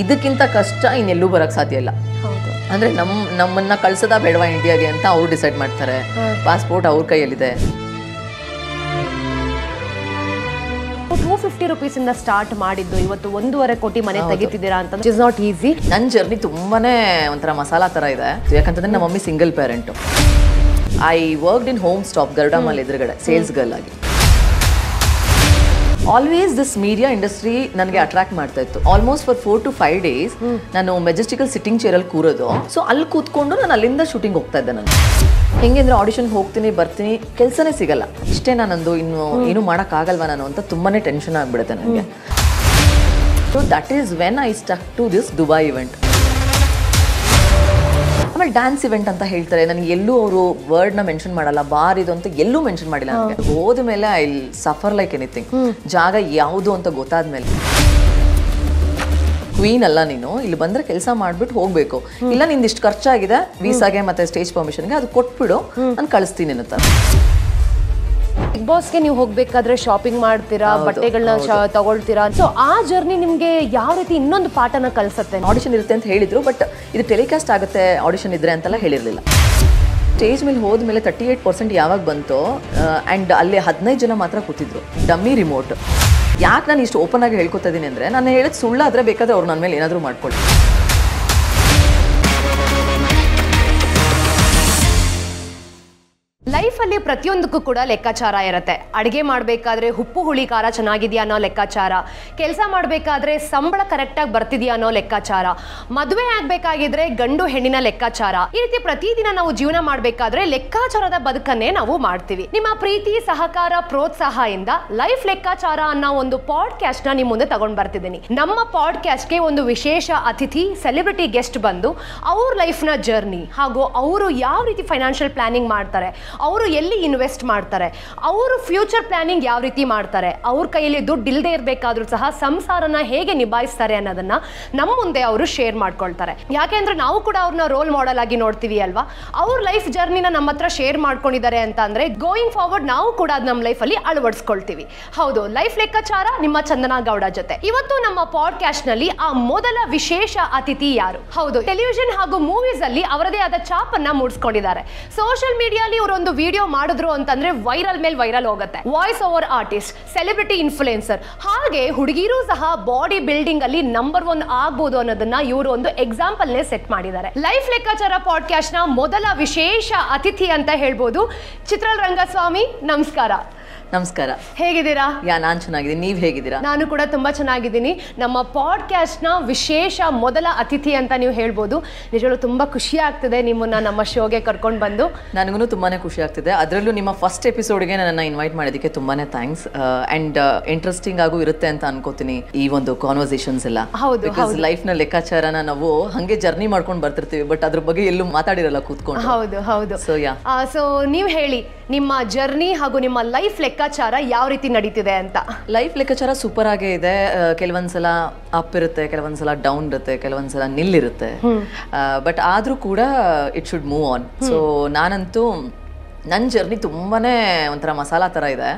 ಇದಕ್ಕಿಂತ ಕಷ್ಟ ಇನ್ನೆಲ್ಲೂ ಬರಕ್ಕೆ ಸಾಧ್ಯ ಇಲ್ಲ ಅಂದರೆ ನಮ್ಮ ನಮ್ಮನ್ನು ಕಳ್ಸೋದಾ ಬೇಡವಾ ಇಂಡಿಯಾಗೆ ಅಂತ ಅವ್ರು ಡಿಸೈಡ್ ಮಾಡ್ತಾರೆ ಪಾಸ್ಪೋರ್ಟ್ ಅವ್ರ ಕೈಯಲ್ಲಿದೆ ಟೂ ಫಿಫ್ಟಿ ರುಪೀಸಿಂದ ಇಂದ ಸ್ಟಾರ್ಟ್ ಮಾಡಿದ್ದು ಇವತ್ತು ಒಂದೂವರೆ ಕೋಟಿ ಮನೆ ತೆಗಿತಿದ್ದೀರಾ ಅಂತ ಇಸ್ ನಾಟ್ ಈಸಿ ನನ್ನ ಜರ್ನಿ ತುಂಬಾನೇ ಒಂಥರ ಮಸಾಲ ತರ ಇದೆ ಯಾಕಂತಂದ್ರೆ ನಮ್ಮ mummy single parent I work in home stop Garuda Mall ಎದುರುಗಡೆ ಸೇಲ್ಸ್ ಗರ್ಲ್ ಆಗಿ ಆಲ್ವೇಸ್ ದಿಸ್ ಮೀಡಿಯಾ ಇಂಡಸ್ಟ್ರಿ ನನಗೆ ಅಟ್ರಾಕ್ಟ್ ಮಾಡ್ತಾ ಇತ್ತು almost for four to five days ನಾನು ಮೆಜೆಸ್ಟಿಕಲ್ ಸಿಟ್ಟಿಂಗ್ ಚೇರಲ್ಲಿ ಕೂರೋದು ಸೊ ಅಲ್ಲಿ ಕೂತ್ಕೊಂಡು ನಾನು ಅಲ್ಲಿಂದ ಶೂಟಿಂಗ್ ಹೋಗ್ತಾ ಇದ್ದೆ ನಾನು ಹೆಂಗೆ ಅಂದರೆ ಆಡಿಷನ್ ಹೋಗ್ತೀನಿ ಬರ್ತೀನಿ ಕೆಲಸನೇ ಸಿಗಲ್ಲ ಇಷ್ಟೇ ನಾನೊಂದು ಇನ್ನು ಏನು ಮಾಡೋಕ್ಕಾಗಲ್ವಾ ನಾನು ಅಂತ ತುಂಬಾ ಟೆನ್ಷನ್ ಆಗಿಬಿಡುತ್ತೆ ನನಗೆ so that is when I stuck to this Dubai event ಆಮೇಲೆ ಡ್ಯಾನ್ಸ್ ಇವೆಂಟ್ ಅಂತ ಹೇಳ್ತಾರೆ ನನಗೆ ಎಲ್ಲೂ ಅವರು ವರ್ಡ್ ನ ಮೆನ್ಷನ್ ಮಾಡಲ್ಲ ಬಾರ್ ಇದು ಅಂತ ಎಲ್ಲೂ ಮೆನ್ಷನ್ ಮಾಡಿಲ್ಲ ನನಗೆ ಹೋದ ಮೇಲೆ ಐ ಸಫರ್ ಲೈಕ್ ಎನಿಥಿಂಗ್ ಜಾಗ ಯಾವುದು ಅಂತ ಗೊತ್ತಾದ್ಮೇಲೆ ಕ್ವೀನ್ ಅಲ್ಲ ನೀನು ಇಲ್ಲಿ ಬಂದ್ರೆ ಕೆಲಸ ಮಾಡ್ಬಿಟ್ಟು ಹೋಗ್ಬೇಕು ಇಲ್ಲ ನಿಂದಿಷ್ಟು ಖರ್ಚಾಗಿದೆ ವೀಸಾಗೆ ಮತ್ತೆ ಸ್ಟೇಜ್ ಪರ್ಮಿಷನ್ಗೆ ಅದು ಕೊಟ್ಬಿಡು ನಾನು ಕಳಿಸ್ತೀನಿ ಅಂತ ಬಿಗ್ ಬಾಸ್ಗೆ ನೀವು ಹೋಗ್ಬೇಕಾದ್ರೆ ಶಾಪಿಂಗ್ ಮಾಡ್ತೀರಾ ಬಟ್ಟೆಗಳನ್ನ ತಗೊಳ್ತೀರಾ ಸೊ ಆ ಜರ್ನಿ ನಿಮಗೆ ಯಾವ ರೀತಿ ಇನ್ನೊಂದು ಪಾಠನ ಕಲಿಸುತ್ತೆ ಆಡಿಷನ್ ಇರುತ್ತೆ ಅಂತ ಹೇಳಿದ್ರು ಬಟ್ ಇದು ಟೆಲಿಕಾಸ್ಟ್ ಆಗುತ್ತೆ ಆಡಿಷನ್ ಇದ್ರೆ ಅಂತೆಲ್ಲ ಹೇಳಿರಲಿಲ್ಲ ಸ್ಟೇಜ್ ಮೇಲೆ ಹೋದ್ಮೇಲೆ ತರ್ಟಿ ಏಟ್ ಪರ್ಸೆಂಟ್ ಯಾವಾಗ ಬಂತು ಆ್ಯಂಡ್ uh, ಅಲ್ಲಿ ಹದಿನೈದು ಜನ ಮಾತ್ರ ಕೂತಿದ್ರು ಡಮ್ಮಿ ರಿಮೋಟ್ ಯಾಕೆ ನಾನು ಇಷ್ಟು ಓಪನ್ ಆಗಿ ಹೇಳ್ಕೊತಾ ಇದ್ದೀನಿ ಅಂದರೆ ನಾನು ಹೇಳಿದ ಸುಳ್ಳಾದ್ರೆ ಬೇಕಾದ್ರೆ ಅವ್ರು ನನ್ನ ಮೇಲೆ ಏನಾದರೂ ಮಾಡ್ಕೊಳ್ಳಿ ಲೈಫಲ್ಲಿ ಪ್ರತಿಯೊಂದಕ್ಕೂ ಕೂಡ ಲೆಕ್ಕಾಚಾರ ಇರುತ್ತೆ ಅಡುಗೆ ಮಾಡಬೇಕಾದ್ರೆ ಉಪ್ಪು ಹುಳಿ ಖಾರ ಚೆನ್ನಾಗಿದೆಯಾ ಅನ್ನೋ ಲೆಕ್ಕಾಚಾರ ಕೆಲಸ ಮಾಡಬೇಕಾದ್ರೆ ಸಂಬಳ ಕರೆಕ್ಟಾಗಿ ಬರ್ತಿದೆಯಾ ಅನ್ನೋ ಲೆಕ್ಕಾಚಾರ ಮದುವೆ ಆಗಬೇಕಾಗಿದ್ರೆ ಗಂಡು ಹೆಣ್ಣಿನ ಲೆಕ್ಕಾಚಾರ ಈ ರೀತಿ ಪ್ರತಿದಿನ ನಾವು ಜೀವನ ಮಾಡಬೇಕಾದ್ರೆ ಲೆಕ್ಕಾಚಾರದ ಬದುಕನ್ನೇ ನಾವು ಮಾಡ್ತೀವಿ ನಿಮ್ಮ ಪ್ರೀತಿ ಸಹಕಾರ ಪ್ರೋತ್ಸಾಹದಿಂದ ಲೈಫ್ ಲೆಕ್ಕಾಚಾರ ಅನ್ನೋ ಒಂದು ಪಾಡ್ಕಾಸ್ಟ್ ನ ನಿಮ್ಮ ಮುಂದೆ ತಗೊಂಡ್ ಬರ್ತಿದ್ದೀನಿ ನಮ್ಮ ಪಾಡ್ಕ್ಯಾಸ್ಟ್ಗೆ ಒಂದು ವಿಶೇಷ ಅತಿಥಿ ಸೆಲೆಬ್ರಿಟಿ ಗೆಸ್ಟ್ ಬಂದು ಅವ್ರ ಲೈಫ್ನ ಜರ್ನಿ ಹಾಗೂ ಅವರು ಯಾವ ರೀತಿ ಫೈನಾನ್ಷಿಯಲ್ ಪ್ಲಾನಿಂಗ್ ಮಾಡ್ತಾರೆ ಅವರು ಎಲ್ಲಿ ಇನ್ವೆಸ್ಟ್ ಮಾಡ್ತಾರೆ ಅವರು ಫ್ಯೂಚರ್ ಪ್ಲಾನಿಂಗ್ ಯಾವ ರೀತಿ ಮಾಡ್ತಾರೆ ಅವ್ರ ಕೈಯಲ್ಲಿ ದುಡ್ಡು ಇಲ್ಲದೆ ಇರಬೇಕಾದ್ರೂ ಸಹ ಸಂಸಾರನ ಹೇಗೆ ನಿಭಾಯಿಸ್ತಾರೆ ಅನ್ನೋದನ್ನ ನಮ್ಮ ಮುಂದೆ ಅವರು ಶೇರ್ ಮಾಡ್ಕೊಳ್ತಾರೆ ಯಾಕೆಂದ್ರೆ ನಾವು ಕೂಡ ಅವ್ರನ್ನ ರೋಲ್ ಮಾಡೆಲ್ ಆಗಿ ನೋಡ್ತೀವಿ ಅಲ್ವಾ ಅವ್ರ ಲೈಫ್ ಜರ್ನಿನ ನಮ್ಮ ಹತ್ರ ಶೇರ್ ಮಾಡ್ಕೊಂಡಿದ್ದಾರೆ ಅಂತ ಅಂದ್ರೆ ಗೋಯಿಂಗ್ ಫಾರ್ವರ್ಡ್ ನಾವು ಕೂಡ ನಮ್ಮ ಲೈಫ್ ಅಲ್ಲಿ ಅಳವಡಿಸ್ಕೊಳ್ತೀವಿ ಹೌದು ಲೈಫ್ ಲೆಕ್ಕಾಚಾರ ನಿಮ್ಮ ಚಂದನ ಗೌಡ ಜೊತೆ ಇವತ್ತು ನಮ್ಮ ಪಾಡ್ಕಾಸ್ಟ್ ನಲ್ಲಿ ಆ ಮೊದಲ ವಿಶೇಷ ಅತಿಥಿ ಯಾರು ಹೌದು ಟೆಲಿವಿಷನ್ ಹಾಗೂ ಮೂವೀಸ್ ಅಲ್ಲಿ ಅವರದೇ ಆದ ಚಾಪನ್ನ ಮೂಡಿಸ್ಕೊಂಡಿದ್ದಾರೆ ಸೋಷಿಯಲ್ ಮೀಡಿಯಾ ಇವರೊಂದು ವಿಡಿಯೋ ವಿಡಿಯೋ ಮಾಡಿದ್ರು ಅಂತಂದ್ರೆ ವೈರಲ್ ಮೇಲೆ ವೈರಲ್ ಹೋಗುತ್ತೆ voice over artist celebrity influencer ಹಾಗೆ ಹುಡುಗಿರು ಸಹ ಬಾಡಿ ಬಿಲ್ಡಿಂಗ್ ಅಲ್ಲಿ ನಂಬರ್ ಒನ್ ಆಗ್ಬೋದು ಅನ್ನೋದನ್ನ ಇವರು ಒಂದು ಎಕ್ಸಾಂಪಲ್ ನೇ ಸೆಟ್ ಮಾಡಿದ್ದಾರೆ ಲೈಫ್ ಲೆಕ್ಕಾಚಾರ ಪಾಡ್ಕಾಸ್ಟ್ ನ ಮೊದಲ ವಿಶೇಷ ಅತಿಥಿ ಅಂತ ಹೇಳ್ಬೋದು ಚಿತ್ರಲ್ ರಂಗಸ್ವಾಮಿ ನಮಸ್ಕಾರ ನಮಸ್ಕಾರ ಹೇಗಿದ್ದೀರಾ ಯಾ ನಾನು ಚೆನ್ನಾಗಿದ್ದೀನಿ ನೀವು ಹೇಗಿದ್ದೀರಾ ನಾನು ಕೂಡ ತುಂಬಾ ಚೆನ್ನಾಗಿದ್ದೀನಿ ನಮ್ಮ ಪಾಡ್ಕಾಸ್ಟ್ ನ ವಿಶೇಷ ಮೊದಲ ಅತಿಥಿ ಅಂತ ನೀವು ಹೇಳ್ಬೋದು ನಿಜವೂ ತುಂಬಾ ಖುಷಿ ಆಗ್ತಿದೆ ನಿಮ್ಮನ್ನ ನಮ್ಮ ಶೋಗೆ ಕರ್ಕೊಂಡು ಬಂದು ನನಗೂ ತುಂಬಾನೇ ಖುಷಿ ಆಗ್ತಿದೆ ಅದರಲ್ಲೂ ನಿಮ್ಮ ಫಸ್ಟ್ ಎಪಿಸೋಡ್ಗೆ ನನ್ನ ಇನ್ವೈಟ್ ಮಾಡೋದಕ್ಕೆ ತುಂಬಾನೇ ಥ್ಯಾಂಕ್ಸ್ ಅಂಡ್ ಇಂಟ್ರೆಸ್ಟಿಂಗ್ ಆಗು ಇರುತ್ತೆ ಅಂತ ಅನ್ಕೋತೀನಿ ಈ ಒಂದು ಕಾನ್ವರ್ಸೇಷನ್ಸ್ ಎಲ್ಲ ಹೌದು ಲೈಫ್ ನ ಲೆಕ್ಕಾಚಾರನ ನಾವು ಹಂಗೆ ಜರ್ನಿ ಮಾಡ್ಕೊಂಡು ಬರ್ತಿರ್ತೀವಿ ಬಟ್ ಅದ್ರ ಬಗ್ಗೆ ಎಲ್ಲೂ ಮಾತಾಡಿರಲ್ಲ ಕೂತ್ಕೊಂಡು ಹೌದು ಹೌದು ಸೊ ಯಾ ಸೊ ನೀವು ಹೇಳಿ ನಿಮ್ಮ ಜರ್ನಿ ಹಾಗೂ ನಿಮ್ಮ ಲೈಫ್ ಲೆಕ್ಕ ಲೆಕ್ಕಾಚಾರ ಯಾವ ರೀತಿ ನಡೀತಿದೆ ಅಂತ ಲೈಫ್ ಲೆಕ್ಕಾಚಾರ ಸೂಪರ್ ಆಗೇ ಇದೆ ಕೆಲವೊಂದ್ಸಲ ಅಪ್ ಇರುತ್ತೆ ಕೆಲವೊಂದ್ಸಲ ಡೌನ್ ಇರುತ್ತೆ ಕೆಲವೊಂದ್ಸಲ ಇರುತ್ತೆ ಬಟ್ ಆದ್ರೂ ಕೂಡ it should move on so ನಾನಂತೂ ನನ್ನ ಜರ್ನಿ ತುಂಬಾ ಒಂಥರ ಮಸಾಲಾ ತರ ಇದೆ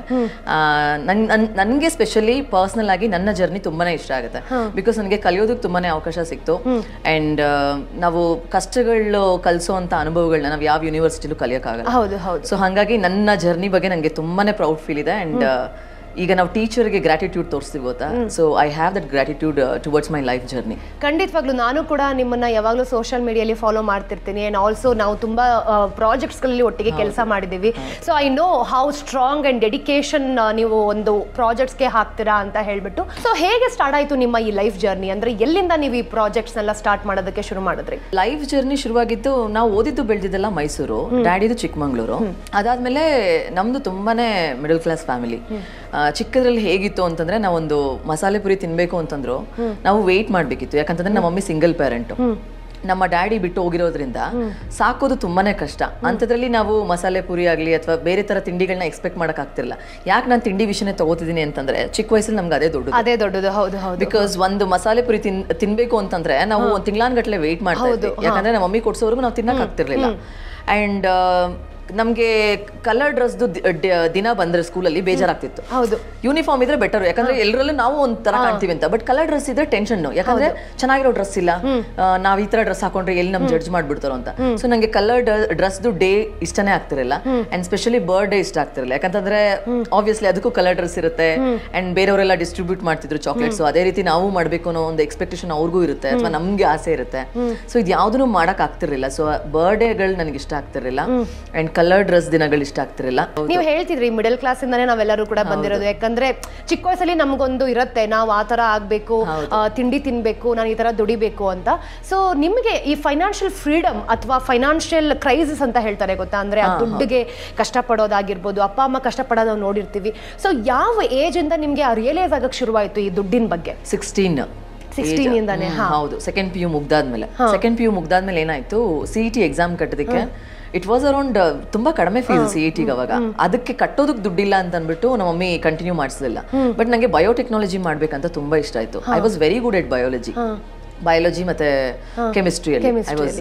ನನ್ನ ನನಗೆ ಸ್ಪೆಷಲಿ ಪರ್ಸನಲ್ ಆಗಿ ನನ್ನ ಜರ್ನಿ ತುಂಬಾ ಇಷ್ಟ ಆಗುತ್ತೆ ಬಿಕಾಸ್ ನನಗೆ ಕಲಿಯೋದಕ್ಕೆ ತುಂಬಾ ಅವಕಾಶ ಸಿಕ್ತು ಅಂಡ್ ನಾವು ಕಷ್ಟಗಳು ಅಂತ ಅನುಭವಗಳನ್ನ ನಾವು ಯಾವ ಯೂನಿವರ್ಸಿಟಿಲೂ ಕಲಿಯೋಕ್ಕಾಗಲ್ಲ ಹೌದು ಹೌದು ಸೊ ಹಾಗಾಗಿ ನನ್ನ ಜರ್ನಿ ಬಗ್ಗೆ ನನಗೆ ತುಂಬಾನೇ ಪ್ರೌಡ್ ಫೀಲ್ ಇದೆ ಅಂಡ್ ಈಗ ನಾವು ಟೀಚರ್ಗೆ ಗ್ರಾಟಿಟ್ಯೂಡ್ ತೋರಿಸ್ತೀವಿ ಗೊತ್ತಾ so I have that gratitude towards my life journey ಖಂಡಿತವಾಗ್ಲೂ ನಾನು ಕೂಡ ನಿಮ್ಮನ್ನ ಯಾವಾಗಲೂ ಸೋಷಿಯಲ್ ಮೀಡಿಯಲ್ಲಿ ಫಾಲೋ ಮಾಡ್ತಿರ್ತೀನಿ ಆ್ಯಂಡ್ ಆಲ್ಸೋ ನಾವು ತುಂಬ ಪ್ರಾಜೆಕ್ಟ್ಸ್ಗಳಲ್ಲಿ uh, ಒಟ್ಟಿಗೆ ಕೆಲಸ ಮಾಡಿದ್ದೀವಿ so I know how strong and dedication ನೀವು ಒಂದು ಪ್ರಾಜೆಕ್ಟ್ಸ್ಗೆ ಹಾಕ್ತೀರಾ ಅಂತ ಹೇಳಿಬಿಟ್ಟು ಸೊ ಹೇಗೆ ಸ್ಟಾರ್ಟ್ ಆಯಿತು ನಿಮ್ಮ ಈ ಲೈಫ್ ಜರ್ನಿ ಅಂದರೆ ಎಲ್ಲಿಂದ ನೀವು ಈ ಪ್ರಾಜೆಕ್ಟ್ಸ್ನೆಲ್ಲ ಸ್ಟಾರ್ಟ್ ಮಾಡೋದಕ್ಕೆ ಶುರು ಮಾಡಿದ್ರಿ ಲೈಫ್ ಜರ್ನಿ ಶುರುವಾಗಿದ್ದು ನಾವು ಓದಿದ್ದು ಬೆಳೆದಿದ್ದೆಲ್ಲ ಮೈಸೂರು ಡ್ಯಾಡಿದು ಚಿಕ್ಕಮಂಗ್ಳೂರು ಅದಾದಮೇಲೆ ನಮ್ಮದು ತುಂಬಾ ಮಿಡಲ್ ಕ್ಲಾಸ್ ಫ್ಯಾಮಿಲಿ ಚಿಕ್ಕದ್ರಲ್ಲಿ ಹೇಗಿತ್ತು ಅಂತಂದ್ರೆ ನಾವೊಂದು ಮಸಾಲೆ ಪುರಿ ತಿನ್ಬೇಕು ಅಂತಂದ್ರು ನಾವು ವೆಯ್ಟ್ ಮಾಡ್ಬೇಕಿತ್ತು ಯಾಕಂತಂದ್ರೆ ನಮ್ಮ ಮಮ್ಮಿ ಸಿಂಗಲ್ ಪೇರೆಂಟ್ ನಮ್ಮ ಡ್ಯಾಡಿ ಬಿಟ್ಟು ಹೋಗಿರೋದ್ರಿಂದ ಸಾಕೋದು ತುಂಬಾನೇ ಕಷ್ಟ ಅಂತದ್ರಲ್ಲಿ ನಾವು ಮಸಾಲೆ ಪುರಿ ಆಗಲಿ ಅಥವಾ ಬೇರೆ ತರ ತಿಂಡಿಗಳನ್ನ ಎಕ್ಸ್ಪೆಕ್ಟ್ ಮಾಡಕ್ ಆಗ್ತಿರಲ್ಲ ಯಾಕೆ ನಾನು ತಿಂಡಿ ವಿಷಯನೇ ತಗೋತಿದ್ದೀನಿ ಅಂತಂದ್ರೆ ಚಿಕ್ಕ ವಯಸ್ಸಲ್ಲಿ ನಮ್ಗೆ ಅದೇ ದೊಡ್ಡದು ಅದೇ ದೊಡ್ಡದು ಹೌದು ಹೌದು ಬಿಕಾಸ್ ಒಂದು ಮಸಾಲೆ ಪುರಿ ತಿನ್ ತಿನ್ಬೇಕು ಅಂತಂದ್ರೆ ನಾವು ಒಂದು ಗಟ್ಟಲೆ ವೆಯ್ಟ್ ಮಾಡ್ತಾ ಯಾಕಂದ್ರೆ ನಮ್ಮ ಮಮ್ಮಿ ಕೊಡ್ಸೋರ್ಗು ನಾವು ತಿನ್ನಕ್ ಆಗ್ತಿರ್ಲಿಲ್ಲ ಅಂಡ್ ನಮಗೆ ಕಲರ್ ಡ್ರೆಸ್ದು ದಿನ ಬಂದ್ರೆ ಸ್ಕೂಲಲ್ಲಿ ಬೇಜಾರಾಗ್ತಿತ್ತು ಹೌದು ಯೂನಿಫಾರ್ಮ್ ಇದ್ರೆ ಬೆಟರ್ ಯಾಕಂದ್ರೆ ಎಲ್ಲರಲ್ಲೂ ನಾವು ಒಂಥರ ಕಾಣ್ತೀವಿ ಅಂತ ಬಟ್ ಕಲರ್ ಡ್ರೆಸ್ ಇದ್ರೆ ಟೆನ್ಷನ್ ಯಾಕಂದ್ರೆ ಚೆನ್ನಾಗಿರೋ ಡ್ರೆಸ್ ಇಲ್ಲ ನಾವು ಈ ತರ ಡ್ರೆಸ್ ಹಾಕೊಂಡ್ರೆ ಎಲ್ಲಿ ನಮ್ ಜಡ್ಜ್ ಮಾಡ್ಬಿಡ್ತಾರೋ ಅಂತ ಸೊ ನಂಗೆ ಕಲರ್ ಡ್ರೆಸ್ ಡೇ ಇಷ್ಟನೇ ಆಗ್ತಿರಲ್ಲ ಅಂಡ್ ಸ್ಪೆಷಲಿ ಬರ್ತ್ ಡೇ ಇಷ್ಟ ಆಗ್ತಿರಲಿಲ್ಲ ಯಾಕಂತಂದ್ರೆ ಆಬ್ವಿಯಸ್ಲಿ ಅದಕ್ಕೂ ಕಲರ್ ಡ್ರೆಸ್ ಇರುತ್ತೆ ಅಂಡ್ ಬೇರೆಯವರೆಲ್ಲ ಡಿಸ್ಟ್ರಿಬ್ಯೂಟ್ ಮಾಡ್ತಿದ್ರು ಚಾಕ್ಲೇಟ್ಸ್ ಅದೇ ರೀತಿ ನಾವು ಮಾಡ್ಬೇಕು ಅನ್ನೋ ಒಂದು ಎಕ್ಸ್ಪೆಕ್ಟೇಷನ್ ಅವ್ರಿಗೂ ಇರುತ್ತೆ ಅಥವಾ ನಮ್ಗೆ ಆಸೆ ಇರುತ್ತೆ ಸೊ ಇದು ಯಾವ್ದನ್ನು ಮಾಡಕ್ ಆಗ್ತಿರ್ಲಿಲ್ಲ ಸೊ ಬರ್ಡೇಗಳು ನನಗೆ ಇಷ್ಟ ಆಗ್ತಿರ್ಲಿಲ್ಲ ಅಂಡ್ ಕಲರ್ ಡ್ರೆಸ್ ದಿನಗಳು ಇಷ್ಟ ಆಗ್ತಿರಲಿಲ್ಲ ನೀವು ಹೇಳ್ತಿದ್ರಿ ಮಿಡಲ್ ಕ್ಲಾಸ್ ಇಂದಾನೆ ನಾವೆಲ್ಲರೂ ಕೂಡ ಬಂದಿರೋದು ಯಾಕಂದ್ರೆ ಚಿಕ್ಕ ವಯಸ್ಸಲ್ಲಿ ನಮಗೊಂದು ಇರುತ್ತೆ ನಾವು ಆ ತರ ಆಗ್ಬೇಕು ತಿಂಡಿ ತಿನ್ಬೇಕು ನಾನು ಈ ತರ ದುಡಿಬೇಕು ಅಂತ ಸೊ ನಿಮಗೆ ಈ ಫೈನಾನ್ಷಿಯಲ್ ಫ್ರೀಡಮ್ ಅಥವಾ ಫೈನಾನ್ಷಿಯಲ್ ಕ್ರೈಸಿಸ್ ಅಂತ ಹೇಳ್ತಾರೆ ಗೊತ್ತಾ ಅಂದ್ರೆ ಆ ದುಡ್ಡಿಗೆ ಕಷ್ಟಪಡೋದಾಗಿರ್ಬೋದು ಅಪ್ಪ ಅಮ್ಮ ಕಷ್ಟಪಡೋದು ನಾವು ನೋಡಿರ್ತೀವಿ ಸೊ ಯಾವ ಏಜ್ ಇಂದ ನಿಮಗೆ ರಿಯಲೈಸ್ ಆಗಕ್ಕೆ ಶುರುವಾಯಿತು ಈ ದುಡ್ಡಿನ ಬಗ್ಗೆ ಸಿಕ್ಸ್ಟೀನ್ ಹೌದು ಸೆಕೆಂಡ್ ಪಿ ಯು ಮುಗ್ದಾದ್ಮೇಲೆ ಸೆಕೆಂಡ್ ಪಿ ಯು ಮುಗ್ದಾದ್ಮೇಲೆ ಏನಾಯ್ತು C E e T exam ಕಟ್ಟದಕ್ಕೆ ಇಟ್ ವಾಸ್ ಅರೌಂಡ್ ತುಂಬಾ ಕಡಿಮೆ ಫೀಸ್ ಟಿಗೆ ಅವಾಗ ಅದಕ್ಕೆ ಕಟ್ಟೋದಕ್ಕೆ ದುಡ್ಡಿಲ್ಲ ಅಂತ ಅಂದ್ಬಿಟ್ಟು ನಮ್ಮ ಮಮ್ಮಿ ಕಂಟಿನ್ಯೂ ಮಾಡಿಸಲಿಲ್ಲ ಬಟ್ ನಂಗೆ ಬಯೋಟೆಕ್ನಾಲಜಿ ಮಾಡ್ಬೇಕಂತ ತುಂಬಾ ಇಷ್ಟ ಆಯ್ತು I was very good at biology biology ಮತ್ತೆ ಕೆಮಿಸ್ಟ್ರಿ ಐ ವಾಸ್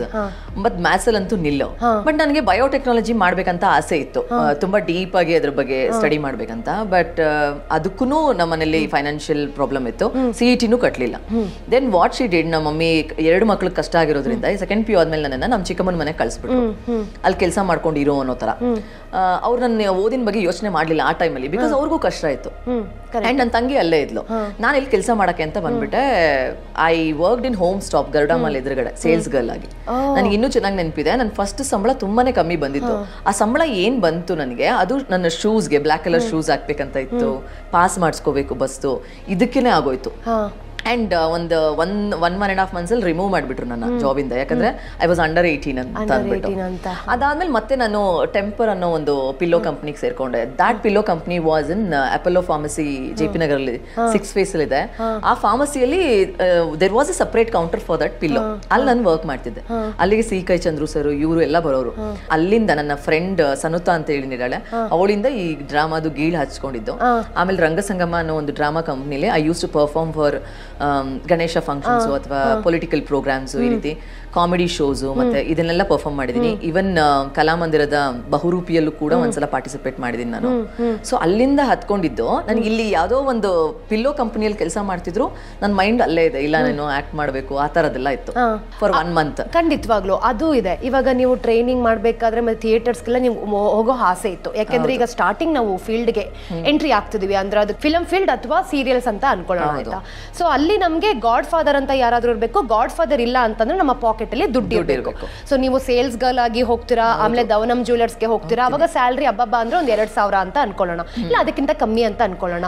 ಬಟ್ ಅಲ್ಲಿ ಅಂತೂ ನಿಲ್ಲೋ ಬಟ್ ನನಗೆ ಬಯೋಟೆಕ್ನಾಲಜಿ ಮಾಡ್ಬೇಕಂತ ಆಸೆ ಇತ್ತು ತುಂಬಾ ಡೀಪ್ ಆಗಿ ಅದ್ರ ಬಗ್ಗೆ ಸ್ಟಡಿ ಮಾಡ್ಬೇಕಂತ ಬಟ್ ಅದಕ್ಕೂ ನಮ್ಮ ಮನೆಯಲ್ಲಿ ಫೈನಾನ್ಷಿಯಲ್ ಪ್ರಾಬ್ಲಮ್ ಇತ್ತು ಸಿ ಇ ಟಿನೂ ಕಟ್ಲಿಲ್ಲ ದೆನ್ ವಾಟ್ ಶಿ ಡಿಡ್ ನಮ್ಮ ಮಮ್ಮಿ ಎರಡು ಮಕ್ಳಿಗೆ ಕಷ್ಟ ಆಗಿರೋದ್ರಿಂದ ಸೆಕೆಂಡ್ ಪಿ ಯು ಆದ್ಮೇಲೆ ನನ್ನ ನಮ್ಮ ಚಿಕ್ಕಮ್ಮನ ಮನೆ ಕಳಿಸ್ಬಿಟ್ರು ಅಲ್ಲಿ ಕೆಲಸ ಮಾಡ್ಕೊಂಡಿರೋ ಅನ್ನೋ ತರ ಅವ್ರು ನನ್ನ ಓದಿನ ಬಗ್ಗೆ ಯೋಚನೆ ಮಾಡಲಿಲ್ಲ ಆ ಟೈಮಲ್ಲಿ ಬಿಕಾಸ್ ಅವ್ರಿಗೂ ಕಷ್ಟ ಇತ್ತು ಅಂಡ್ ನನ್ನ ತಂಗಿ ಅಲ್ಲೇ ಇದ್ಲು ನಾನು ಇಲ್ಲಿ ಕೆಲಸ ಮಾಡಕ್ಕೆ ಅಂತ ಬಂದ್ಬಿಟ್ಟೆ I work in home stop mall ಎದುರುಗಡೆ ಸೇಲ್ಸ್ ಗರ್ಲ್ ಆಗಿ ನನಗೆ ಇನ್ನೂ ಚೆನ್ನಾಗಿ ನೆನಪಿದೆ ನನ್ನ ಫಸ್ಟ್ ಸಂಬಳ ತುಂಬಾನೇ ಕಮ್ಮಿ ಬಂದಿತ್ತು ಆ ಸಂಬಳ ಏನ್ ಬಂತು ನನಗೆ ಅದು ನನ್ನ ಶೂಸ್ಗೆ ಬ್ಲಾಕ್ ಕಲರ್ ಶೂಸ್ ಹಾಕ್ಬೇಕಂತ ಇತ್ತು ಪಾಸ್ ಮಾಡಿಸ್ಕೋಬೇಕು ಬಸ್ತು ಇದಕ್ಕೇನೆ ಆಗೋಯ್ತು ಅಂಡ್ uh, ಒಂದು one one one and half ಮಂತ್ಸಲ್ಲಿ ರಿಮೂವ್ ಮಾಡಿಬಿಟ್ರು ನನ್ನ ಜಾಬಿಂದ ಯಾಕಂದ್ರೆ ಐ ವಾಸ್ ಅಂಡರ್ ಏಯ್ಟೀನ್ ಅಂತ ಅದಾದ್ಮೇಲೆ ಮತ್ತೆ ನಾನು ಟೆಂಪರ್ ಅನ್ನೋ ಒಂದು ಪಿಲ್ಲೋ ಕಂಪ್ನಿಗೆ ಸೇರ್ಕೊಂಡೆ that pillow company was in Apollo Pharmacy J P ನಗರಲ್ಲಿ ಸಿಕ್ಸ್ ಅಲ್ಲಿ ಇದೆ ಆ ಫಾರ್ಮಸಿಯಲ್ಲಿ there was a separate counter for that pillow ಅಲ್ಲಿ ನಾನು ವರ್ಕ್ ಮಾಡ್ತಿದ್ದೆ ಅಲ್ಲಿಗೆ ಸಿ ಕೈ ಚಂದ್ರು ಸರ್ ಇವರು ಎಲ್ಲ ಬರೋರು ಅಲ್ಲಿಂದ ನನ್ನ ಫ್ರೆಂಡ್ ಸನುತಾ uh, ಅಂತ ನೀಡಾಳೆ ಅವಳಿಂದ ಈ ಡ್ರಾಮಾದು ಗೀಳ್ ಹಚ್ಕೊಂಡಿದ್ದು ಆಮೇಲೆ ರಂಗಸಂಗಮ ಅನ್ನೋ ಒಂದು ಡ್ರಾಮಾ ಕಂಪ್ನಿಲಿ I use to perform for Ganesha functions ಅಥವಾ ಪೊಲಿಟಿಕಲ್ ಪ್ರೋಗ್ರಾಮ್ಸ್ ಈ ರೀತಿ ಕಾಮಿಡಿ ಶೋಸ್ ಮತ್ತೆ ಇದನ್ನೆಲ್ಲ ಪರ್ಫಾರ್ಮ್ ಮಾಡಿದೀನಿ ಈವನ್ ಕಲಾಮಂದಿರದ ಬಹುರೂಪಿಯಲ್ಲೂ ಕೂಡ ಒಂದ್ಸಲ ಪಾರ್ಟಿಸಿಪೇಟ್ ಮಾಡಿದೀನಿ ನಾನು ಸೊ ಅಲ್ಲಿಂದ ಹತ್ಕೊಂಡಿದ್ದು ನನಗೆ ಇಲ್ಲಿ ಯಾವುದೋ ಒಂದು ಪಿಲ್ಲೋ ಕಂಪನಿಯಲ್ಲಿ ಕೆಲಸ ಮಾಡ್ತಿದ್ರು ನನ್ನ ಮೈಂಡ್ ಅಲ್ಲೇ ಇದೆ ಇಲ್ಲ ನಾನು ಆಕ್ಟ್ ಮಾಡಬೇಕು ಆ ಥರದ್ದೆಲ್ಲ ಇತ್ತು ಫಾರ್ ಒನ್ ಮಂತ್ ಖಂಡಿತವಾಗ್ಲೂ ಅದು ಇದೆ ಇವಾಗ ನೀವು ಟ್ರೈನಿಂಗ್ ಮಾಡಬೇಕಾದ್ರೆ ಮತ್ತೆ ಥಿಯೇಟರ್ಸ್ಗೆಲ್ಲ ನೀವು ಹೋಗೋ ಆಸೆ ಇತ್ತು ಯಾಕೆಂದ್ರೆ ಈಗ ಸ್ಟಾರ್ಟಿಂಗ್ ನಾವು ಫೀಲ್ಡ್ ಗೆ ಎಂಟ್ರಿ ಆಗ್ತಿದೀವಿ ಅಂದ್ರೆ ಅದು ಫಿಲಂ ಫೀಲ್ಡ್ ಅಥವಾ ಸೀರಿಯಲ್ಸ್ ಅಂತ ಅನ್ಕೊಳ್ಳೋಣ ಸೊ ಅಲ್ಲಿ ನಮಗೆ ಗಾಡ್ ಫಾದರ್ ಅಂತ ಯಾರಾದ್ರೂ ಇರಬೇಕು ಗಾಡ್ ಫಾದರ್ ಇಲ್ಲ ಅಂತಂದ್ರೆ ನಮ್ಮ ಪಾಕೆಟ್ ಅಲ್ಲಿ ದುಡ್ಡು ಇರಬೇಕು ಸೊ ನೀವು ಸೇಲ್ಸ್ ಗರ್ಲ್ ಆಗಿ ಹೋಗ್ತೀರಾ ಆಮೇಲೆ ದವನಂ ಜುವೆಲ್ಲರ್ಸ್ ಗೆ ಹೋಗ್ತೀರಾ ಅವಾಗ ಸ್ಯಾಲ್ರಿ ಅಬ್ಬಬ್ಬ ಅಂದ್ರೆ ಒಂದ್ ಎರಡ್ ಸಾವಿರ ಅಂತ ಅನ್ಕೊಳ್ಳೋಣ ಇಲ್ಲ ಅದಕ್ಕಿಂತ ಕಮ್ಮಿ ಅಂತ ಅನ್ಕೊಳ್ಳೋಣ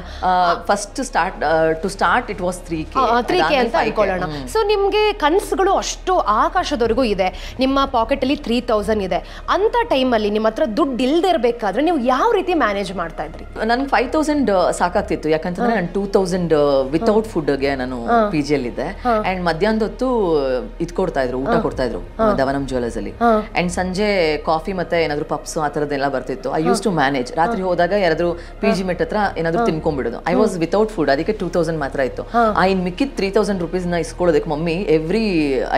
first start to start it was three K three K ಅಂತ ಅನ್ಕೊಳ್ಳೋಣ ಸೊ ನಿಮ್ಗೆ ಕನಸುಗಳು ಅಷ್ಟು ಆಕಾಶದವರೆಗೂ ಇದೆ ನಿಮ್ಮ ಪಾಕೆಟ್ ಅಲ್ಲಿ ತ್ರೀ ತೌಸಂಡ್ ಇದೆ ಅಂತ ಟೈಮಲ್ಲಿ ನಿಮ್ಮ ಹತ್ರ ದುಡ್ಡು ಇಲ್ಲದೆ ಇರಬೇಕಾದ್ರೆ ನೀವು ಯಾವ ರೀತಿ ಮ್ಯಾನೇಜ್ ಮಾಡ್ತಾ ಇದ್ರಿ ನನ್ಗೆ ಫೈವ್ ತೌಸಂಡ್ ಸಾಕಾಗ್ತಿತ್ತು ಯಾಕಂತಂದ್ರೆ ನಾನು ಟೂ ತೌಸಂಡ್ ವಿತೌಟ್ ಫುಡ್ಗೆ ನಾನು ಪಿ ಜಿಯಲ್ಲಿದ್ದೆ ಆ್ಯಂಡ್ ಮಧ್ಯಾಹ್ನದ ಹೊತ್ತು ಇದು ಕೊಡ್ತಾ ಇದ್ರು ಊಟ ಕೊಡ್ತಾ ಇದ್ರು ದವನಂ ಜುವೆಲ್ಲರ್ಸ್ ಅಲ್ಲಿ ಅಂಡ್ ಸಂಜೆ ಕಾಫಿ ಮತ್ತೆ ಏನಾದ್ರು ಪಪ್ಸ್ ಆ ತರದೆಲ್ಲ ಬರ್ತಿತ್ತು ಐ ಯೂಸ್ ಟು ಮ್ಯಾನೇಜ್ ರಾತ್ರಿ ಹೋದಾಗ ಯಾರಾದ್ರೂ ಪಿ ಜಿ ಮೆಟ್ ಹತ್ರ ಏನಾದ್ರು ತಿನ್ಕೊಂಡ್ಬಿಡೋದು ಐ ವಾಸ್ ವಿತೌಟ್ ಫುಡ್ ಅದಕ್ಕೆ ಟೂ ತೌಸಂಡ್ ಮಾತ್ರ ಇತ್ತು ಆ ಇನ್ ಮಿಕ್ಕಿದ್ ತ್ರೀ ತೌಸಂಡ್ ರುಪೀಸ್ ನ ಇಸ್ಕೊಳ್ಳೋದಕ್ಕೆ ಮಮ್ಮಿ ಎವ್ರಿ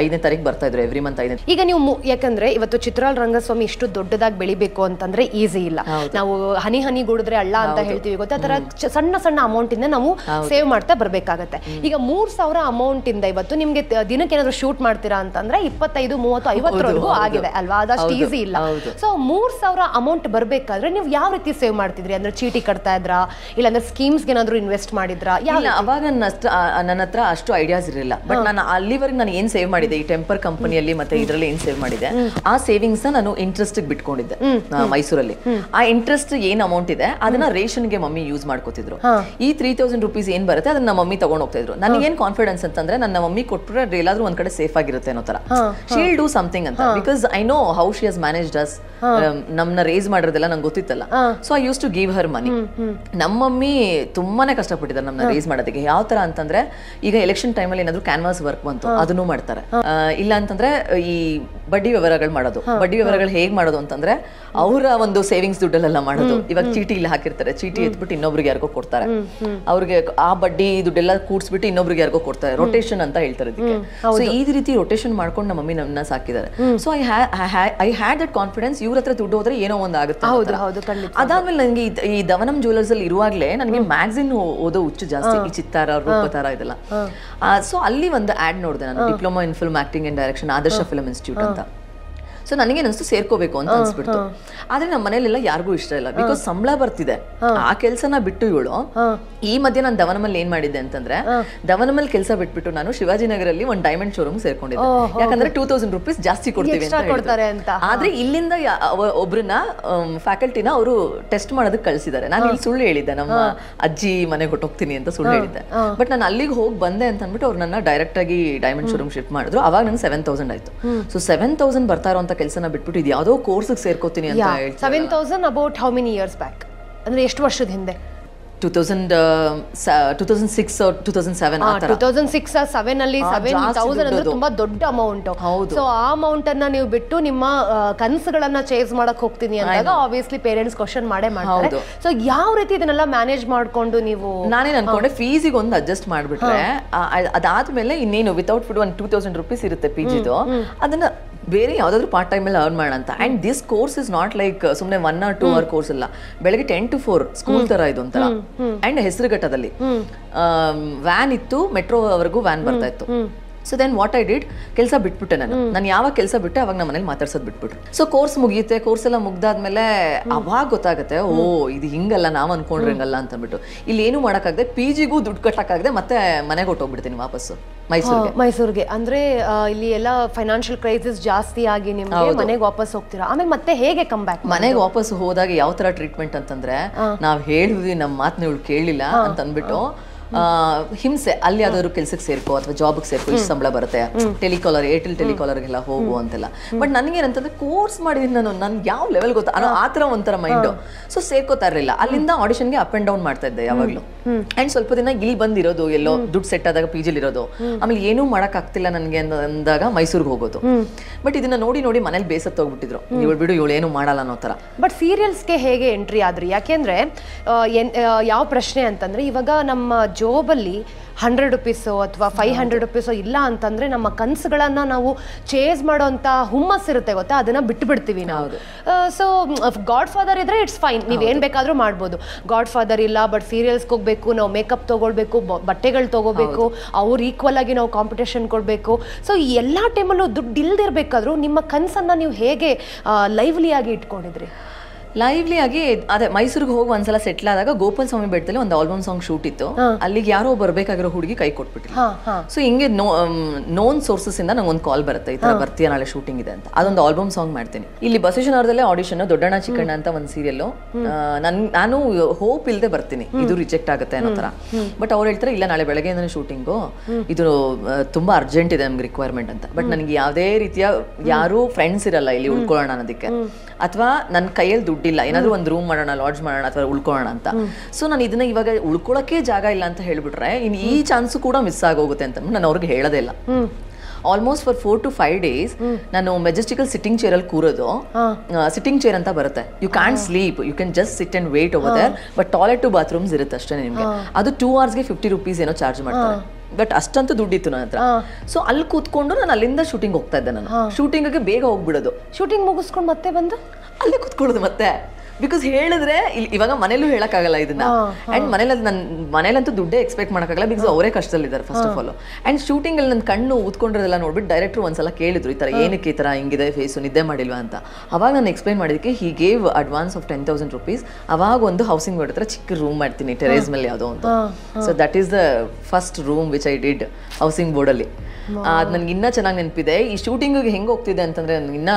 ಐದನೇ ತಾರೀಕು ಬರ್ತಾ ಇದ್ರು ಎವ್ರಿ ಮಂತ್ ಐದನೇ ಈಗ ನೀವು ಯಾಕಂದ್ರೆ ಇವತ್ತು ಚಿತ್ರಾಲ್ ರಂಗಸ್ವಾಮಿ ಇಷ್ಟು ದೊಡ್ಡದಾಗಿ ಬೆಳಿಬೇಕು ಅಂತಂದ್ರೆ ಈಸಿ ಇಲ್ಲ ನಾವು ಹನಿ ಹನಿ ಗುಡಿದ್ರೆ ಅಳ್ಳ ಅಂತ ಹೇಳ್ತೀವಿ ಗೊತ್ತಾ ತರ ಸಣ್ಣ ಸಣ್ಣ ಅಮೌಂಟ್ ಇಂದ ನಾವು ಸೇವ್ ಮಾಡ್ತಾ ಬರ್ಬೇಕಾಗತ್ತೆ ಈಗ ಮೂರ್ ಸಾವಿರ ಅಮೌಂಟ್ ಇಂದ ಇವತ್ತು ನಿಮ್ಗೆ ದಿನಕ್ಕೆ ಏನಾದ್ರು ಶೂಟ್ ಮಾಡ್ತೀರಾ ಅಂತಂದ್ರೆ ಇಪ್ಪತ್ತೈದು ಮೂವತ್ತು ಐವತ್ತರವರೆಗೂ ಆಗಿದೆ ಅಲ್ವಾ ಅದಷ್ಟು ಈಸಿ ಇಲ್ಲ ಸೊ ಮೂರ್ ಸಾವಿರ ಅಮೌಂಟ್ ಬರಬೇಕಾದ್ರೆ ನೀವು ಯಾವ ರೀತಿ ಸೇವ್ ಮಾಡ್ತಿದ್ರಿ ಅಂದ್ರೆ ಚೀಟಿ ಕಟ್ತಾ ಇದ್ರಾ ಅಂದ್ರೆ ಸ್ಕೀಮ್ಸ್ ಏನಾದ್ರು ಇನ್ವೆಸ್ಟ್ ಮಾಡಿದ್ರಾ ಇಲ್ಲ ಅವಾಗ ನನ್ನ ಹತ್ರ ಅಷ್ಟು ಐಡಿಯಾಸ್ ಇರಲಿಲ್ಲ ಬಟ್ ನಾನು ಅಲ್ಲಿವರೆಗೆ ನಾನು ಏನ್ ಸೇವ್ ಮಾಡಿದೆ ಈ ಟೆಂಪರ್ ಕಂಪನಿಯಲ್ಲಿ ಮತ್ತೆ ಇದರಲ್ಲಿ ಏನ್ ಸೇವ್ ಮಾಡಿದೆ ಆ ಸೇವಿಂಗ್ಸ್ ನಾನು ಇಂಟ್ರೆಸ್ಟ್ ಬಿಟ್ಕೊಂಡಿದ್ದೆ ಮೈಸೂರಲ್ಲಿ ಆ ಇಂಟ್ರೆಸ್ಟ್ ಏನ್ ಅಮೌಂಟ್ ಇದೆ ಅದನ್ನ ರೇಷನ್ ಗೆ ಮಮ್ಮಿ ಯೂಸ್ ಮಾಡ್ಕೋತಿದ್ರು ಈ ತ್ರೀ ತೌಸಂಡ್ ರುಪೀಸ್ ಏನ್ ಬರುತ್ತೆ ಅದನ್ನ ಮಮ್ಮಿ ತಗೊಂಡು ಹೋಗ್ತಾ ಇದ್ರು ನನಗೆ ಏನ್ ಕಾನ್ಫಿಡೆನ್ಸ್ ಅಂತಂದ್ರೆ ನನ್ನ ಮಮ್ಮಿ ಕೊಟ್ಬಿಟ್ರೆ ಎಲ್ಲಾದ್ರೂ ಒಂದ್ ಕಡೆ ಸೇಫ್ ಆಗಿರುತ್ತೆ ಅನ್ನೋ ತರ ಶೀಲ್ ಡೂ ಸಮಥಿಂಗ್ ಅಂತ because I know how she has manage us ನಮ್ನ ರೇಸ್ ಮಾಡಿರೋದೆಲ್ಲ ನಂಗೆ ಗೊತ್ತಿತ್ತಲ್ಲ so I use to give her money ನಮ್ಮ ಮಮ್ಮಿ ತುಂಬಾನೇ ಕಷ್ಟಪಟ್ಟಿದ್ದಾರೆ ನಮ್ಮನ್ನ ರೇಸ್ ಮಾಡೋದಕ್ಕೆ ಯಾವ ತರ ಅಂತಂದ್ರೆ ಈಗ ಎಲೆಕ್ಷನ್ ಟೈಮಲ್ಲಿ ಏನಾದ್ರು ಕ್ಯಾನ್ವಾಸ್ ವರ್ಕ್ ಬಂತು ಅದನ್ನು ಮಾಡ್ತಾರೆ ಇಲ್ಲ ಅಂತಂದ್ರೆ ಈ ಬಡ್ಡಿ ವ್ಯವಹಾರಗಳು ಮಾಡೋದು ಬಡ್ಡಿ ವ್ಯವಹಾರಗಳು ಹೇಗೆ ಮಾಡೋದು ಅಂತಂದ್ರೆ ಅವರ ಒಂದು ಸೇವಿಂಗ್ಸ್ ದುಡ್ಡಲ್ಲೆಲ್ಲ ಮಾಡೋದು ಇವಾಗ ಚೀಟಿ ಇಲ್ಲಿ ಹಾಕಿರ್ತಾರೆ ಚೀಟಿ ಎತ್ಬಿಟ್ಟು ಇನ್ನೊಬ್ರಿಗೆ ಯಾರಿಗೋ ಕೊಡ್ತಾರೆ ಅವ್ರಿಗೆ ಆ ಬಡ್ಡಿ ದುಡ್ಡೆಲ್ಲ ಕೂಡ್ಸ್ಬಿಟ್ಟು ಇನ್ನೊಬ್ರಿಗೆ ಯಾರಿಗೋ ಕೊಡ್ತಾರೆ ರೊಟೇಷನ್ ಅಂತ ಹೇಳ್ತಾರೆ ಇದಕ್ಕೆ ಸೊ ಈ ರೀತಿ ರೊಟೇಷನ್ ಮಾಡ್ಕೊಂಡು ಮಾಡ್ಕೊಂಡು ನಮ್ಮ ಮಮ್ಮಿ ನಮ್ಮನ್ನ ಸಾಕಿದ್ದಾರೆ so I I had that confidence ಇವ್ರ ಹತ್ರ ದುಡ್ಡು ಹೋದ್ರೆ ಏನೋ ಒಂದು ಆಗುತ್ತೆ ಹೌದು ಅದಾದ್ಮೇಲೆ ನನಗೆ ಈ ದವನಂ ಜ್ಯುವೆಲರ್ಸ್ ಅಲ್ಲಿ ಇರುವಾಗಲೇ ನನಗೆ ಮ್ಯಾಗ್ಝಿನ್ ಓದೋ ಹುಚ್ಚು ಜಾಸ್ತಿ ಈ ಚಿತ್ತಾರ ರೂಪತಾರ ಇದೆಲ್ಲ ಸೊ ಅಲ್ಲಿ ಒಂದು ಆಡ್ ನೋಡಿದೆ ನಾನು diploma in film acting and direction Adarsh film institute ಅಂತ ಸೊ ಅನಿಸ್ತು ಸೇರ್ಕೋಬೇಕು ಅಂತ ಅನ್ಸ್ಬಿಡ್ತು ಆದ್ರೆ ನಮ್ಮ ಮನೇಲೆಲ್ಲ ಯಾರಿಗೂ ಇಷ್ಟ ಇಲ್ಲ ಬಿಕಾಸ್ ಸಂಬಳ ಬರ್ತಿದೆ ಆ ಕೆಲಸನ ಬಿಟ್ಟು ಇವಳು ಈ ಮಧ್ಯೆ ನಾನು ದವನಮಲ್ಲಿ ಏನ್ ಮಾಡಿದ್ದೆ ಅಂತಂದ್ರೆ ದವನಮಲ್ಲಿ ಕೆಲಸ ಬಿಟ್ಬಿಟ್ಟು ನಾನು ಶಿವಾಜಿನಗರಲ್ಲಿ ಒಂದ್ ಡೈಮಂಡ್ ಶೋರೂಮ್ ಸೇರ್ಕೊಂಡಿದ್ದೆ ಯಾಕಂದ್ರೆ ಟೂ ತೌಸಂಡ್ ರುಪೀಸ್ ಜಾಸ್ತಿ ಕೊಡ್ತೀವಿ ಆದ್ರೆ ಇಲ್ಲಿಂದ ಒಬ್ರನ್ನ ಫ್ಯಾಕಲ್ಟಿನ ಅವರು ಟೆಸ್ಟ್ ಮಾಡೋದಕ್ಕೆ ಕಳಿಸಿದ್ದಾರೆ ನಾನು ಇಲ್ಲಿ ಸುಳ್ಳು ಹೇಳಿದ್ದೆ ನಮ್ಮ ಅಜ್ಜಿ ಮನೆ ಹೊಟ್ಟೋಗ್ತೀನಿ ಅಂತ ಸುಳ್ಳು ಹೇಳಿದ್ದೆ ಬಟ್ ನಾನು ಅಲ್ಲಿಗೆ ಹೋಗಿ ಬಂದೆ ಅಂತ ಅಂದ್ಬಿಟ್ಟು ಅವ್ರು ನನ್ನ ಡೈರೆಕ್ಟ್ ಆಗಿ ಡೈಮಂಡ್ ಶೋರೂಮ್ ಶಿಫ್ಟ್ ಮಾಡಿದ್ರು ಅವಾಗ ನಂಗೆ ಸೆವೆನ್ ತೌಸಂಡ್ ಆಯ್ತು ಸೊ ಸೆವೆನ್ ತೌಸಂಡ್ ಬರ್ತಾ ಇರುವಂತ ಕೆಲಸನ ಬಿಟ್ಬಿಟ್ಟು ಇದು ಯಾವುದೋ ಕೋರ್ಸಿಗೆ ಸೇರ್ಕೋತೀನಿ ಅಂತ ಹೇಳ್ತಾರೆ seven thousand about how many years back ಅಂದ್ರೆ ಎಷ್ಟು ವರ್ಷದ ಹಿಂದೆ two thousand two thousand six two thousand seven two thousand six seven ಅಲ್ಲಿ ಸೆವೆನ್ ತೌಸಂಡ್ ಅಂದ್ರೆ ತುಂಬಾ ದೊಡ್ಡ ಅಮೌಂಟ್ ಸೊ ಆ ಅಮೌಂಟ್ ಅನ್ನ ನೀವು ಬಿಟ್ಟು ನಿಮ್ಮ ಕನಸುಗಳನ್ನ ಚೇಸ್ ಮಾಡಕ್ ಹೋಗ್ತೀನಿ ಅಂದಾಗ ಆಬ್ವಿಯಸ್ಲಿ ಪೇರೆಂಟ್ಸ್ ಕ್ವಶನ್ ಮಾಡೇ ಮಾಡ್ತಾರೆ ಸೊ ಯಾವ ರೀತಿ ಇದನ್ನೆಲ್ಲ ಮ್ಯಾನೇಜ್ ಮಾಡ್ಕೊಂಡು ನೀವು ನಾನೇನ್ ಅನ್ಕೊಂಡೆ ಫೀಸಿಗೆ ಒಂದು ಅಡ್ಜಸ್ಟ್ ಮಾಡ್ಬಿಟ್ರೆ ಅದಾದ್ಮೇಲೆ ಇನ್ನೇನು ವಿತೌಟ್ ಫುಡ್ ಒಂದು ಟೂ ತೌಸಂಡ್ ರುಪೀಸ್ ಇರುತ್ತೆ ಪಿ ಜಿದು ಅದನ್ನ ಬೇರೆ ಯಾವುದಾದ್ರೂ ಪಾರ್ಟ್ ಅಲ್ಲಿ ಅರ್ನ್ ಮಾಡೋಣ ಅಂತ this course is not like ಸುಮ್ಮನೆ one or two hour course ಇಲ್ಲ ಬೆಳಗ್ಗೆ ಟೆನ್ ಟು ಫೋರ್ ಸ್ಕೂಲ್ ತರ ಇದು ಅಂತ ಆ್ಯಂಡ್ ಹೆಸರುಘಟ್ಟದಲ್ಲಿ ವ್ಯಾನ್ ಇತ್ತು ಮೆಟ್ರೋವರೆಗೂ ವ್ಯಾನ್ ಬರ್ತಾ ಇತ್ತು so then what I did ಕೆಲಸ ಬಿಟ್ಬಿಟ್ಟೆ ನಾನು ನಾನು ಯಾವಾಗ ಕೆಲಸ ಬಿಟ್ಟೆ ಅವಾಗ ನಮ್ಮ ಮನೇಲಿ ಮಾತಾಡ್ಸೋದು ಬಿಟ್ಬಿಟ್ರು ಸೊ ಕೋರ್ಸ್ ಮುಗಿಯುತ್ತೆ ಕೋರ್ಸ್ ಎಲ್ಲ ಮುಗ್ದಾದ್ಮೇಲೆ ಅವಾಗ ಗೊತ್ತಾಗುತ್ತೆ ಓ ಇದು ಹಿಂಗಲ್ಲ ನಾವು ಅನ್ಕೊಂಡ್ರಂಗಲ್ಲ ಅಂತ ಅಂದ್ಬಿಟ್ಟು ಇಲ್ಲಿ ಏನು ಮಾಡೋಕ್ಕಾಗದೆ ಪಿ ಜಿಗೂ ದುಡ್ಡು ಕಟ್ಟಕ್ಕಾಗದೆ ಮತ್ತೆ ಮನೆಗೆ ಹೊಟ್ಟೋಗ್ಬಿಡ್ತೀನಿ ವಾಪಸ್ಸು ಮೈಸೂರಿಗೆ ಮೈಸೂರಿಗೆ ಅಂದ್ರೆ ಇಲ್ಲಿ ಎಲ್ಲ ಫೈನಾನ್ಷಿಯಲ್ ಕ್ರೈಸಿಸ್ ಜಾಸ್ತಿ ಆಗಿ ನಿಮ್ಗೆ ಮನೆಗೆ ವಾಪಸ್ ಹೋಗ್ತೀರಾ ಆಮೇಲೆ ಮತ್ತೆ ಹೇಗೆ ಕಮ್ ಬ್ಯಾಕ್ ಮನೆಗೆ ವಾಪಸ್ ಹೋದಾಗ ಯಾವ ತರ ಟ್ರೀಟ್ಮೆಂಟ್ ಅಂತಂದ್ರೆ ನಾವು ಹೇಳಿದ್ವಿ ನಮ್ಮ ಮಾತನ್ನ ಇವಳು ಕೇಳಿಲ್ಲ ಅಂತ ಅಂದ್ಬಿಟ್ಟು ಹಿಂಸೆ ಅಲ್ಲಿ ಯಾವ್ದಾದ್ರು ಕೆಲಸಕ್ಕೆ ಸೇರ್ಕೋ ಅಥವಾ ಜಾಬ್ಗೆ ಸೇರ್ಕೋ ಇಷ್ಟು ಸಂಬಳ ಬರುತ್ತೆ ಟೆಲಿಕಾಲರ್ ಏರ್ಟೆಲ್ ಟೆಲಿಕಾಲರ್ಗೆಲ್ಲ ಹೋಗು ಅಂತೆಲ್ಲ ಬಟ್ ನನಗೇನಂತಂದ್ರೆ ಕೋರ್ಸ್ ಮಾಡಿದ್ರೆ ನಾನು ನಾನು ಯಾವ ಲೆವೆಲ್ ಗೊತ್ತಾ ಅನ್ನೋ ಆ ಥರ ಒಂಥರ ಸೊ ಸೇರ್ಕೋತಾ ಇರಲಿಲ್ಲ ಅಲ್ಲಿಂದ ಆಡಿಷನ್ಗೆ ಅಪ್ ಅಂಡ್ ಡೌನ್ ಮಾಡ್ತಾ ಇದ್ದೆ ಯಾವಾಗಲೂ ಆ್ಯಂಡ್ ಸ್ವಲ್ಪ ದಿನ ಇಲ್ಲಿ ಬಂದಿರೋದು ಎಲ್ಲೋ ದುಡ್ಡು ಸೆಟ್ ಆದಾಗ ಪಿ ಜಿಲಿರೋದು ಆಮೇಲೆ ಏನೂ ಆಗ್ತಿಲ್ಲ ನನಗೆ ಅಂದಾಗ ಮೈಸೂರಿಗೆ ಹೋಗೋದು ಬಟ್ ಇದನ್ನ ನೋಡಿ ನೋಡಿ ಮನೇಲಿ ಬೇಸತ್ತು ಹೋಗ್ಬಿಟ್ಟಿದ್ರು ಇವಳು ಬಿಡು ಇವಳು ಏನು ಮಾಡಲ್ಲ ಅನ್ನೋ ಥರ ಬಟ್ ಸೀರಿಯಲ್ಸ್ ಗೆ ಹೇಗೆ ಎಂಟ್ರಿ ಆದ್ರಿ ಯಾಕೆಂದ್ರೆ ಯಾವ ಪ್ರಶ್ನೆ ಅಂತಂದ್ರೆ ಇವಾಗ ನಮ್ಮ ಜೋಬಲ್ಲಿ ಹಂಡ್ರೆಡ್ ರುಪೀಸೋ ಅಥವಾ ಫೈವ್ ಹಂಡ್ರೆಡ್ ರುಪೀಸೋ ಇಲ್ಲ ಅಂತಂದರೆ ನಮ್ಮ ಕನ್ಸುಗಳನ್ನು ನಾವು ಚೇಸ್ ಮಾಡೋಂಥ ಹುಮ್ಮಸ್ಸಿರುತ್ತೆ ಗೊತ್ತಾ ಅದನ್ನು ಬಿಟ್ಟುಬಿಡ್ತೀವಿ ನಾವು ಸೊ ಗಾಡ್ ಫಾದರ್ ಇದ್ದರೆ ಇಟ್ಸ್ ಫೈನ್ ನೀವು ಏನು ಬೇಕಾದರೂ ಮಾಡ್ಬೋದು ಗಾಡ್ ಫಾದರ್ ಇಲ್ಲ ಬಟ್ ಸೀರಿಯಲ್ಸ್ಗೆ ಹೋಗ್ಬೇಕು ನಾವು ಮೇಕಪ್ ತೊಗೊಳ್ಬೇಕು ಬಟ್ಟೆಗಳು ತಗೋಬೇಕು ಅವ್ರು ಈಕ್ವಲ್ ಆಗಿ ನಾವು ಕಾಂಪಿಟೇಷನ್ ಕೊಡಬೇಕು ಸೊ ಎಲ್ಲ ಟೈಮಲ್ಲೂ ದುಡ್ಡು ಇಲ್ದಿರಬೇಕಾದ್ರೂ ನಿಮ್ಮ ಕನಸನ್ನು ನೀವು ಹೇಗೆ ಲೈವ್ಲಿಯಾಗಿ ಇಟ್ಕೊಂಡಿದ್ರಿ ಲೈವ್ಲಿ ಆಗಿ ಅದೇ ಮೈಸೂರಿಗೆ ಹೋಗಿ ಒಂದ್ಸಲ ಸೆಟ್ಲ್ ಆದಾಗ ಗೋಪಾಲ್ ಸ್ವಾಮಿ ಬೆಟ್ಟದಲ್ಲಿ ಒಂದು ಆಲ್ಬಮ್ ಸಾಂಗ್ ಶೂಟ್ ಇತ್ತು ಅಲ್ಲಿಗೆ ಯಾರೋ ಬರ್ಬೇಕಾಗಿರೋ ಹುಡುಗಿ ಕೈ ಕೊಟ್ಬಿಟ್ಟು ಸೊ ಹಿಂಗೆ ನೋನ್ ಸೋರ್ಸಸ್ um, ಇಂದ ನಂಗೆ ಒಂದು ಕಾಲ್ ಬರುತ್ತೆ ಈ ತರ ಬರ್ತೀಯ ನಾಳೆ ಶೂಟಿಂಗ್ ಇದೆ ಅಂತ ಅದೊಂದು ಆಲ್ಬಮ್ ಸಾಂಗ್ ಮಾಡ್ತೀನಿ ಇಲ್ಲಿ ಬಸವೇಶ್ವರದಲ್ಲೇ ಆಡಿಷನ್ ದೊಡ್ಡಣ್ಣ ಚಿಕ್ಕಣ್ಣ ಅಂತ ಒಂದು ಸೀರಿಯಲ್ ನಾನು ಹೋಪ್ ಇಲ್ಲದೆ ಬರ್ತೀನಿ ಇದು ರಿಜೆಕ್ಟ್ ಆಗುತ್ತೆ ಅನ್ನೋ ತರ ಬಟ್ ಅವ್ರು ಹೇಳ್ತಾರೆ ಇಲ್ಲ ನಾಳೆ ಬೆಳಗ್ಗೆಯಿಂದನೇ ಶೂಟಿಂಗು ಇದು ತುಂಬಾ ಅರ್ಜೆಂಟ್ ಇದೆ ನಮ್ಗೆ ರಿಕ್ವೈರ್ಮೆಂಟ್ ಅಂತ ಬಟ್ ನನಗೆ ಯಾವುದೇ ರೀತಿಯ ಯಾರು ಫ್ರೆಂಡ್ಸ್ ಇರಲ್ಲ ಇಲ್ಲಿ ಉಳ್ಕೊಳ್ಳೋಣ ಅನ್ನೋದಕ್ಕೆ ಅಥವಾ ನನ್ನ ಕೈಯಲ್ಲಿ ದುಡ್ಡಿಲ್ಲ ಏನಾದರೂ ಒಂದು ರೂಮ್ ಮಾಡೋಣ ಲಾಡ್ಜ್ ಮಾಡೋಣ ಅಥವಾ ಉಳ್ಕೊಳ್ಳೋಣ ಅಂತ ಸೊ ನಾನು ಇದನ್ನ ಇವಾಗ ಉಳ್ಕೊಳ್ಳೋಕೆ ಜಾಗ ಇಲ್ಲ ಅಂತ ಹೇಳಿಬಿಟ್ರೆ ಇನ್ನು ಈ ಚಾನ್ಸ್ ಕೂಡ ಮಿಸ್ ಆಗೋಗುತ್ತೆ ಅಂತ ನಾನು ಅವ್ರಿಗೆ ಹೇಳೋದೇ ಇಲ್ಲ almost for four to five days ನಾನು ಮೆಜೆಸ್ಟಿಕಲ್ ಸಿಟ್ಟಿಂಗ್ ಚೇರ್ ಅಲ್ಲಿ ಕೂರೋದು ಸಿಟ್ಟಿಂಗ್ ಚೇರ್ ಅಂತ ಬರುತ್ತೆ you can sleep you can just sit and wait over there but toilet two bathrooms ಇರುತ್ತೆ ಅಷ್ಟೇ ನಿಮಗೆ ಅದು ಟೂ ಅವರ್ಸ್ಗೆ ಫಿಫ್ಟಿ ರುಪೀಸ್ ಏನೋ ಚಾರ್ಜ್ ಮಾಡ್ತಾರೆ ಬಟ್ ಅಷ್ಟಂತೂ ದುಡ್ಡಿತ್ತು ನನ್ನ ಹತ್ರ ಸೊ ಅಲ್ಲಿ ಕೂತ್ಕೊಂಡು ನಾನು ಅಲ್ಲಿಂದ ಶೂಟಿಂಗ್ ಹೋಗ್ತಾ ಇದ್ದೆ ನಾನು ಶೂಟಿಂಗ್ಗೆ ಬೇಗ ಹೋಗ್ಬಿಡೋದು ಶೂಟಿಂಗ್ ಮುಗಿಸ್ಕೊಂಡು ಮತ್ತೆ ಬಂದು ಅಲ್ಲೇ ಕೂತ್ಕೊಳ್ಳೋದು ಮತ್ತೆ ಬಿಕಾಸ್ ಹೇಳಿದ್ರೆ ಇವಾಗ ಮನೇಲೂ ಹೇಳಕ್ಕಾಗಲ್ಲ ಇದನ್ನ ಅಂಡ್ ಮನೇಲಿ ನನ್ನ ಮನೇಲಂತೂ ದುಡ್ಡೇ ಎಕ್ಸ್ಪೆಕ್ಟ್ ಮಾಡಕ್ಕಾಗಲ್ಲ ಬಿಕಾಸ್ ಅವರೇ ಕಷ್ಟದಲ್ಲಿದ್ದಾರೆ first of all and shooting ಅಲ್ಲಿ ನನ್ನ ಕಣ್ಣು ಊದ್ಕೊಂಡಿರೋದೆಲ್ಲ ನೋಡ್ಬಿಟ್ಟು ಡೈರೆಕ್ಟರ್ ಒಂದ್ಸಲ ಕೇಳಿದ್ರು ಈ ತರ ಏನಕ್ಕೆ ಈ ತರ ಹಿಂಗಿದೆ ಫೇಸು ನಿದ್ದೆ ಮಾಡಿಲ್ವಾ ಅಂತ ಅವಾಗ ನಾನು ಎಕ್ಸ್ಪ್ಲೈನ್ ಮಾಡಿದಕ್ಕೆ he gave advance of ten thousand rupees ಅವಾಗ ಒಂದು ಹೌಸಿಂಗ್ ಬೋರ್ಡ್ ಹತ್ರ ಚಿಕ್ಕ ರೂಮ್ ಮಾಡ್ತೀನಿ ಟೆರೇಸ್ ಮೇಲೆ ಯಾವುದೋ ಅಂತ so that is the first room which I did housing ಬೋರ್ಡಲ್ಲಿ ಅದು ನನಗೆ ಇನ್ನ ಚೆನ್ನಾಗಿ ನೆನಪಿದೆ ಈ ಶೂಟಿಂಗ್ ಹೆಂಗೆ ಹೋಗ್ತಿದೆ ಅಂತಂದ್ರೆ ಇನ್ನ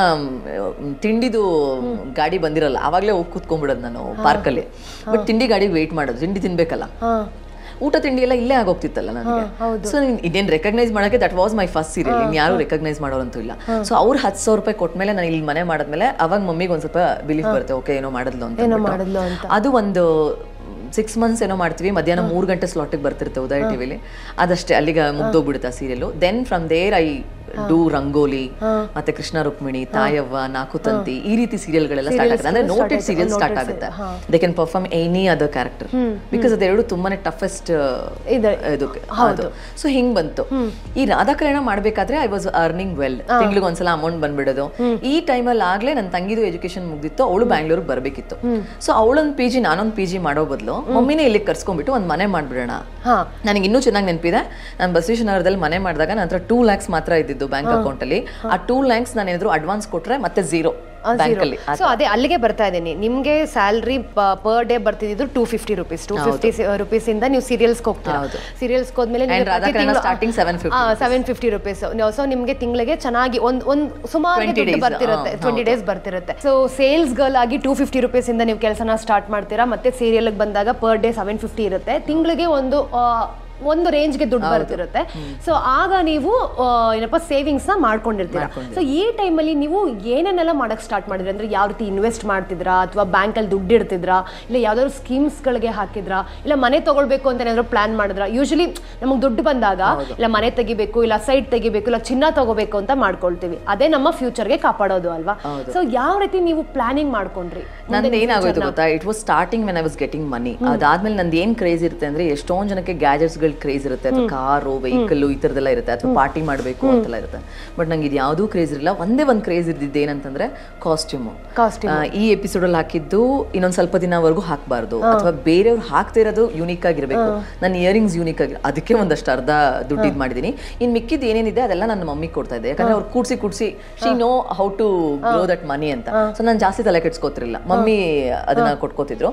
ತಿಂಡಿದು ಗಾಡಿ ಬಂದಿರಲ್ಲ ಆವಾಗಲೇ ಹೋಗಿ ಕೂತ್ಕೊಂಡ್ಬಿಡೋದು ನಾನು ಪಾರ್ಕಲ್ಲಿ ಬಟ್ ತಿಂಡಿ ಗಾಡಿಗೆ ವೇಟ್ ಮಾಡೋದು ತಿಂಡಿ ತಿನ್ಬೇಕಲ್ಲ ಊಟ ತಿಂಡಿ ಎಲ್ಲ ಇಲ್ಲೇ ಆಗೋಗ್ತಿತ್ತಲ್ಲ ನನಗೆ ಸೊ ಇದೇನ್ ರೆಕಗ್ನೈಸ್ ಮಾಡಕ್ಕೆ that was my first serial ಇನ್ನು ಯಾರು ರೆಕಗ್ನೈಸ್ ಮಾಡೋರಂತೂ ಇಲ್ಲ ಸೊ ಅವ್ರು ಹತ್ ಸಾವಿರ ರೂಪಾಯಿ ಕೊಟ್ಮೇಲೆ ನಾನು ಇಲ್ಲಿ ಮನೆ ಮಾಡಿದ್ಮೇಲೆ ಅವಾಗ ಮಮ್ಮಿಗೆ ಒಂದ್ ಸ್ವಲ್ಪ ಬಿಲೀಫ್ ಬರುತ್ತೆ ಓಕೆ ಏನೋ ಮಾಡಿದ್ಲು ಅಂತ ಅದು ಒಂದು ಸಿಕ್ಸ್ ಮಂತ್ಸ್ ಏನೋ ಮಾಡ್ತೀವಿ ಮಧ್ಯಾಹ್ನ ಮೂರು ಗಂಟೆ ಸ್ಲಾಟಿಗೆ ಬರ್ತಿರ್ತೇವೆ ಉದಯ ಟಿವಿಲಿ ಅದಷ್ಟೇ ಅಲ್ಲಿಗೆ ಮುಗ್ದೋಗ್ಬಿಡುತ್ತೆ ಆ serial then from there I do Rangoli ಮತ್ತೆ ಕೃಷ್ಣ ರುಕ್ಮಿಣಿ ತಾಯವ್ವ ನಾಕು ತಂತಿ ಈ ರೀತಿ ಸೀರಿಯಲ್ಗಳೆಲ್ಲ ಸ್ಟಾರ್ಟ್ ಆಗುತ್ತೆ ಅಂದ್ರೆ ನೋಟೆಡ್ ಸೀರಿಯಲ್ ಸ್ಟಾರ್ಟ್ ಆಗುತ್ತೆ they can perform any other character because ಅದೆರಡು ತುಂಬಾನೇ ಟಫೆಸ್ಟ್ ಹೌದು ಸೊ ಹಿಂಗ್ ಬಂತು ಈ ರಾಧಾಕರಣ ಮಾಡ್ಬೇಕಾದ್ರೆ ಐ ವಾಸ್ ಅರ್ನಿಂಗ್ ವೆಲ್ ತಿಂಗ್ಳಿಗೆ ಒಂದ್ಸಲ ಅಮೌಂಟ್ ಬಂದ್ಬಿಡೋದು ಈ ಟೈಮಲ್ಲಿ ಆಗ್ಲೇ ನನ್ನ ತಂಗಿದು ಎಜುಕೇಶನ್ ಮುಗ್ದಿತ್ತು ಅವಳು ಬ್ಯಾಂಗ್ಳೂರ್ ಬರಬೇಕಿತ್ತು ಸೊ ಅವಳೊಂದು ಪಿ ಜಿ ನಾನೊಂದ್ ಪಿ ಜಿ ಮಾಡೋ ಬದಲು ಮಮ್ಮಿನೇ ಇಲ್ಲಿ ಕರ್ಸ್ಕೊಂಡ್ಬಿಟ್ಟು ಒಂದು ಮನೆ ಮಾಡ್ಬಿಡೋಣ ನನಗೆ ಇನ್ನೂ ಚೆನ್ನಾಗಿ ನೆನಪಿದೆ ನಾನು ಬಸವೇಶ್ವರ ನಗರದಲ್ಲಿ ಮನೆ ಮಾಡಿದಾಗ ನನ್ನ ಹತ್ರ ಟೂ ಲ್ಯಾಕ್ಸ್ ಮಾತ್ರ ಇದ್ದಿದ್ದು ಬ್ಯಾಂಕ್ ಅಕೌಂಟ್ ಅಲ್ಲಿ ಆ ಟೂ ಲ್ಯಾಕ್ಸ್ ನಾನು ಏನಾದ್ರು ಅಡ್ವಾನ್ಸ್ ಕೊಟ್ರೆ ಮತ್ತೆ ಝೀರೋ ಸೊ ಅದೇ ಅಲ್ಲಿಗೆ ಬರ್ತಾ ಇದ್ದೀನಿ ನಿಮಗೆ ಸ್ಯಾಲ್ರಿ ಪರ್ ಡೇ ಬರ್ತಿದ್ದು two fifty rupees two fifty rupees ಇಂದ ನೀವು ಸೀರಿಯಲ್ಸ್ ಹೋಗ್ತೀರಾ ಸೀರಿಯಲ್ಸ್ ಹೋದ್ಮೇಲೆ starting seven fifty rupees so ನಿಮಗೆ ತಿಂಗಳಿಗೆ ಚೆನ್ನಾಗಿ ಒಂದು ಒಂದು ಸುಮಾರು ಬರ್ತಿರುತ್ತೆ ಟ್ವೆಂಟಿ ಡೇಸ್ ಬರ್ತಿರುತ್ತೆ ಸೊ ಸೇಲ್ಸ್ ಗರ್ಲ್ ಆಗಿ ಟೂ ಫಿಫ್ಟಿ ರುಪೀಸ್ ಇಂದ ನೀವು ಕೆಲಸನ ಸ್ಟಾರ್ಟ್ ಮಾಡ್ತೀರಾ ಮತ್ತೆ ಸೀರಿಯಲ್ ಬಂದಾಗ ಪರ್ ಡೇ ಸೆವೆನ್ ಫಿಫ್ಟಿ ಇರುತ್ತೆ ತಿಂಗಳಿಗೆ ಒಂದು ಒಂದು ಗೆ ದುಡ್ಡು ಬರ್ತಿರುತ್ತೆ ಸೊ ಆಗ ನೀವು ಏನಪ್ಪ ಸೇವಿಂಗ್ಸ್ ನ ಮಾಡ್ಕೊಂಡಿರ್ತೀರಾ ಸೊ ಈ ಟೈಮಲ್ಲಿ ನೀವು ಏನೇನೆಲ್ಲ ಮಾಡಕ್ ಸ್ಟಾರ್ಟ್ ಮಾಡಿದ್ರಿ ಅಂದ್ರೆ ಯಾವ ರೀತಿ ಇನ್ವೆಸ್ಟ್ ಮಾಡ್ತಿದ್ರ ಅಥವಾ ಬ್ಯಾಂಕ್ ಅಲ್ಲಿ ದುಡ್ಡು ಇರ್ತಿದ್ರ ಇಲ್ಲ ಯಾವ್ದಾದ್ರು ಗಳಿಗೆ ಹಾಕಿದ್ರ ಇಲ್ಲ ಮನೆ ತಗೊಳ್ಬೇಕು ಅಂತ ಏನಾದ್ರು ಪ್ಲಾನ್ ಮಾಡಿದ್ರ ಯೂಶಲಿ ನಮಗೆ ದುಡ್ಡು ಬಂದಾಗ ಇಲ್ಲ ಮನೆ ತೆಗಿಬೇಕು ಇಲ್ಲ ಸೈಟ್ ತೆಗಿಬೇಕು ಇಲ್ಲ ಚಿನ್ನ ತಗೋಬೇಕು ಅಂತ ಮಾಡ್ಕೊಳ್ತೀವಿ ಅದೇ ನಮ್ಮ ಫ್ಯೂಚರ್ ಗೆ ಕಾಪಾಡೋದು ಅಲ್ವಾ ಸೊ ಯಾವ ರೀತಿ ನೀವು ಪ್ಲಾನಿಂಗ್ ಮಾಡ್ಕೊಂಡ್ರಿ ಗೊತ್ತಾ it was starting men I was getting money ಅದಾದ್ಮೇಲೆ ನಂದು ಏನ್ ಕ್ರೇಜ್ ಇರುತ್ತೆ ಅಂದ್ರೆ ಎಷ್ಟೊಂದು ಜನಕ್ಕೆ ಗ್ಯಾಜೆಟ್ಸ್ ವೆಹಿಕಲ್ ಕ್ರೇಜ್ ಇರುತ್ತೆ ಅಥವಾ ಕಾರು ವೆಹಿಕಲ್ ಈ ಥರದೆಲ್ಲ ಇರುತ್ತೆ ಅಥವಾ ಪಾರ್ಟಿ ಮಾಡಬೇಕು ಅಂತೆಲ್ಲ ಇರುತ್ತೆ ಬಟ್ ನಂಗೆ ಇದು ಯಾವುದೂ ಕ್ರೇಜ್ ಇರಲಿಲ್ಲ ಒಂದೇ ಒಂದು ಕ್ರೇಜ್ ಇದ್ದಿದ್ದು ಏನಂತಂದ್ರೆ ಕಾಸ್ಟ್ಯೂಮ್ ಈ ಎಪಿಸೋಡಲ್ಲಿ ಹಾಕಿದ್ದು ಇನ್ನೊಂದು ಸ್ವಲ್ಪ ದಿನವರೆಗೂ ಹಾಕಬಾರ್ದು ಅಥವಾ ಬೇರೆಯವ್ರು ಹಾಕ್ತಿರೋದು ಯುನೀಕ್ ಆಗಿರಬೇಕು ನನ್ನ ಇಯರಿಂಗ್ಸ್ ಯೂನಿಕ್ ಆಗಿ ಅದಕ್ಕೆ ಒಂದಷ್ಟು ಅರ್ಧ ದುಡ್ಡು ಇದು ಇನ್ ಇನ್ನು ಮಿಕ್ಕಿದ್ದು ಏನೇನಿದೆ ಅದೆಲ್ಲ ನನ್ನ ಮಮ್ಮಿ ಕೊಡ್ತಾ ಇದ್ದೆ ಯಾಕಂದ್ರೆ ಅವ್ರು ಕೂಡಿಸಿ ಕೂಡಿಸಿ she know how to grow that money ಅಂತ ಸೊ ನಾನು ಜಾಸ್ತಿ ತಲೆ ಕೆಡ್ಸ್ಕೋತಿರ್ಲಿಲ್ಲ ಮಮ್ಮಿ ಅದನ್ನ ಕೊಟ್ಕೋತಿದ್ರು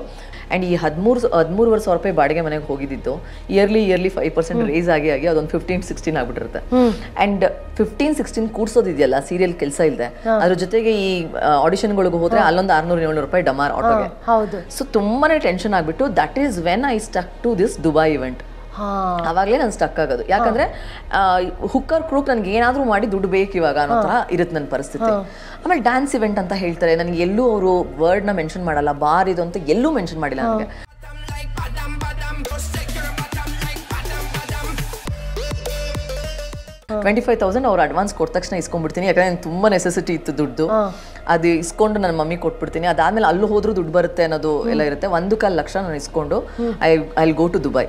ಆ್ಯಂಡ್ ಈ ಹದಿಮೂರು ಹದಿಮೂರುವರೆ ಸಾವಿರ ರೂಪಾಯಿ ಬಾಡಿಗೆ ಮನೆಗೆ ಹೋಗಿದ್ದು yearly yearly five percent raise ಆಗಿ ಆಗಿ ಅದೊಂದು ಫಿಫ್ಟೀನ್ ಸಿಕ್ಸ್ಟೀನ್ ಆಗ್ಬಿಟ್ಟಿರುತ್ತೆ ಆ್ಯಂಡ್ ಫಿಫ್ಟೀನ್ ಸಿಕ್ಸ್ಟೀನ್ ಕೂಡ್ಸೋದಿದೆಯಲ್ಲ ಸೀರಿಯಲ್ ಕೆಲಸ ಇಲ್ಲದೆ ಅದ್ರ ಜೊತೆಗೆ ಈ ಆಡಿಷನ್ಗಳಿಗೆ ಹೋದ್ರೆ ಅಲ್ಲೊಂದು ಆರ್ನೂರು ಏಳ್ನೂರು ರೂಪಾಯಿ ಡಮಾರ್ ಆಟೋಗೆ ಸೊ ತುಂಬಾನೇ ಟೆನ್ಷನ್ ಆಗಿಬಿಟ್ಟು that is when I stuck to this Dubai event ಅವಾಗಲೇ ನಾನು ಸ್ಟಕ್ ಆಗೋದು ಯಾಕಂದ್ರೆ ಹುಕ್ಕರ್ ಕ್ರೂಕ್ ನನಗೆ ಏನಾದರೂ ಮಾಡಿ ದುಡ್ಡು ಬೇಕು ಇವಾಗ ಅನ್ನೋ ತರ ಇರುತ್ತೆ ನನ್ನ ಪರಿಸ್ಥಿತಿ ಆಮೇಲೆ ಡ್ಯಾನ್ಸ್ ಇವೆಂಟ್ ಅಂತ ಹೇಳ್ತಾರೆ ನನಗೆ ಎಲ್ಲೂ ಅವರು ನ ಮೆನ್ಷನ್ ಮಾಡಲ್ಲ ಬಾರ್ ಇದು ಅಂತ ಎಲ್ಲೂ ಮೆನ್ಷನ್ ಮಾಡಿಲ್ಲ ನನಗೆ ಟ್ವೆಂಟಿ ಫೈವ್ ತೌಸಂಡ್ ಅವ್ರು ಅಡ್ವಾನ್ಸ್ ಕೊಟ್ಟ ತಕ್ಷಣ ಇಸ್ಕೊಂಡ್ಬಿಡ್ತೀನಿ ಯಾಕಂದ್ರೆ ನನಗೆ ತುಂಬ ನೆಸೆಸಿಟಿ ಇತ್ತು ದುಡ್ಡು ಅದು ಇಸ್ಕೊಂಡು ನನ್ನ ಮಮ್ಮಿ ಕೊಟ್ಬಿಡ್ತೀನಿ ಅದಾದ್ಮೇಲೆ ಅಲ್ಲೂ ಹೋದ್ರೂ ದುಡ್ಡು ಬರುತ್ತೆ ಅನ್ನೋದು ಎಲ್ಲ ಇರುತ್ತೆ ಒಂದು ಕಾಲು ಲಕ್ಷ ನಾನು ಇಸ್ಕೊಂಡು I I go to Dubai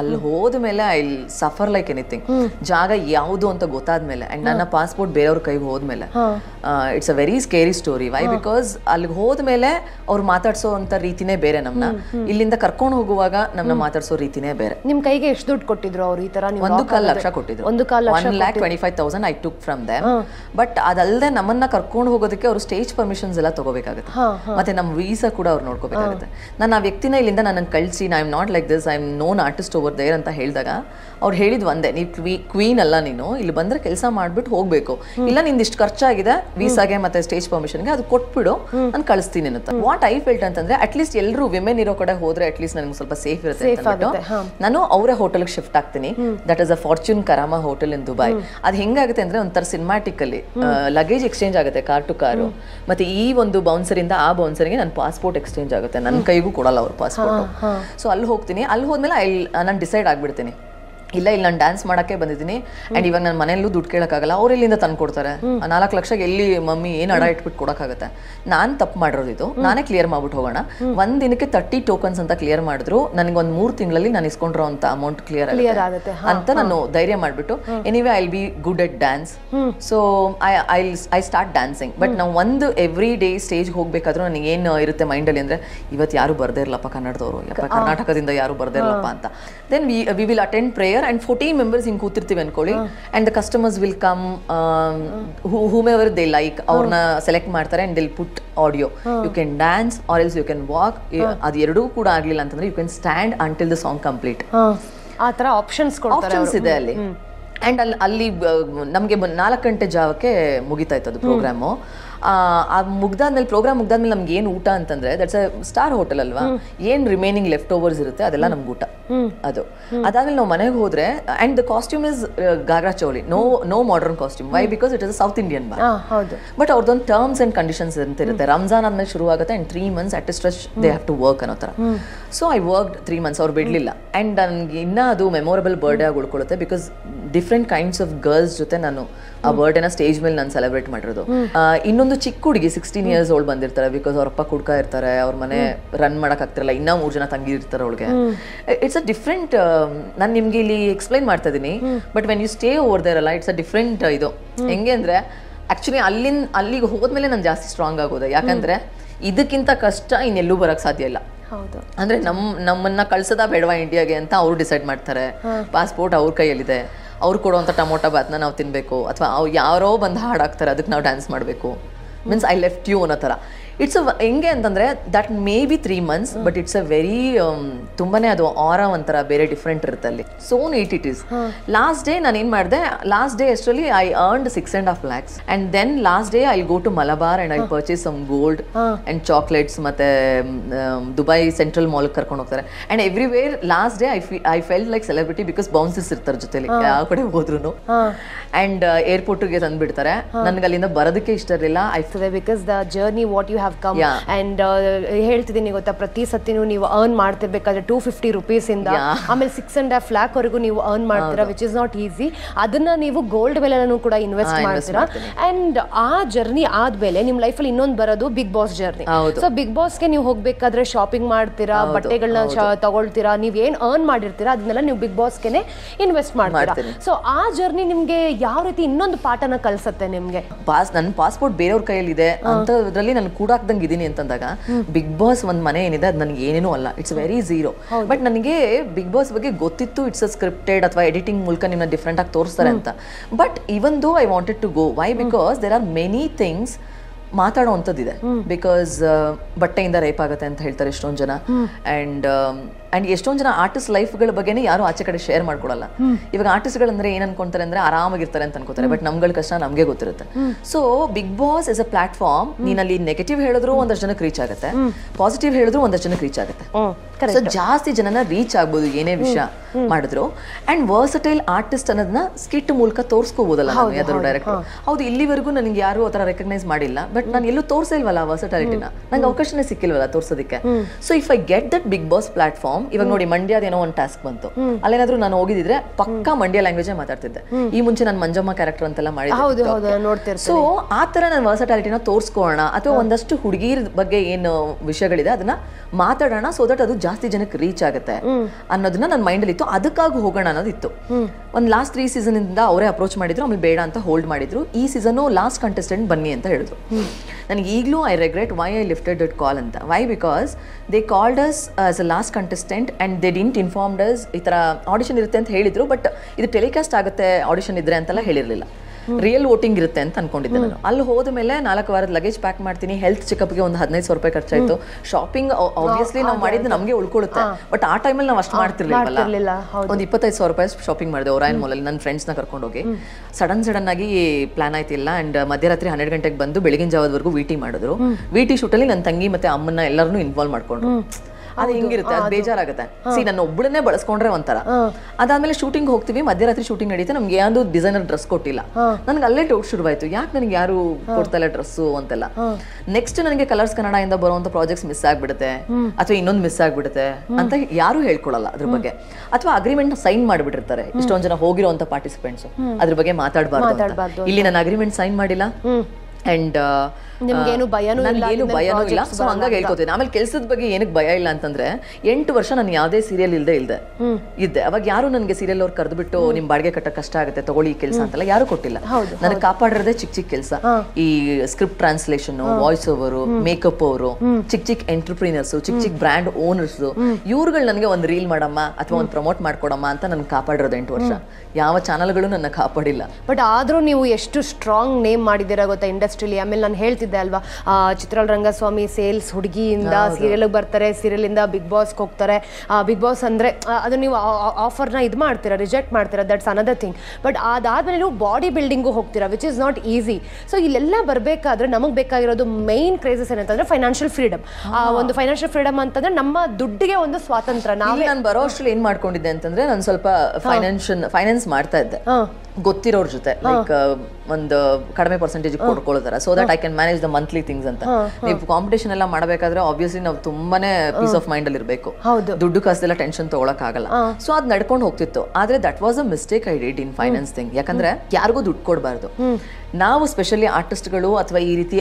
ಅಲ್ಲಿ ಹೋದ್ಮೇಲೆ ಐ ಸಫರ್ ಲೈಕ್ ಎನಿಥಿಂಗ್ ಜಾಗ ಯಾವುದು ಅಂತ ಗೊತ್ತಾದ್ಮೇಲೆ ಅಂಡ್ ನನ್ನ ಪಾಸ್ಪೋರ್ಟ್ ಬೇರೆಯವ್ರ ಕೈಗೆ ಹೋದ್ಮೇಲೆ it's a very scary story why because ಅಲ್ಲಿಗೆ ಹೋದ್ಮೇಲೆ ಅವ್ರು ಮಾತಾಡ್ಸೋ ಅಂತ ರೀತಿನೇ ಬೇರೆ ನಮ್ನ ಇಲ್ಲಿಂದ ಕರ್ಕೊಂಡು ಹೋಗುವಾಗ ನಮ್ನ ಮಾತಾಡ್ಸೋ ರೀತಿನೇ ಬೇರೆ ನಿಮ್ ಕೈಗೆ ಎಷ್ಟು ದುಡ್ಡು ಕೊಟ್ಟಿದ್ರು ಅವ್ರು ಈ ತರ ಒಂದು ಕಾಲ್ ಲಕ್ಷ ಕೊಟ್ಟಿದ್ರು ಒಂದು ಕಾಲ್ one lakh twenty five thousand I took from them but ಅದಲ್ಲದೆ ನಮ್ಮನ್ನ ಕರ್ಕೊಂಡು ಹೋಗೋದಕ್ಕೆ ಅವರು ಸ್ಟೇಜ್ ಪರ್ಮಿಷನ್ಸ್ ಎಲ್ಲ ತಗೋಬೇಕಾಗುತ್ತೆ ಮತ್ತೆ ನಮ್ಮ ವೀಸಾ ಕೂಡ ಅವ್ರು ನೋಡ್ಕೋಬೇಕಾಗುತ್ತೆ ನಾನು ಆ ವ್ಯಕ್ತಿನ ಇಲ್ಲಿಂದ ನನ್ನ ಕಳ್ಸಿ I am not like this I am known artist over there ಅಂತ ಹೇಳಿದಾಗ ಅವ್ರು ಹೇಳಿದ್ ಒಂದೇ ನೀ ಕ್ವೀ ಕ್ವೀನ್ ಅಲ್ಲ ನೀನು ಇಲ್ಲಿ ಬಂದ್ರೆ ಕೆಲಸ ಮಾಡ್ಬಿಟ್ಟು ಹೋಗಬೇಕು ಇಲ್ಲ ನಿಂದು ಇಷ್ಟು ಖರ್ಚಾಗಿದೆ ವೀಸಾಗೆ ಮತ್ತೆ ಸ್ಟೇಜ್ ಪರ್ಮಿಷನ್ಗೆ ಅದು ಕೊಟ್ಬಿಡು ನಾನು ಕಳಿಸ್ತೀನಿ ಅಂತ ವಾಟ್ ಐ ಫೆಲ್ಟ್ ಅಂತಂದರೆ ಅಟ್ಲೀಸ್ಟ್ ಎಲ್ಲರೂ ವಿಮೆನ್ ಇರೋ ಕಡೆ ಹೋದರೆ ಅಟ್ಲೀಸ್ಟ್ ನನಗೆ ಸ್ವಲ್ಪ ಸೇಫ್ ಇರುತ್ತೆ ನಾನು ಅವರೇ ಹೋಟೆಲ್ಗೆ ಶಿಫ್ಟ್ ಆಗ್ತೀನಿ that is a fortune Karama hotel in Dubai ಅದು ಹೆಂಗಾಗುತ್ತೆ ಅಂದರೆ ಒಂಥರ ಸಿನಿಮಾಟಿಕಲ್ಲಿ ಲಗೇಜ್ ಎಕ್ಸ್ಚೇಂಜ್ ಆಗುತ್ತೆ ಕಾರ್ ಟು ಕಾರು ಮತ್ತೆ ಈ ಒಂದು ಬೌನ್ಸರಿಂದ ಆ ಬೌನ್ಸರಿಗೆ ನನ್ನ ಪಾಸ್ಪೋರ್ಟ್ ಎಕ್ಸ್ಚೇಂಜ್ ಆಗುತ್ತೆ ನನ್ನ ಕೈಗೂ ಕೊಡಲ್ಲ ಅವ್ರ ಪಾಸ್ಪೋರ್ಟ್ ಸೊ ಅಲ್ಲಿ ಹೋಗ್ತೀನಿ ಅಲ್ಲಿ ಹೋದ್ಮೇಲೆ ಐ ನಾನು ಡಿಸೈಡ್ ಆಗಿಬಿಡ್ತೀನಿ ಇಲ್ಲ ಇಲ್ಲಿ ನಾನು ಡ್ಯಾನ್ಸ್ ಮಾಡಕ್ಕೆ ಬಂದಿದ್ದೀನಿ ಅಂಡ್ ಇವಾಗ ನನ್ನ ಮನೆಯಲ್ಲೂ ದುಡ್ಡು ಕೇಳೋಕ್ಕಾಗಲ್ಲ ಅವ್ರು ಇಲ್ಲಿಂದ ತಂದು ಕೊಡ್ತಾರೆ ನಾಲ್ಕು ಲಕ್ಷಕ್ಕೆ ಎಲ್ಲಿ ಮಮ್ಮಿ ಏನು ಅಡ ಇಟ್ಬಿಟ್ಟು ಕೊಡೋಕ್ಕಾಗುತ್ತೆ ನಾನು ತಪ್ಪು ಮಾಡಿರೋದು ಇದು ನಾನೇ ಕ್ಲಿಯರ್ ಮಾಡ್ಬಿಟ್ಟು ಹೋಗೋಣ ಒಂದು ದಿನಕ್ಕೆ ತರ್ಟಿ ಟೋಕನ್ಸ್ ಅಂತ ಕ್ಲಿಯರ್ ಮಾಡಿದ್ರು ನನಗೆ ಒಂದು ಮೂರು ತಿಂಗಳಲ್ಲಿ ನಾನು ಇಸ್ಕೊಂಡಿರೋ ಅಂತ ಅಮೌಂಟ್ ಕ್ಲಿಯರ್ ಆಗುತ್ತೆ ಅಂತ ನಾನು ಧೈರ್ಯ ಮಾಡಿಬಿಟ್ಟು anyway I be good at dance so I I I start dancing but ನಾವು ಒಂದು ಎವ್ರಿ ಡೇ ಸ್ಟೇಜ್ಗೆ ಹೋಗಬೇಕಾದ್ರೂ ನನಗೆ ಏನು ಇರುತ್ತೆ ಮೈಂಡಲ್ಲಿ ಅಂದರೆ ಇವತ್ತು ಯಾರು ಬರದೇ ಇರಲಪ್ಪ ಕನ್ನಡದವರು ಕರ್ನಾಟಕದಿಂದ ಯಾರು ಬರದೇ ಇರಲಪ್ಪ ಅಂತ then we will attend prayer there and 14 members in ಕೂತಿರ್ತೀವಿ ಅನ್ಕೊಳ್ಳಿ and the customers will come whom they like ಅವ್ರನ್ನ ಸೆಲೆಕ್ಟ್ ಮಾಡ್ತಾರೆ and they'll put audio you can dance or else you can walk ಅದು ಎರಡೂ ಕೂಡ ಆಗ್ಲಿಲ್ಲ ಅಂತಂದ್ರೆ you can stand until the song complete ಆ ಥರ ಆಪ್ಷನ್ಸ್ ಆಪ್ಷನ್ಸ್ ಇದೆ ಅಲ್ಲಿ ಅಂಡ್ ಅಲ್ಲಿ ಅಲ್ಲಿ ನಮಗೆ ನಾಲ್ಕು ಗಂಟೆ ಜಾವಕ್ಕೆ ಮುಗಿತಾಯ್ತು ಅದು ಪ್ರೋಗ್ರಾಮು ಆ ಮುಗ್ದಾದ್ಮೇಲೆ ಪ್ರೋಗ್ರಾಮ್ ಮುಗ್ದಾದ್ಮೇಲೆ ನಮ್ಗೆ ಏನು ಊಟ ಅಂತಂದ್ರೆ ದಟ್ಸ್ ಅ ಸ್ಟಾರ್ ಹೋಟೆಲ್ ಅಲ್ವಾ ಏನ್ ರಿಮೈನಿಂಗ್ ಲೆಫ್ಟ್ ಓವರ್ಸ್ ಇರುತ್ತೆ ಅದೆಲ್ಲ ನಮ್ಗೆ ಊಟ ಅದು ಅದಾದ್ಮೇಲೆ ನಾವು ಮನೆಗೆ ಹೋದ್ರೆ and the costume is ghagra choli no no modern costume why because it is South Indian ಹೌದು ಬಟ್ ಅವ್ರದ್ದೊಂದು ಟರ್ಮ್ಸ್ ಅಂಡ್ ಕಂಡೀಷನ್ಸ್ ಅಂತ ಇರುತ್ತೆ ರಂಜಾನ್ ಆದ್ಮೇಲೆ ಶುರು ಆಗುತ್ತೆ and three months at stretch they have to work ಅನ್ನೋ ತರ so I work three months ಅವ್ರು ಬಿಡ್ಲಿಲ್ಲ ಅಂಡ್ ನನ್ಗೆ ಇನ್ನೂ ಅದು ಮೆಮೊರಬಲ್ ಬರ್ಡೇ ಆಗಿ ಉಳ್ಕೊಳ್ಳುತ್ತೆ because different kinds of girls ಜೊತೆ ನಾನು ಆ ಬರ್ಡೇನ ಸ್ಟೇಜ್ ಮೇಲೆ ನಾನು ಸೆಲೆಬ್ರೇಟ್ ಮಾಡಿರೋದು ಇನ್ನೊಂದು ಚಿಕ್ಕ ಹುಡುಗಿ ಸಿಕ್ಸ್ಟೀನ್ ಇಯರ್ಸ್ ಓಲ್ಡ್ ಬಂದಿರ್ತಾರೆ ಬಿಕಾಸ್ ಅವ್ರಪ್ಪ ಕುಡ್ಕ ಇರ್ತಾರೆ ಅವ್ರ ಮನೆ ರನ್ ಮಾಡಕ್ ಆಗ್ತಿರಲ್ಲ ಇನ್ನ ಮೂರ್ ಜನ ತಂಗಿ ಇರ್ತಾರೆ ಅವಳಿಗೆ ಇಟ್ಸ್ ಅ ಡಿಫ್ರೆಂಟ್ ನಾನು ನಿಮ್ಗೆ ಇಲ್ಲಿ ಎಕ್ಸ್ಪ್ಲೈನ್ ಮಾಡ್ತಾ ಇದ್ದೀನಿ but when you stay over ಇರಲ್ಲ ಇಟ್ಸ್ ಅ ಡಿಫ್ರೆಂಟ್ ಇದು ಹೆಂಗೆ ಅಂದ್ರೆ ಆಕ್ಚುಲಿ ಅಲ್ಲಿಂದ ಅಲ್ಲಿಗೆ ಹೋದ್ಮೇಲೆ ನಾನು ಜಾಸ್ತಿ ಸ್ಟ್ರಾಂಗ್ ಆಗೋದು ಯಾಕಂದ್ರೆ ಇದಕ್ಕಿಂತ ಕಷ್ಟ ಇನ್ನೆಲ್ಲೂ ಬರಕ್ ಸಾಧ್ಯ ಇಲ್ಲ ಅಂದ್ರೆ ನಮ್ ನಮ್ಮನ್ನ ಕಳ್ಸದ ಬೇಡವಾ ಇಂಡಿಯಾಗೆ ಅಂತ ಅವ್ರು ಡಿಸೈಡ್ ಮಾಡ್ತಾರೆ ಪಾಸ್ಪೋರ್ಟ್ ಅವ್ರ ಕೈಯಲ್ಲಿದೆ ಅವ್ರು ಕೊಡುವಂಥ ಟೊಮೊಟೊ ಬಾತ್ನ ನಾವು ತಿನ್ನಬೇಕು ಅಥವಾ ಯಾರೋ ಬಂದು ಹಾಡಾಗ್ತಾರೆ ಅದಕ್ಕೆ ನಾವು ಡ್ಯಾನ್ಸ್ ಮಾಡಬೇಕು ಮೀನ್ಸ್ ಐ ಲೆಫ್ಟ್ ಯು ಅನ್ನೋ ಥರ ಇಟ್ಸ್ ಹೆಂಗೆ ಅಂತಂದ್ರೆ that may be three months but it's a very ತುಂಬಾ ಅದು ಆರ ಒಂಥರ ಬೇರೆ ಡಿಫ್ರೆಂಟ್ ಇರುತ್ತೆ ಅಲ್ಲಿ so neat it is last day ನಾನು ಏನು ಮಾಡಿದೆ ಲಾಸ್ಟ್ ಡೇ ಅಷ್ಟರಲ್ಲಿ I earned six and half lakhs and then last day I go to Malabar and I purchase some gold and chocolates ಮತ್ತೆ ದುಬೈ ಸೆಂಟ್ರಲ್ ಮಾಲ್ ಕರ್ಕೊಂಡು ಹೋಗ್ತಾರೆ and where last day I I fell like celebrity because ಬೌನ್ಸಸ್ ಇರ್ತಾರೆ ಜೊತೆಲಿ ಯಾವ ಕಡೆ ಹೋದ್ರು airport ಏರ್ಪೋರ್ಟ್ಗೆ uh, ತಂದುಬಿಡ್ತಾರೆ ನನಗೆ ಅಲ್ಲಿಂದ ಬರೋದಕ್ಕೆ ಇಷ್ಟ ಇರಲಿಲ್ಲ ಆಗ್ತದೆ because the journey what you have come and ಹೇಳ್ತಿದ್ದೀನಿ ಗೊತ್ತಾ ಪ್ರತಿ ಸತಿನೂ ನೀವು ಅರ್ನ್ ಮಾಡ್ತಿರ್ಬೇಕಾದ್ರೆ ಟೂ ಫಿಫ್ಟಿ ರುಪೀಸ್ ಇಂದ ಆಮೇಲೆ ಸಿಕ್ಸ್ ಅಂಡ್ ಹಾಫ್ ವರೆಗೂ ನೀವು ಅರ್ನ್ ಮಾಡ್ತೀರಾ ವಿಚ್ ಇಸ್ ನಾಟ್ ಈಸಿ ಅದನ್ನ ನೀವು ಗೋಲ್ಡ್ ಮೇಲೆನೂ ಕೂಡ ಇನ್ವೆಸ್ಟ್ ಮಾಡ್ತೀರಾ ಅಂಡ್ ಆ ಜರ್ನಿ ಆದ್ಮೇಲೆ ನಿಮ್ ಅಲ್ಲಿ ಇನ್ನೊಂದು ಬರೋದು big boss journey so big ಬಾಸ್ಗೆ ನೀವು ಹೋಗ್ಬೇಕಾದ್ರೆ ಶಾಪಿಂಗ್ ಮಾಡ್ತೀರಾ ಬಟ್ಟೆಗಳನ್ನ ತಗೊಳ್ತೀರಾ ನೀವ್ ಏನ್ ಅರ್ನ್ ಮಾಡಿರ್ತೀರಾ ಅದನ್ನೆಲ್ಲ ನೀವು ಬಿಗ್ ಬಾಸ್ಗೆನೆ ಇನ್ವೆಸ್ಟ್ ಮಾಡ್ತೀರಾ ಸೊ ಆ ಜರ್ನಿ ನಿಮ್ಗೆ ಯಾವ ರೀತಿ ಇನ್ನೊಂದು ಪಾಠನ ಕಲಿಸುತ್ತೆ ನಿಮ್ಗೆ ಪಾಸ್ ನನ್ನ ಪಾಸ್ಪೋರ್ಟ್ ಬೇರೆಯವ್ರ ಕೈಯಲ್ಲಿದೆ ಅಂತದ್ರಲ್ಲಿ ನಾನು ಕೂಡ ಇದೀನಿ ಇದ್ದೀನಿ ಅಂತಂದಾಗ ಬಿಗ್ ಬಾಸ್ ಒಂದು ಮನೆ ಏನಿದೆ ಅದು ನನಗೆ ಏನೇನೂ ಅಲ್ಲ ಇಟ್ಸ್ ವೆರಿ ಝೀರೋ ಬಟ್ ನನಗೆ ಬಿಗ್ ಬಾಸ್ ಬಗ್ಗೆ ಗೊತ್ತಿತ್ತು ಇಟ್ಸ್ ಅ ಸ್ಕ್ರಿಪ್ಟೆಡ್ ಅಥವಾ ಎಡಿಟಿಂಗ್ ಮೂಲಕ ನಿಮ್ಮ ಡಿಫ್ರೆಂಟ್ ಆಗಿ ತೋರಿಸ್ತಾರೆ ಅಂತ but even though I wanted to go why because there are many things ಮಾತಾಡೋ ಬಿಕಾಸ್ uh, ಬಟ್ಟೆಯಿಂದ ರೇಪ್ ಆಗುತ್ತೆ ಅಂತ ಹೇಳ್ತಾರೆ ಎಷ್ಟೊಂದು ಜನ ಅಂಡ್ ಅಂಡ್ um, ಎಷ್ಟೊಂದು ಜನ ಆರ್ಟಿಸ್ಟ್ ಲೈಫ್ಗಳ ಬಗ್ಗೆನೇ ಯಾರು ಆಚೆ ಕಡೆ ಶೇರ್ ಮಾಡ್ಕೊಡಲ್ಲ ಇವಾಗ ಆರ್ಟಿಸ್ಟ್ಗಳಂದ್ರೆ ಏನ್ ಅನ್ಕೊಂತಾರೆ ಅಂದ್ರೆ ಆರಾಮಾಗಿರ್ತಾರೆ ಅಂತ ಅನ್ಕೋತಾರೆ ಬಟ್ ನಮ್ಗಳ ಕಷ್ಟ ನಮಗೆ ಗೊತ್ತಿರುತ್ತೆ so big boss as a platform ನೀನಲ್ಲಿ ನೆಗೆಟಿವ್ ಹೇಳಿದ್ರು ಒಂದಷ್ಟು ಜನಕ್ಕೆ ರೀಚ್ ಆಗುತ್ತೆ ಪಾಸಿಟಿವ್ ಹೇಳಿದ್ರು ಒಂದಷ್ಟು ಜನಕ್ಕೆ ರೀಚ್ ಆಗುತ್ತೆ ಸೊ ಜಾಸ್ತಿ ಜನನ ರೀಚ್ ಆಗ್ಬೋದು ಏನೇ ವಿಷಯ ಮಾಡಿದ್ರು ಅಂಡ್ ವರ್ಸಟೈಲ್ ಆರ್ಟಿಸ್ಟ್ ಅನ್ನೋದನ್ನ ಸ್ಕಿಟ್ ಮೂಲಕ ತೋರಿಸ್ಕೋಬಹುದಲ್ಲ ಯಾವ್ದಾದ್ರು ಡೈರೆಕ್ಟರ್ ಹೌದು ಇಲ್ಲಿವರೆಗೂ ನನಗೆ ಯಾರು ಆತರ ರೆಕಗ್ನೈಸ್ ಮಾಡಿಲ್ಲ ಬಟ್ ನಾನು ಎಲ್ಲೂ ತೋರಿಸಿಲ್ವಲ್ಲ ವರ್ಸಟೈಲಿಟಿನ ನಂಗೆ ಅವಕಾಶನೇ ಸಿಕ್ಕಿಲ್ವಲ್ಲ ತೋರ್ಸೋದಕ್ಕೆ so if I get that big boss platform ಇವಾಗ ನೋಡಿ ಮಂಡ್ಯದ ಏನೋ ಒಂದು ಟಾಸ್ಕ್ ಬಂತು ಅಲ್ಲೇನಾದ್ರೂ ನಾನು ಹೋಗಿದ್ರೆ ಪಕ್ಕಾ ಮಂಡ್ಯ ಲ್ಯಾಂಗ್ವೇಜೇ ಮಾತಾಡ್ತಿದ್ದೆ ಈ ಮುಂಚೆ ನಾನು ಮಂಜಮ್ಮ ಕ್ಯಾರೆಕ್ಟರ್ ಅಂತೆಲ್ಲ ಮಾಡಿದ್ದೆ ಸೊ ಆ ತರ ನಾನು ವರ್ಸಟಾಲಿಟಿನ ತೋರಿಸ್ಕೋಣ ಅಥವಾ ಒಂದಷ್ಟು ಹುಡುಗಿರ ಬಗ್ಗೆ ಏನು ವಿಷಯಗಳಿದೆ ಅದನ್ನ ಮಾತಾಡೋಣ ಸೊ ದಟ್ ಅದು ಜಾಸ್ತಿ ಜನಕ್ಕೆ ರೀಚ್ ಆಗುತ್ತೆ ಅನ್ನೋದನ್ನ ನನ್ನ ಅಲ್ಲಿ ಇತ್ತು ಅದಕ್ಕಾಗಿ ಹೋಗೋಣ ಅನ್ನೋದಿತ್ತು ಒಂದು ಲಾಸ್ಟ್ ತ್ರೀ ಸೀಸನ್ ಇಂದ ಅವರೇ ಅಪ್ರೋಚ್ ಮಾಡಿದ್ರು ಆಮೇಲೆ ಬೇಡ ಅಂತ ಹೋಲ್ಡ್ ಮಾಡಿದ್ರು ಈ ಸೀಸನು ಲಾಸ್ಟ್ ಕಂಟೆಸ್ಟೆಂಟ್ ಬನ್ನಿ ಅಂತ ಹೇಳಿದ್ರು ನನಗೆ ಈಗಲೂ I regret why I lifted that call ಅಂತ why because they called us as a last contestant and they didn't inform us ಈ ತರ ಆಡಿಷನ್ ಇರುತ್ತೆ ಅಂತ ಹೇಳಿದ್ರು ಬಟ್ ಇದು ಟೆಲಿಕಾಸ್ಟ್ ಆಗುತ್ತೆ ಆಡಿಷನ್ ಇದ್ರೆ ಅಂತೆಲ್ಲ ಹೇಳಿರಲಿಲ್ಲ ರಿಯಲ್ ವೋಟಿಂಗ್ ಇರುತ್ತೆ ಅಂತ ಅನ್ಕೊಂಡಿದ್ದೆ ನಾನು ಅಲ್ಲಿ ಹೋದ ಮೇಲೆ ನಾಲ್ಕು ವಾರದ ಲಗೇಜ್ ಪ್ಯಾಕ್ ಮಾಡ್ತೀನಿ ಹೆಲ್ತ್ ಚೆಕಪ್ಗೆ ಒಂದು ಹದಿನೈದು ಸಾವಿರ ರೂಪಾಯಿ ಖರ್ಚಾಯ್ತು ಶಾಪಿಂಗ್ ಆಬ್ವಿಯಸ್ಲಿ ನಾವು ಮಾಡಿದ್ದು ನಮಗೆ ಉಳ್ಕೊಳ್ಳುತ್ತೆ ಬಟ್ ಆ ಟೈಮಲ್ಲಿ ನಾವು ಅಷ್ಟು ಮಾಡ್ತಿರ್ಲಿಲ್ಲ ಒಂದು ಇಪ್ಪತ್ತೈದು ಸಾವಿರ ರೂಪಾಯಿ ಶಾಪಿಂಗ್ ಮಾಡಿದೆ ಓರಾಯನ್ ಮಾಲಲ್ಲಿ ನನ್ನ ಫ್ರೆಂಡ್ಸ್ನ ಕರ್ಕೊಂಡೋಗಿ ಸಡನ್ ಸಡನ್ ಆಗಿ ಪ್ಲಾನ್ ಆಯ್ತಿಲ್ಲ ಅಂಡ್ uh, ಮಧ್ಯರಾತ್ರಿ ಹನ್ನೆರಡು ಗಂಟೆಗೆ ಬಂದು ಬೆಳಗಿನ ಜಾವದವರೆಗೂ ವಿಟಿ ಮಾಡಿದ್ರು ವಿ ಟಿ ಶೂಟಲ್ಲಿ ನನ್ನ ತಂಗಿ ಮತ್ತೆ ಅಮ್ಮನ ಎಲ್ಲರನ್ನೂ ಇನ್ವಾಲ್ವ್ ಮಾಡ್ಕೊಂಡ್ರು ಅದು ಹಿಂಗಿರುತ್ತೆ ಅದು ಬೇಜಾರಾಗುತ್ತೆ ಸಿ ನಾನು ಒಬ್ಬಳನ್ನೇ ಬಳಸ್ಕೊಂಡ್ರೆ ಒಂಥರ ಅದಾದ್ಮೇಲೆ ಶೂಟಿಂಗ್ ಹೋಗ್ತೀವಿ ಮಧ್ಯರಾತ್ರಿ ಶೂಟಿಂಗ್ ನಡೀತಾ ನಮ್ಗೆ ಯಾವ್ದು ಡಿಸೈನರ್ ಡ್ರೆಸ್ ಕೊಟ್ಟಿಲ್ಲ ನನ್ಗೆ ಅಲ್ಲೇ ಡೌಟ್ ಶುರುವಾಯ್ತು ಯಾಕೆ ನನಗೆ ಯಾರು ಕೊಡ್ತಾ ಇಲ್ಲ ಡ್ರೆಸ್ಸು ಅಂತೆಲ್ಲ ನೆಕ್ಸ್ಟ್ ನನಗೆ ಕಲರ್ಸ್ ಕನ್ನಡ ಇಂದ ಬರುವಂತ ಪ್ರಾಜೆಕ್ಟ್ಸ್ ಮಿಸ್ ಆಗ್ಬಿಡುತ್ತೆ ಅಥವಾ ಇನ್ನೊಂದು ಮಿಸ್ ಆಗ್ಬಿಡುತ್ತೆ ಅಂತ ಯಾರು ಹೇಳ್ಕೊಳಲ್ಲ ಅದ್ರ ಬಗ್ಗೆ ಅಥವಾ ಅಗ್ರಿಮೆಂಟ್ ಸೈನ್ ಮಾಡಿಬಿಟ್ಟಿರ್ತಾರೆ ಇಷ್ಟೊಂದು ಜನ ಹೋಗಿರುವಂತ ಪಾರ್ಟಿಸಿಪೆಂಟ್ಸ್ ಅದ್ರ ಬಗ್ಗೆ ಮಾತಾಡಬಾರ್ದು ಇಲ್ಲಿ ನಾನು ಅಗ್ರಿಮೆಂಟ್ ಸೈನ್ ಮಾಡಿಲ್ಲ ಅಂಡ್ ನಿಮ್ಗೇನು ಭಯನೂ ಏನು ಭಯನೂ ಇಲ್ಲ ಸೊ ಹಂಗಾಗಿ ಹೇಳ್ಕೊತೀನಿ ಆಮೇಲೆ ಕೆಲಸದ ಬಗ್ಗೆ ಏನಕ್ಕೆ ಭಯ ಇಲ್ಲ ಅಂತಂದ್ರೆ ಎಂಟು ವರ್ಷ ನಾನು ಯಾವುದೇ ಸೀರಿಯಲ್ ಇಲ್ಲದೆ ಇಲ್ಲದೆ ಇದ್ದೆ ಅವಾಗ ಯಾರು ನನಗೆ ಸೀರಿಯಲ್ ಅವ್ರು ಕರೆದುಬಿಟ್ಟು ನಿಮ್ಮ ಬಾಡಿಗೆ ಕಟ್ಟ ಕಷ್ಟ ಆಗುತ್ತೆ ತಗೊಳ್ಳಿ ಕೆಲಸ ಅಂತೆಲ್ಲ ಯಾರು ಕೊಟ್ಟಿಲ್ಲ ನನಗೆ ಕಾಪಾಡಿರೋದೇ ಚಿಕ್ಕ ಚಿಕ್ಕ ಕೆಲಸ ಈ script translation voice over makeup ಅವರು ಚಿಕ್ಕ ಚಿಕ್ಕ ಎಂಟರ್ಪ್ರೀನರ್ಸ್ ಚಿಕ್ಕ ಚಿಕ್ಕ ಬ್ರ್ಯಾಂಡ್ ಓನರ್ಸ್ ಇವ್ರುಗಳು ನನಗೆ ಒಂದು ರೀಲ್ ಮಾಡಮ್ಮ ಅಥವಾ ಒಂದು ಪ್ರಮೋಟ್ ಮಾಡ್ಕೊಡಮ್ಮ ಅಂತ ನನ್ಗೆ ಕಾಪಾಡಿರೋದು ಎಂಟು ವರ್ಷ ಯಾವ ಚಾನಲ್ಗಳು ನನ್ನ ಕಾಪಾಡಿಲ್ಲ ಬಟ್ ಆದ್ರೂ ನೀವು ಎಷ್ಟು ಸ್ಟ್ರಾಂಗ್ ನೇಮ್ ಮಾಡಿದ್ದೀರಾ ಗೊತ್ತಾ ಇಂಡಸ್ಟ್ರಿಲಿ ಆಮೇಲೆ ನಾನು ಹೇಳ್ತಿದ್ದೆ ಇದೆ ಅಲ್ವಾ ಚಿತ್ರಲ್ ರಂಗಸ್ವಾಮಿ ಸೇಲ್ಸ್ ಹುಡುಗಿಯಿಂದ ಸೀರಿಯಲ್ಗೆ ಬರ್ತಾರೆ ಸೀರಿಯಲ್ ಇಂದ ಬಿಗ್ ಬಾಸ್ಗೆ ಹೋಗ್ತಾರೆ ಬಿಗ್ ಬಾಸ್ ಅಂದ್ರೆ ಅದು ನೀವು ಆಫರ್ನ ಇದು ಮಾಡ್ತೀರಾ ರಿಜೆಕ್ಟ್ ಮಾಡ್ತೀರಾ ದಟ್ಸ್ ಅನದರ್ ಥಿಂಗ್ ಬಟ್ ಅದಾದ್ಮೇಲೆ ನೀವು ಬಾಡಿ ಬಿಲ್ಡಿಂಗ್ ಹೋಗ್ತೀರಾ which is not easy so ಇಲ್ಲೆಲ್ಲ ಬರಬೇಕಾದ್ರೆ ನಮಗೆ ಬೇಕಾಗಿರೋದು ಮೈನ್ ಕ್ರೇಸಸ್ ಏನಂತಂದ್ರೆ ಫೈನಾನ್ಷಿಯಲ್ ಫ್ರೀಡಮ್ ಆ ಒಂದು ಫೈನಾನ್ಷಿಯಲ್ ಫ್ರೀಡಮ್ ಅಂತಂದ್ರೆ ನಮ್ಮ ದುಡ್ಡಿಗೆ ಒಂದು ಸ್ವಾತಂತ್ರ್ಯ ನಾವೇ ನಾನು ಬರೋ ಅಷ್ಟರಲ್ಲಿ ಏನ್ ಮಾಡ್ಕೊಂಡಿದ್ದೆ ಅಂತಂದ್ರೆ ನಾನು ಸ್ವಲ್ಪ ಫೈನಾನ್ಷಿಯಲ್ ಫೈನಾನ್ಸ್ ಮಾಡ್ತಾ ಇದ್ದೆ ಗೊತ್ತಿರೋರ್ ಜೊತೆ ಲೈಕ್ ಒಂದು ಕಡಿಮೆ ಪರ್ಸೆಂಟೇಜ್ ಕೊಡ್ಕೊಳ್ತಾರೆ so that I can manage the monthly things ಅಂತ ನೀವು ಕಾಂಪಿಟೇಷನ್ ಎಲ್ಲ ಮಾಡಬೇಕಾದ್ರೆ ಆಬ್ವಿಯಸ್ಲಿ ನಾವು ತುಂಬಾನೇ ಪೀಸ್ ಆಫ್ ಮೈಂಡ್ ಅಲ್ಲಿ ಇರಬೇಕು ದುಡ್ಡು ಕಾಸೆಲ್ಲ ಟೆನ್ಷನ್ ತಗೊಳಕ್ ಆಗಲ್ಲ ಸೊ ಅದ್ ನಡ್ಕೊಂಡು ಹೋಗ್ತಿತ್ತು ಆದ್ರೆ that was a mistake I did in finance thing ಯಾಕಂದ್ರೆ ಯಾರಿಗೂ ದುಡ್ಡು ಕೊಡಬಾರ್ದು ನಾವು ಸ್ಪೆಷಲಿ ಆರ್ಟಿಸ್ಟ್ಗಳು ಅಥವಾ ಈ ರೀತಿ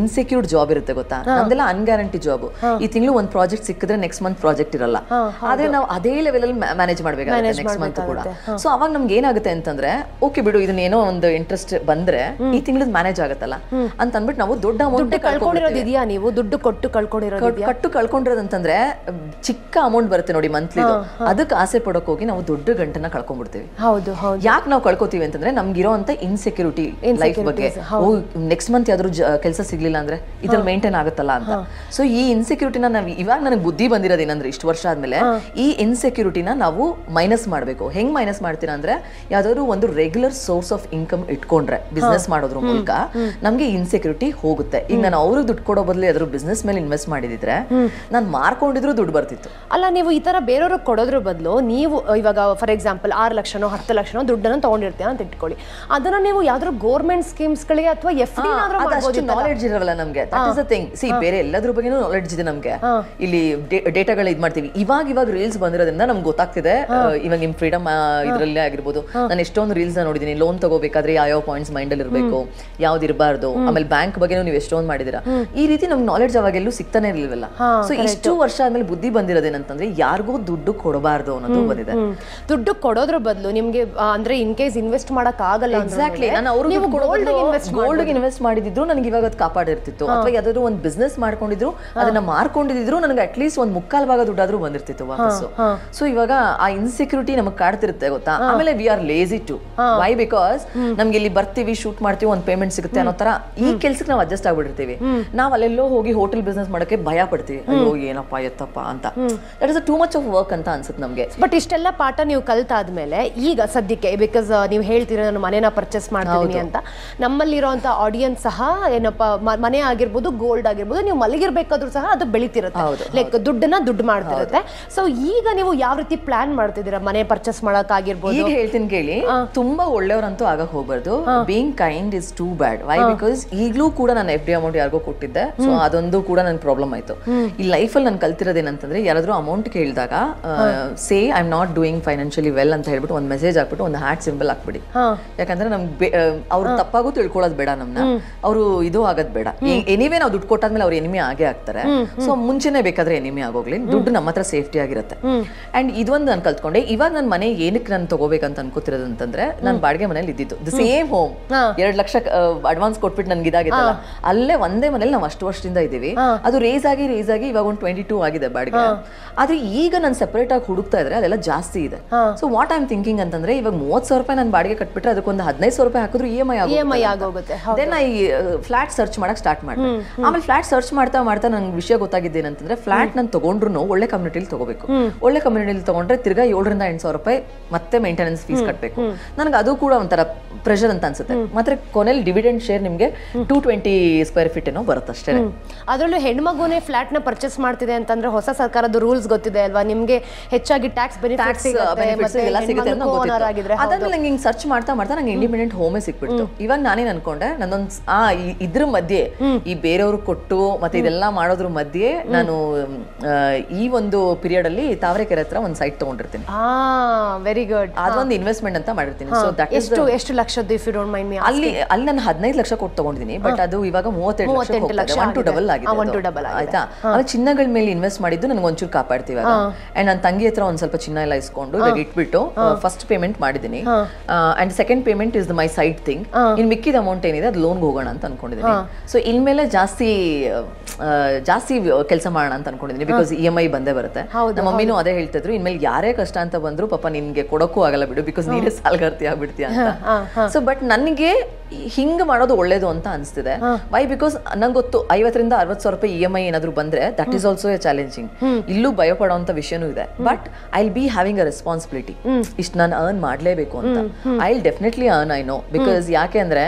ಇನ್ಸೆಕ್ಯೂರ್ಡ್ ಜಾಬ್ ಇರುತ್ತೆ ಗೊತ್ತಾ ನಮ್ದೆಲ್ಲ ಅನ್ಗ್ಯಾರಂಟಿ ಜಾಬ್ ಈ ತಿಂಗಳು ಒಂದು ಪ್ರಾಜೆಕ್ಟ್ ಸಿಕ್ಕಿದ್ರೆ ನೆಕ್ಸ್ಟ್ ಮಂತ್ ಪ್ರಾಜೆಕ್ಟ್ ಇರಲ್ಲ ಆದ್ರೆ ನಾವು ಅದೇ ಲೆವೆಲ್ ಅಲ್ಲಿ ಮ್ಯಾನೇಜ್ ಮಾಡ್ಬೇಕಾಗುತ್ತೆ ನೆಕ್ಸ್ಟ್ ಮಂತ್ ಕೂಡ ಸೊ ಅವಾಗ ನಮ್ಗೆ ಏನಾಗುತ್ತೆ ಅಂತಂದ್ರೆ ಓಕೆ ಬಿಡು ಇದನ್ನ ಏನೋ ಒಂದು ಇಂಟ್ರೆಸ್ಟ್ ಬಂದ್ರೆ ಈ ತಿಂಗಳು ಮ್ಯಾನೇಜ್ ಆಗುತ್ತಲ್ಲ ಅಂತ ಅಂದ್ಬಿಟ್ಟು ನಾವು ದೊಡ್ಡ ಅಮೌಂಟ್ ನೀವು ದುಡ್ಡು ಕೊಟ್ಟು ಕಳ್ಕೊಂಡಿರೋದು ಕಟ್ಟು ಕಳ್ಕೊಂಡಿರೋದಂತಂದ್ರೆ ಚಿಕ್ಕ ಅಮೌಂಟ್ ಬರುತ್ತೆ ನೋಡಿ ಮಂತ್ಲಿ ಅದಕ್ಕೆ ಆಸೆ ಪಡೋಕ್ ಹೋಗಿ ನಾವು ದೊಡ್ಡ ಗಂಟನ್ನ ಕಳ್ಕೊಂಡ್ಬಿಡ್ತೀವಿ ಹೌದು ಯಾಕೆ ನಾವು ಕಳ್ಕೊತೀವಿ ಅಂತಂದ್ರೆ ನಮ್ಗಿರೋ ಅಂತ ಇನ್ಸೆಕ್ಯೂರಿಟಿ ಲೈಫ್ ಬಗ್ಗೆ ಓ ನೆಕ್ಸ್ಟ್ ಮಂತ್ ಯಾವ್ದಾದ್ರು ಕೆಲಸ ಸಿಗ್ಲಿಲ್ಲ ಅಂದ್ರೆ ಇದ್ರಲ್ಲಿ ಮೇಂಟೈನ್ ಆಗುತ್ತಲ್ಲ ಅಂತ ಸೊ ಈ ಇನ್ಸೆಕ್ಯೂರಿಟಿನ ನಾವು ಇವಾಗ ನನಗೆ ಬುದ್ಧಿ ಬಂದಿರೋದು ಏನಂದ್ರೆ ಇಷ್ಟು ವರ್ಷ ಆದ್ಮೇಲೆ ಈ ಇನ್ಸೆಕ್ಯೂರಿಟಿನ ನಾವು ಮೈನಸ್ ಮಾಡಬೇಕು ಹೆಂಗ್ ಮೈನಸ್ ಮಾಡ್ತೀರಾ ಅಂದ್ರೆ ಯಾವ್ದಾದ್ರು ಒಂದು ರೆಗ್ಯುಲರ್ ಸೋರ್ಸ್ ಆಫ್ ಇನ್ಕಮ್ ಇಟ್ಕೊಂಡ್ರೆ ಬಿಸ್ನೆಸ್ ಮಾಡೋದ್ರ ಮೂಲಕ ನಮ್ಗೆ ಇನ್ಸೆಕ್ಯೂರಿಟಿ ಹೋಗುತ್ತೆ ಈಗ ನಾನು ಅವ್ರಿಗೆ ದುಡ್ಡು ಕೊಡೋ ಬದಲು ಯಾವ್ದಾದ್ರು ಬಿಸ್ನೆಸ್ ಮೇಲೆ ಇನ್ವೆಸ್ಟ್ ಮಾಡಿದ್ರೆ ನಾನು ಮಾರ್ಕೊಂಡಿದ್ರು ದುಡ್ಡು ಬರ್ತಿತ್ತು ಅಲ್ಲ ನೀವು ಈ ತರ ಬೇರೆಯವ್ರಿಗೆ ಕೊಡೋದ್ರ ಬದಲು ನೀವು ಇವಾಗ ಫಾರ್ ಎಕ್ಸಾಂಪಲ್ ಆರು ಲಕ್ಷನೋ ಹತ್ತು ಲಕ್ಷನೋ ದುಡ್ಡನ್ನು ತಗೊಂಡಿರ್ತೀರಾ ಅಂತ ಇಟ್ಕೊಳ್ಳಿ ಅದನ್ನ ನೀವು ಯಾವ್ದಾದ್ರು ಗೋರ್ಮೆಂಟ್ ಗೌರ್ಮೆಂಟ್ ಸ್ಕೀಮ್ಸ್ಗಳಿಗೆ ಅಥವಾ ಎಫ್ ಅಷ್ಟು ನಾಲೆಡ್ಜ್ ಇರಲ್ಲ ನಮಗೆ ಥಿಂಗ್ ಸಿ ಬೇರೆ ಎಲ್ಲದ್ರ ಬಗ್ಗೆನೂ ನಾಲೆಡ್ಜ್ ಇದೆ ನಮಗೆ ಇಲ್ಲಿ ಡೇಟಾಗಳು ಇದ್ ಮಾಡ್ತೀವಿ ಇವಾಗ ಇವಾಗ ರೀಲ್ಸ್ ಬಂದಿರೋದ್ರಿಂದ ನಮ್ಗೆ ಗೊತ್ತಾಗ್ತಿದೆ ಇವಾಗ ನಿಮ್ ಫ್ರೀಡಮ್ ಇದರಲ್ಲೇ ಆಗಿರ್ಬೋದು ನಾನು ಎಷ್ಟೊಂದು ರೀಲ್ಸ್ ನ ನೋಡಿದೀನಿ ಲೋನ್ ತಗೋಬೇಕಾದ್ರೆ ಯಾವ ಯಾವ ಪಾಯಿಂಟ್ಸ್ ಮೈಂಡ್ ಅಲ್ಲಿ ಇರಬೇಕು ಯಾವ್ದು ಇರಬಾರ್ದು ಆಮೇಲೆ ಬ್ಯಾಂಕ್ ಬಗ್ಗೆ ನೀವು ಎಷ್ಟೊಂದು ಮಾಡಿದಿರ ಈ ರೀತಿ ನಮ್ಗೆ ನಾಲೆಡ್ಜ್ ಅವಾಗೆಲ್ಲೂ ಸಿಗ್ತಾನೆ ಇರ್ಲಿಲ್ಲ ಸೊ ಇಷ್ಟು ವರ್ಷ ಆದ್ಮೇಲೆ ಬುದ್ಧಿ ಬಂದಿರೋದೇನಂತಂದ್ರೆ ಯಾರಿಗೂ ದುಡ್ಡು ಕೊಡಬಾರ್ದು ಅನ್ನೋದು ಬಂದಿದೆ ದುಡ್ಡು ಕೊಡೋದ್ರ ಬದಲು ನಿಮ್ಗೆ ಅಂದ್ರೆ ಇನ್ ಕೇಸ್ ಇನ್ವೆಸ್ಟ್ ಮಾಡಕ್ ಆಗಲ್ಲ ಎಕ್ಸಾಕ್ಟ್ಲಿ ನಾನು ಅವ್ರು ಗೋಲ್ಡ್ ಇನ್ವೆಸ್ಟ್ ಮಾಡಿದ್ರು ಇನ್ವೆಸ್ಟ್ ನನಗೆ ಇವಾಗ ಅದು ಕಾಪಾಡಿರ್ತಿತ್ತು ಅಥವಾ ಯಾವ್ದಾದ್ರು ಒಂದು ಬಿಸ್ನೆಸ್ ಮಾಡ್ಕೊಂಡಿದ್ರು ಅದನ್ನ ಮಾರ್ಕೊಂಡಿದ್ರು ನನಗೆ ಅಟ್ಲೀಸ್ಟ್ ಒಂದು ಮುಕ್ಕಾಲ್ ಭಾಗ ದುಡ್ಡಾದ್ರೂ ಬಂದಿರ್ತಿತ್ತು ವಾಪಸ್ಸು ಸೊ ಇವಾಗ ಆ ಇನ್ಸೆಕ್ಯೂರಿಟಿ ನಮಗೆ ಕಾಡ್ತಿರುತ್ತೆ ಗೊತ್ತಾ ಆಮೇಲೆ we are lazy to why because ನಮ್ಗೆ ಇಲ್ಲಿ ಬರ್ತೀವಿ ಶೂಟ್ ಮಾಡ್ತೀವಿ ಒಂದು ಪೇಮೆಂಟ್ ಸಿಗುತ್ತೆ ಅನ್ನೋ ತರ ಈ ಕೆಲ್ಸಕ್ಕೆ ನಾವು ಅಡ್ಜಸ್ಟ್ ಆಗ್ಬಿಟ್ಟಿರ್ತೀವಿ ನಾವ್ ಅಲ್ಲೆಲ್ಲೋ ಹೋಗಿ ಹೋಟೆಲ್ ಬಿಸ್ನೆಸ್ ಮಾಡೋಕೆ ಭಯ ಪಡ್ತೀವಿ ಅಯ್ಯೋ ಏನಪ್ಪ ಎತ್ತಪ್ಪ ಅಂತ that is too much of work ಅಂತ ಅನ್ಸುತ್ತೆ ನಮಗೆ ಬಟ್ ಇಷ್ಟೆಲ್ಲ ಪಾಠ ನೀವು ಕಲ್ತಾದ್ಮೇಲೆ ಈಗ ಸದ್ಯಕ್ಕೆ ಬಿಕಾಸ್ ನೀವು ಹೇಳ್ತೀರಾ ನಾನು ಮನೇನ ಪರ್ಚೇಸ್ ಮಾಡ್ತೀನಿ ಅಂತ ನಮ್ಮಲ್ಲಿರೋಂಥ ಆಡಿಯನ್ಸ್ ಸಹ ಏನಪ್ಪ ಮನೆ ಆಗಿರ್ಬೋದು ಗೋಲ್ಡ್ ಆಗಿರ್ಬೋದು ನೀವು ಮಲಗಿರ್ಬೇಕಾದ್ರೂ ಸಹ ಅದು ಬೆಳಿತಿರುತ್ತೆ ಲೈಕ್ ದುಡ್ಡನ್ನ ದುಡ್ಡು ಮಾಡ್ತಿರುತ್ತೆ ಸೊ ಈಗ ನೀವು ಯಾವ ರೀತಿ ಪ್ಲಾನ್ ಮಾಡ್ತಿದ್ದೀರಾ ಮನೆ ಪರ್ಚೇಸ್ ಮಾಡಕ್ ಆಗಿರ್ಬೋದು ಈಗ ಹೇಳ್ತೀನಿ ಕೇಳಿ ತುಂಬಾ ಒಳ್ಳೆಯವರಂತೂ ಆಗಕ್ ಹೋಗ್ಬಾರ್ದು being kind is too bad why because ಈಗಲೂ ಕೂಡ ನಾನು ಎಫ್ ಡಿ ಅಮೌಂಟ್ ಯಾರಿಗೂ ಕೊಟ್ಟಿದ್ದೆ ಸೊ ಅದೊಂದು ಕೂಡ ನನ್ನ ಪ್ರಾಬ್ಲಮ್ ಆಯ್ತು ಈ ಲೈಫ್ ಅಲ್ಲಿ ನಾನು ಏನಂತಂದ್ರೆ ಯಾರಾದ್ರೂ ಅಮೌಂಟ್ ಕೇಳಿದಾಗ say I am not doing financially well ಅಂತ ಹೇಳ್ಬಿಟ್ಟು ಒಂದು ಮೆಸೇಜ್ ಹಾಕ್ಬಿಟ್ಟು ಒಂದು ಹ್ಯಾಟ್ ಸಿಂಬಲ್ ಹಾಕ್ಬಿಡಿ ಯಾಕಂದ್ರೆ ನಮ್ಗೆ ಅವ್ರ ಅವ್ರು ತಪ್ಪಾಗೂ ತಿಳ್ಕೊಳ್ಳೋದು ಬೇಡ ನಮ್ನ ಅವರು ಇದು ಆಗದ್ ಬೇಡ ಎನಿವೇ ನಾವು ದುಡ್ಡು ಕೊಟ್ಟಾದ್ಮೇಲೆ ಅವ್ರ ಎನಿಮಿ ಆಗೇ ಆಗ್ತಾರೆ ಸೊ ಮುಂಚೆನೆ ಬೇಕಾದ್ರೆ ಎನಿಮಿ ಆಗೋಗ್ಲಿ ದುಡ್ಡು ನಮ್ಮ ಹತ್ರ ಸೇಫ್ಟಿ ಆಗಿರುತ್ತೆ ಅಂಡ್ ಇದೊಂದು ನಾನು ಕಲ್ತ್ಕೊಂಡೆ ಇವಾಗ ನನ್ನ ಮನೆ ಏನಕ್ಕೆ ನಾನು ತಗೋಬೇಕಂತ ಅನ್ಕೋತಿರೋದು ಅಂತಂದ್ರೆ ನಾನು ಬಾಡಿಗೆ ಮನೇಲಿ ಇದ್ದಿದ್ದು ದ ಸೇಮ್ ಹೋಮ್ ಎರಡ್ ಲಕ್ಷ ಅಡ್ವಾನ್ಸ್ ಕೊಟ್ಬಿಟ್ಟು ನನ್ಗೆ ಇದಾಗಿತ್ತಲ್ಲ ಅಲ್ಲೇ ಒಂದೇ ಮನೇಲಿ ನಾವು ಅಷ್ಟು ವರ್ಷದಿಂದ ಇದೀವಿ ಅದು ರೇಸ್ ಆಗಿ ರೇಸ್ ಆಗಿ ಇವಾಗ ಒಂದು ಟ್ವೆಂಟಿ ಟೂ ಆಗಿದೆ ಬಾಡಿಗೆ ಆದ್ರೆ ಈಗ ನಾನು ಸೆಪರೇಟ್ ಆಗಿ ಹುಡುಕ್ತಾ ಇದ್ರೆ ಅದೆಲ್ಲ ಜಾಸ್ತಿ ಇದೆ ಸೊ ವಾಟ್ ಐಮ್ ಥಿಂಕಿಂಗ್ ಅಂತಂದ್ರೆ ಇವಾಗ ಮೂವತ್ತು ಸಾವಿರ ರೂಪಾಯಿ ನಾನು ಬಾಡಿಗೆ ಕಟ್ಬಿಟ್ರೆ ಅದಕ್ಕೊಂದು ಹದಿನೈದು ಸಾವಿರ ರೂಪಾಯಿ ಹಾಕಿದ್ರು E M I flat e search uh, ಮಾಡಕ್ ಸ್ಟಾರ್ಟ್ ಮಾಡ್ತೀನಿ ಆಮೇಲೆ ಫ್ಲಾಟ್ ಸರ್ಚ್ ಮಾಡ್ತಾ ಮಾಡ್ತಾ ನನ್ಗೆ ವಿಷಯ ಗೊತ್ತಾಗಿದ್ದೇನಂತಂದ್ರೆ ಫ್ಲಾಟ್ ನಾನು ತಗೊಂಡ್ರು ಒಳ್ಳೆ ಕಮ್ಯುನಿಟಿಲಿ ತಗೋಬೇಕು ಒಳ್ಳೆ ಕಮ್ಯುನಿಟಿ ತಗೊಂಡ್ರೆ ತಿರ್ಗಾ ಏಳರಿಂದ ಎಂಟು ಸಾವಿರ ರೂಪಾಯಿ ಮತ್ತೆ ಮೇಂಟೆನೆನ್ಸ್ ಫೀಸ್ ಕಟ್ಟಬೇಕು ನನಗೆ ಅದು ಕೂಡ ಒಂಥರ ಪ್ರೆಷರ್ ಅಂತ ಅನ್ಸುತ್ತೆ ಮಾತ್ರ ಕೊನೆಯಲ್ಲಿ ಡಿವಿಡೆಂಡ್ ಶೇರ್ ನಿಮಗೆ ಟೂ ಟ್ವೆಂಟಿ ಸ್ಕ್ವೇರ್ ಫೀಟ್ ಏನೋ ಅಷ್ಟೇ ಅದರಲ್ಲೂ ಹೆಣ್ಮಗುನೇ ಫ್ಲಾಟ್ ನ ಪರ್ಚೇಸ್ ಮಾಡ್ತಿದೆ ಅಂತಂದ್ರೆ ಹೊಸ ಸರ್ಕಾರದ ರೂಲ್ಸ್ ಗೊತ್ತಿದೆ ಅಲ್ವಾ ನಿಮಗೆ ಹೆಚ್ಚಾಗಿ ಟ್ಯಾಕ್ಸ್ ಬೆನಿಫಿಟ್ ಸಿಗುತ್ತೆ ಅದನ್ನ ನಂಗೆ ಹಿಂಗೆ ಸರ್ಚ್ ಮಾಡ್ತಾ ಮಾಡ್ತಾ ನಂಗೆ ಇಂಡಿಪೆಂಡೆಂಟ್ ಹೋಮೇ ಸಿಕ್ಬಿಡ್ತು ಇವನ್ ನಾನೇನ್ ಅನ್ಕೊಂಡೆ ನನ್ನೊಂದ್ ಆ ಇದ್ರ ಮಧ್ಯೆ ಈ ಬೇರೆಯವ್ರು ಕೊಟ್ಟು ಮತ್ತೆ ಇದೆಲ್ಲ ಮಾಡೋದ್ರ ಮಧ್ಯೆ ನಾನು ಈ ಒಂದು ಪೀರಿಯಡ್ ಅಲ್ಲಿ ತಾವರೆಕೆರೆ ಹತ್ರ ಒಂದ್ ಸೈಟ್ ತಗೊಂಡಿರ್ತೀನಿ ವೆರಿ ಗುಡ್ ಅದೊಂದು ಇನ್ವೆಸ್ಟ್ಮೆಂಟ್ ಅಂತ ಮಾಡಿರ್ತೀನಿ ಸೊ ದಟ್ ಎಷ್ಟು ಎಷ್ಟು ಲಕ್ಷದ್ದು ಇಫ್ ಯು ಅಲ್ಲಿ ಅಲ್ಲಿ ನಾನು ಹದಿನೈದು ಲಕ್ಷ ಕೊಟ್ಟು ತಗೊಂಡಿದ್ದೀನಿ ಬಟ್ ಅದು ಇವಾಗ ಮೂವತ್ತೆಂಟು ಲಕ್ಷ ಒನ್ ಟು ಡಬಲ್ ಆಗಿದೆ ಟು ಡಬಲ್ ಆಯ್ತಾ ಚಿನ್ನಗಳ ಮೇಲೆ ಇನ್ವೆಸ್ಟ್ ಮಾಡಿದ್ದು ನನಗೆ ಒಂಚೂರು ಕಾಪಾಡ್ತೀವಿ ಅಂಡ್ ನನ್ನ ತಂಗಿ ಹತ್ರ ಒಂದ್ ಸ್ವಲ್ಪ ಚಿನ್ನ ಎಲ್ಲ ಇಸ್ಕೊಂಡು ಇಟ್ಬಿಟ್ಟು ಫಸ್ಟ್ ಪೇಮೆಂಟ್ ಮಾಡಿದ್ದೀನಿ and second payment is my site thing in ಮಿಕ್ಕಿದ ಅಮೌಂಟ್ ಏನಿದೆ ಅದು ಲೋನ್ಗೆ ಹೋಗೋಣ ಅಂತ ಅನ್ಕೊಂಡಿದ್ದೀನಿ ಸೊ ಇನ್ಮೇಲೆ ಜಾಸ್ತಿ ಜಾಸ್ತಿ ಕೆಲಸ ಮಾಡೋಣ ಅಂತ ಅನ್ಕೊಂಡಿದ್ದೀನಿ ಬಿಕಾಸ್ ಇ ಐ e ಬಂದೇ ಬರುತ್ತೆ ನಮ್ಮ ಮಮ್ಮಿನೂ ಅದೇ ಹೇಳ್ತಿದ್ರು ಇನ್ಮೇಲೆ ಯಾರೇ ಕಷ್ಟ ಅಂತ ಬಂದ್ರು ಪಾಪ ನಿನ್ಗೆ ಕೊಡೋಕ್ಕೂ ಆಗಲ್ಲ ಬಿಡು ಬಿಕಾಸ್ ನೀನೇ ಸಾಲ್ಗಾರ್ತಿ ಆಗ್ಬಿಡ್ತೀಯ ಅಂತ ಸೊ ಬಟ್ ನನಗೆ ಹಿಂಗ್ ಮಾಡೋದು ಒಳ್ಳೇದು ಅಂತ ಅನಿಸ್ತಿದೆ ವೈ ಬಿಕಾಸ್ ನಂಗೆ ಗೊತ್ತು ಐವತ್ತರಿಂದ ಅರವತ್ತು ಸಾವಿರ ರೂಪಾಯಿ ಇ e ಎಮ್ ಐ ಏನಾದ್ರು ಬಂದ್ರೆ that is also a challenging ಇಲ್ಲೂ ಭಯ ಪಡೋಂತ ವಿಷಯನೂ ಇದೆ but I be having a responsibility ಇಷ್ಟು ನಾನು ಅರ್ನ್ ಮಾಡಲೇಬೇಕು ಅಂತ I definitely earn I know because ಯಾಕೆ ಯಾಕೆಂದರೆ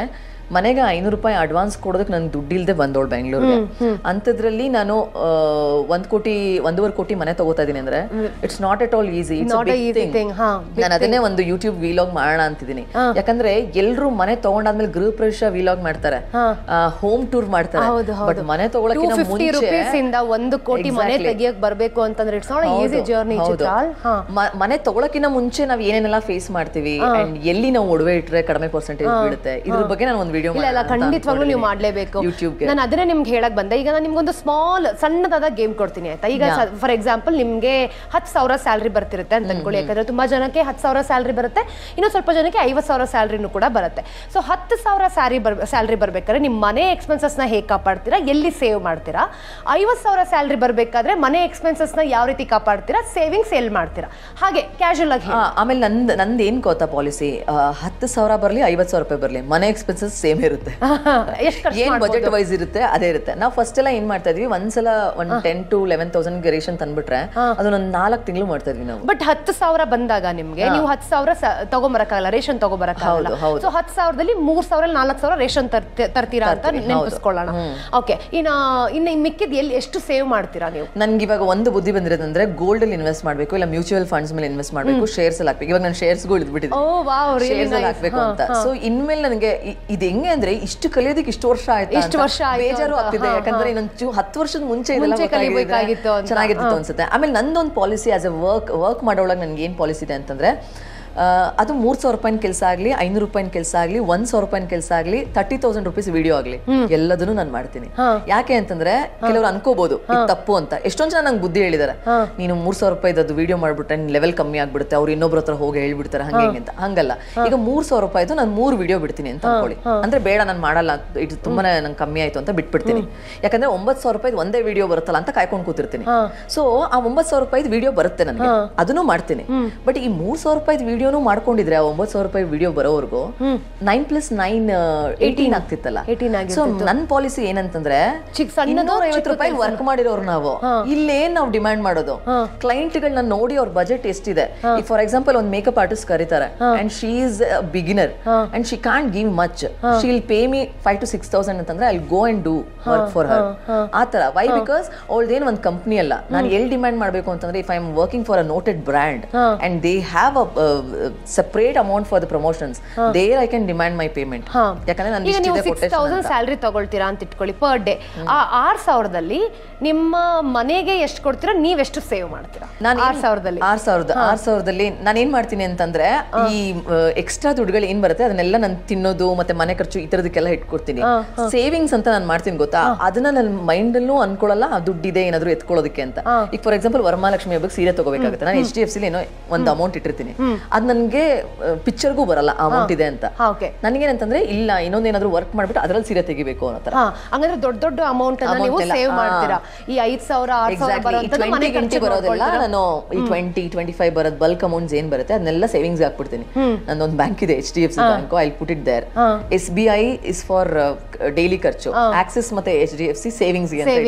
ಮನೆಗೆ ಐನೂರು ರೂಪಾಯಿ ಅಡ್ವಾನ್ಸ್ ಕೊಡೋದಕ್ಕೆ ನನ್ಗೆ ದುಡ್ಡಿಲ್ದೆ ಬಂದೋಳು ಬೆಂಗಳೂರಿಗೆ ಅಂತದ್ರಲ್ಲಿ ನಾನು ಒಂದ್ ಕೋಟಿ ಒಂದೂವರೆ ಕೋಟಿ ಮನೆ ತಗೋತಾ ಇದೀನಿ ಅಂದ್ರೆ it's not at all easy ನಾನು ಅದನ್ನೇ ಒಂದು ಯೂಟ್ಯೂಬ್ ವಿಲಾಗ್ ಮಾಡೋಣ ಅಂತಿದ್ದೀನಿ ಯಾಕಂದ್ರೆ ಎಲ್ಲರೂ ಮನೆ ತಗೊಂಡಾದ್ಮೇಲೆ ಗೃಹ ಪ್ರವೇಶ ವಿಲಾಗ್ ಮಾಡ್ತಾರೆ ಹೋಮ್ ಟೂರ್ ಮಾಡ್ತಾರೆ ಬಟ್ ಮನೆ ತಗೊಳಕ್ಕಿಂತ ಮುಂಚೆ ಒಂದು ಕೋಟಿ ಮನೆ ತೆಗಿಯಕ್ ಬರಬೇಕು ಅಂತಂದ್ರೆ ಇಟ್ಸ್ ನಾಟ್ ಈಸಿ ಜರ್ನಿ ಮನೆ ತಗೊಳಕ್ಕಿಂತ ಮುಂಚೆ ನಾವ್ ಏನೇನೆಲ್ಲ ಫೇಸ್ ಮಾಡ್ತೀವಿ ಅಂಡ್ ಎಲ್ಲಿ ನಾವು ಒಡವೆ ಇಟ್ರೆ ಕಡಿಮೆ ಪರ್ಸೆಂಟೇಜ್ ಬೀಳುತ್ತೆ ಇದ್ರ ಬಗ್ಗೆ ನಾನು ಒಂದು ಇಲ್ಲ ಖಂಡಿತವಾಗ್ಲೂ ನೀವು ಮಾಡಲೇಬೇಕು ನಾನು ಅದನ್ನೇ ನಿಮ್ಗೆ ಹೇಳಕ್ ಬಂದೆ ಈಗ ನಾನು ನಿಮ್ಗೊಂದು ಸ್ಮಾಲ್ ಸಣ್ಣದಾದ ಗೇಮ್ ಕೊಡ್ತೀನಿ ಆಯ್ತಾ ಈಗ ಫಾರ್ ಎಕ್ಸಾಂಪಲ್ ನಿಮ್ಗೆ ಹತ್ತು ಸಾವಿರ ಸ್ಯಾಲ್ರಿ ಬರ್ತಿರುತ್ತೆ ಅಂತ ಅನ್ಕೊಳ್ಳಿ ಯಾಕಂದ್ರೆ ತುಂಬಾ ಜನಕ್ಕೆ ಹತ್ತು ಸಾವಿರ ಸ್ಯಾಲ್ರಿ ಬರುತ್ತೆ ಇನ್ನೂ ಸ್ವಲ್ಪ ಜನಕ್ಕೆ ಐವತ್ತು ಸಾವಿರ ಸ್ಯಾಲ್ರಿನೂ ಕೂಡ ಬರುತ್ತೆ ಸೊ ಹತ್ತು ಸಾವಿರ ಸ್ಯಾರಿ ಬರ್ ಸ್ಯಾಲ್ರಿ ಬರ್ಬೇಕಾದ್ರೆ ನಿಮ್ಮ ಮನೆ ನ ಹೇಗೆ ಕಾಪಾಡ್ತೀರಾ ಎಲ್ಲಿ ಸೇವ್ ಮಾಡ್ತೀರಾ ಐವತ್ತು ಸಾವಿರ ಸ್ಯಾಲ್ರಿ ಬರಬೇಕಾದ್ರೆ ಮನೆ ಎಕ್ಸ್ಪೆನ್ಸಸ್ ನ ಯಾವ ರೀತಿ ಕಾಪಾಡ್ತೀರಾ ಸೇವಿಂಗ್ಸ್ ಎಲ್ಲಿ ಮಾಡ್ತೀರಾ ಹಾಗೆ ಕ್ಯಾಶುವಲ್ ಆಗಿ ಆಮೇಲೆ ನಂದು ನಂದು ಏನು ಗೊತ್ತಾ ಪಾಲಿಸಿ ಹತ್ತು ಸಾವಿರ ಬರಲಿ ಐವತ್ತು ಸಾವಿರ ರೂಪಾಯಿ ಬರಲಿ ಮನೆ ಎಕ್ಸ್ಪೆನ್ಸಸ್ ಸೇಮ್ ಇರುತ್ತೆ ಏನ್ ಬಜೆಟ್ ವೈಸ್ ಇರುತ್ತೆ ಅದೇ ಇರುತ್ತೆ ನಾವು ಫಸ್ಟ್ ಎಲ್ಲ ಏನ್ ಮಾಡ್ತಾ ಇದ್ವಿ ಒಂದ್ಸಲ ಒಂದ್ ten to eleven thousand ration ತಂದ್ಬಿಟ್ರೆ ಅದನ್ನೊಂದು ನಾಲ್ಕು ತಿಂಗಳು ಮಾಡ್ತಾ ಇದ್ವಿ ನಾವು ಬಟ್ ಹತ್ತು ಸಾವಿರ ಬಂದಾಗ ನಿಮ್ಗೆ ನೀವು ಹತ್ತು ಸಾವಿರ ತಗೊಂಬರಕ್ಕಾಗಲ್ಲ ರೇಷನ್ ತಗೊಂಬರಕ್ಕಾಗಲ್ಲ ಸೊ ಹತ್ತು ಸಾವಿರದಲ್ಲಿ ಮೂರ್ ಸಾವಿರ ನಾಲ್ಕ್ ಸಾವಿರ ರೇಷನ್ ತರ್ತೀರಾ ಅಂತ ನೆನಪಿಸ್ಕೊಳ್ಳೋಣ ಓಕೆ ಇನ್ನ ಇನ್ನ ಮಿಕ್ಕಿದ ಎಲ್ಲಿ ಎಷ್ಟು ಸೇವ್ ಮಾಡ್ತೀರಾ ನೀವು ನನ್ಗೆ ಇವಾಗ ಒಂದು ಬುದ್ಧಿ ಬಂದಿರೋದಂದ್ರೆ ಗೋಲ್ಡ್ ಅಲ್ಲಿ ಇನ್ವೆಸ್ಟ್ ಮಾಡಬೇಕು ಇಲ್ಲ ಮ್ಯೂಚುವಲ್ ಫಂಡ್ಸ್ ಮೇಲೆ ಇನ್ವೆಸ್ಟ್ ಮಾಡಬೇಕು ಶೇರ್ಸ್ ಅಲ್ಲಿ ಹಾಕ್ಬೇಕು ಇವಾಗ ನಾನು ಶೇರ್ಸ್ ಗಳು ಇದ್ಬಿಟ್ಟಿದ್ದೆ ಅಲ್ಲಿ ಹಾಕ್ಬೇಕು ಅಂತ ಸೊ ಇನ್ಮೇಲೆ ನನಗೆ ಇದು ಹೆಂಗೆ ಅಂದ್ರೆ ಇಷ್ಟು ಕಲಿಯೋದಕ್ಕೆ ಇಷ್ಟು ವರ್ಷ ಆಯ್ತು ಇಷ್ಟು ವರ್ಷ ಬೇಜಾರು ಆಗ್ತಿದೆ ಯಾಕಂದ್ರೆ ಇನ್ನೊಂದು ಹತ್ತು ವರ್ಷದ ಮುಂಚೆ ಕಲಿಬೇಕಾಗಿತ್ತು ಚೆನ್ನಾಗಿರ್ತಿತ್ತು ಅನ್ಸುತ್ತೆ ಆಮೇಲೆ ನಂದೊಂದು policy as a work work ಮಾಡೋಳಗ್ ನನ್ಗೆ ಏನ್ ಪಾಲಿಸಿ ಇದೆ ಅಂತಂದ್ರೆ ಅದು ಮೂರ್ ಸಾವಿರ ರೂಪಾಯಿನ ಕೆಲಸ ಆಗಲಿ ಐನೂರು ರೂಪಾಯಿ ಕೆಲಸ ಆಗಲಿ ಒಂದ್ ಸಾವಿರ ರೂಪಾಯಿನ ಕೆಲಸ ಆಗಲಿ ತರ್ಟಿ ತೌಸಂಡ್ ರುಪೀಸ್ ವಿಡಿಯೋ ಆಗಲಿ ಎಲ್ಲದನ್ನು ನಾನು ಮಾಡ್ತೀನಿ ಯಾಕೆ ಅಂತಂದ್ರೆ ಕೆಲವರು ಅನ್ಕೋಬಹುದು ತಪ್ಪು ಅಂತ ಎಷ್ಟೊಂದು ಜನ ನಂಗೆ ಬುದ್ಧಿ ಹೇಳಿದಾರೆ ನೀನು ಮೂರ್ ಸಾವಿರ ರೂಪಾಯಿದ್ದು ವಿಡಿಯೋ ಮಾಡ್ಬಿಟ್ರೆ ನಿನ್ ಲೆವೆಲ್ ಕಮ್ಮಿ ಆಗ್ಬಿಡುತ್ತೆ ಅವ್ರು ಇನ್ನೊಬ್ರ ಹತ್ರ ಹೋಗಿ ಹೇಳ್ಬಿಡ್ತಾರೆ ಹಂಗೆ ಅಂತ ಹಂಗಲ್ಲ ಈಗ ಮೂರ್ ಸಾವಿರ ರೂಪಾಯಿದು ನಾನು ಮೂರು ವಿಡಿಯೋ ಬಿಡ್ತೀನಿ ಅಂತ ಅನ್ಕೊಳ್ಳಿ ಅಂದ್ರೆ ಬೇಡ ನಾನು ಮಾಡಲ್ಲ ಇದು ತುಂಬಾನೇ ನಂಗೆ ಕಮ್ಮಿ ಆಯ್ತು ಅಂತ ಬಿಟ್ಬಿಡ್ತೀನಿ ಯಾಕಂದ್ರೆ ಒಂಬತ್ ಸಾವಿರ ರೂಪಾಯಿ ಒಂದೇ ವಿಡಿಯೋ ಬರುತ್ತಲ್ಲ ಅಂತ ಕಾಯ್ಕೊಂಡು ಕೂತಿರ್ತೀನಿ ಸೊ ಆ ಒಂಬತ್ ಸಾವಿರ ರೂಪಾಯಿ ವಿಡಿಯೋ ಬರುತ್ತೆ ನನಗೆ ಅದನ್ನು ಮಾಡ್ತೀನಿ ಬಟ್ ಈ ಮೂರ್ ಸಾವಿರ ರೂಪಾಯಿ ವಿಡಿಯೋ ವಿಡಿಯೋನು ಮಾಡ್ಕೊಂಡಿದ್ರೆ ಆ ಒಂಬತ್ತು ಸಾವಿರ ರೂಪಾಯಿ ವಿಡಿಯೋ ಬರೋವರೆಗೂ ನೈನ್ ಪ್ಲಸ್ ನೈನ್ ಏಯ್ಟೀನ್ ಆಗ್ತಿತ್ತಲ್ಲ ಸೊ ನನ್ನ ಪಾಲಿಸಿ ಏನಂತಂದ್ರೆ ಐವತ್ತು ರೂಪಾಯಿ ವರ್ಕ್ ಮಾಡಿರೋರು ನಾವು ಇಲ್ಲೇನ್ ನಾವು ಡಿಮ್ಯಾಂಡ್ ಮಾಡೋದು ಕ್ಲೈಂಟ್ ಗಳನ್ನ ನೋಡಿ ಅವ್ರ ಬಜೆಟ್ ಎಷ್ಟಿದೆ ಫಾರ್ ಎಕ್ಸಾಂಪಲ್ ಒಂದು ಮೇಕಪ್ ಆರ್ಟಿಸ್ಟ್ ಕರೀತಾರೆ and she beginner and she can't give much she will pay me five to six thousand ಅಂತಂದ್ರೆ I go and do work for her ಆತರ ತರ ವೈ ಬಿಕಾಸ್ ಅವಳದೇನು ಒಂದು ಕಂಪ್ನಿ ಅಲ್ಲ ನಾನು ಎಲ್ಲಿ ಡಿಮ್ಯಾಂಡ್ ಮಾಡಬೇಕು ಅಂತಂದ್ರೆ if I am working for a noted brand and they have a separate amount for the promotions there I can demand my payment ಯಾಕಂದ್ರೆ ನೀವು ಸಿಕ್ಸ್ ತೌಸಂಡ್ ಸ್ಯಾಲ್ರಿ ತಗೊಳ್ತೀರಾ ಅಂತ ಇಟ್ಕೊಳ್ಳಿ ಪರ್ ಡೇ ಆ ಆರ್ ಸಾವಿರದಲ್ಲಿ ನಿಮ್ಮ ಮನೆಗೆ ಎಷ್ಟು ಕೊಡ್ತೀರಾ ನೀವೆಷ್ಟು ಸೇವ್ ಮಾಡ್ತೀರಾ ನಾನು ಆರ್ ಸಾವಿರದಲ್ಲಿ ಆರ್ ಸಾವಿರದ ಆರ್ ಸಾವಿರದಲ್ಲಿ ನಾನು ಏನು ಮಾಡ್ತೀನಿ ಅಂತಂದ್ರೆ ಈ ಎಕ್ಸ್ಟ್ರಾ ದುಡ್ಡುಗಳು ಏನು ಬರುತ್ತೆ ಅದನ್ನೆಲ್ಲ ನಾನು ತಿನ್ನೋದು ಮತ್ತೆ ಮನೆ ಖರ್ಚು ಈ ಥರದಕ್ಕೆಲ್ಲ ಇಟ್ಕೊಡ್ತೀನಿ ಸೇವಿಂಗ್ಸ್ ಅಂತ ನಾನು ಮಾಡ್ತೀನಿ ಗೊತ್ತಾ ಅದನ್ನ ನನ್ನ ಮೈಂಡಲ್ಲೂ ಅನ್ಕೊಳ್ಳಲ್ಲ ದುಡ್ಡಿದೆ ಏನಾದರೂ ಎತ್ಕೊಳ್ಳೋದಕ್ಕೆ ಅಂತ ಈಗ ಫಾರ್ ಎಕ್ಸಾಂಪಲ್ ವರಮಹಾಲಕ್ಷ್ಮಿ ಹಬ್ಬಕ್ಕೆ ಸೀರೆ ತಗೋಬೇಕಾಗುತ್ತೆ ನಾನು ಎಚ್ ಡಿ ಎಫ್ ಸಿಲಿ ಏನೋ ಒಂದು ಅಮೌಂಟ್ ಇಟ್ಟಿರ್ತೀನಿ ಅದು ನನಗೆ ಪಿಕ್ಚರ್ಗೂ ಬರಲ್ಲ ಅಮೌಂಟ್ ಇದೆ ಅಂತ ಏನಂತಂದ್ರೆ ಇಲ್ಲ ಇನ್ನೊಂದೇನಾದ್ರೂ ವರ್ಕ್ ಮಾಡ್ಬಿಟ್ಟು ಅದರಲ್ಲಿ ಸೀರೆ ತೆಗಿಬೇಕು ಅನ್ನೋ ತರ ಹಂಗಂದ್ರೆ ದೊಡ್ಡ ದೊಡ್ಡ ಅಮೌಂಟ್ ನೀವು ಸೇವ್ ಮಾಡ್ತೀರಾ ಈ ಐದ್ ಸಾವಿರ ಆರ್ ಸಾವಿರ ಬರೋದಿಲ್ಲ ನಾನು ಈ twenty twenty five bulk amounts ಏನ್ ಬರುತ್ತೆ ಅದನ್ನೆಲ್ಲ ಸೇವಿಂಗ್ಸ್ ಹಾಕ್ಬಿಡ್ತೀನಿ ಒಂದು ಬ್ಯಾಂಕ್ ಇದೆ H D F C bank I put it there S B I is for daily ಖರ್ಚು ಆಕ್ಸಿಸ್ ಮತ್ತೆ H D F C savings H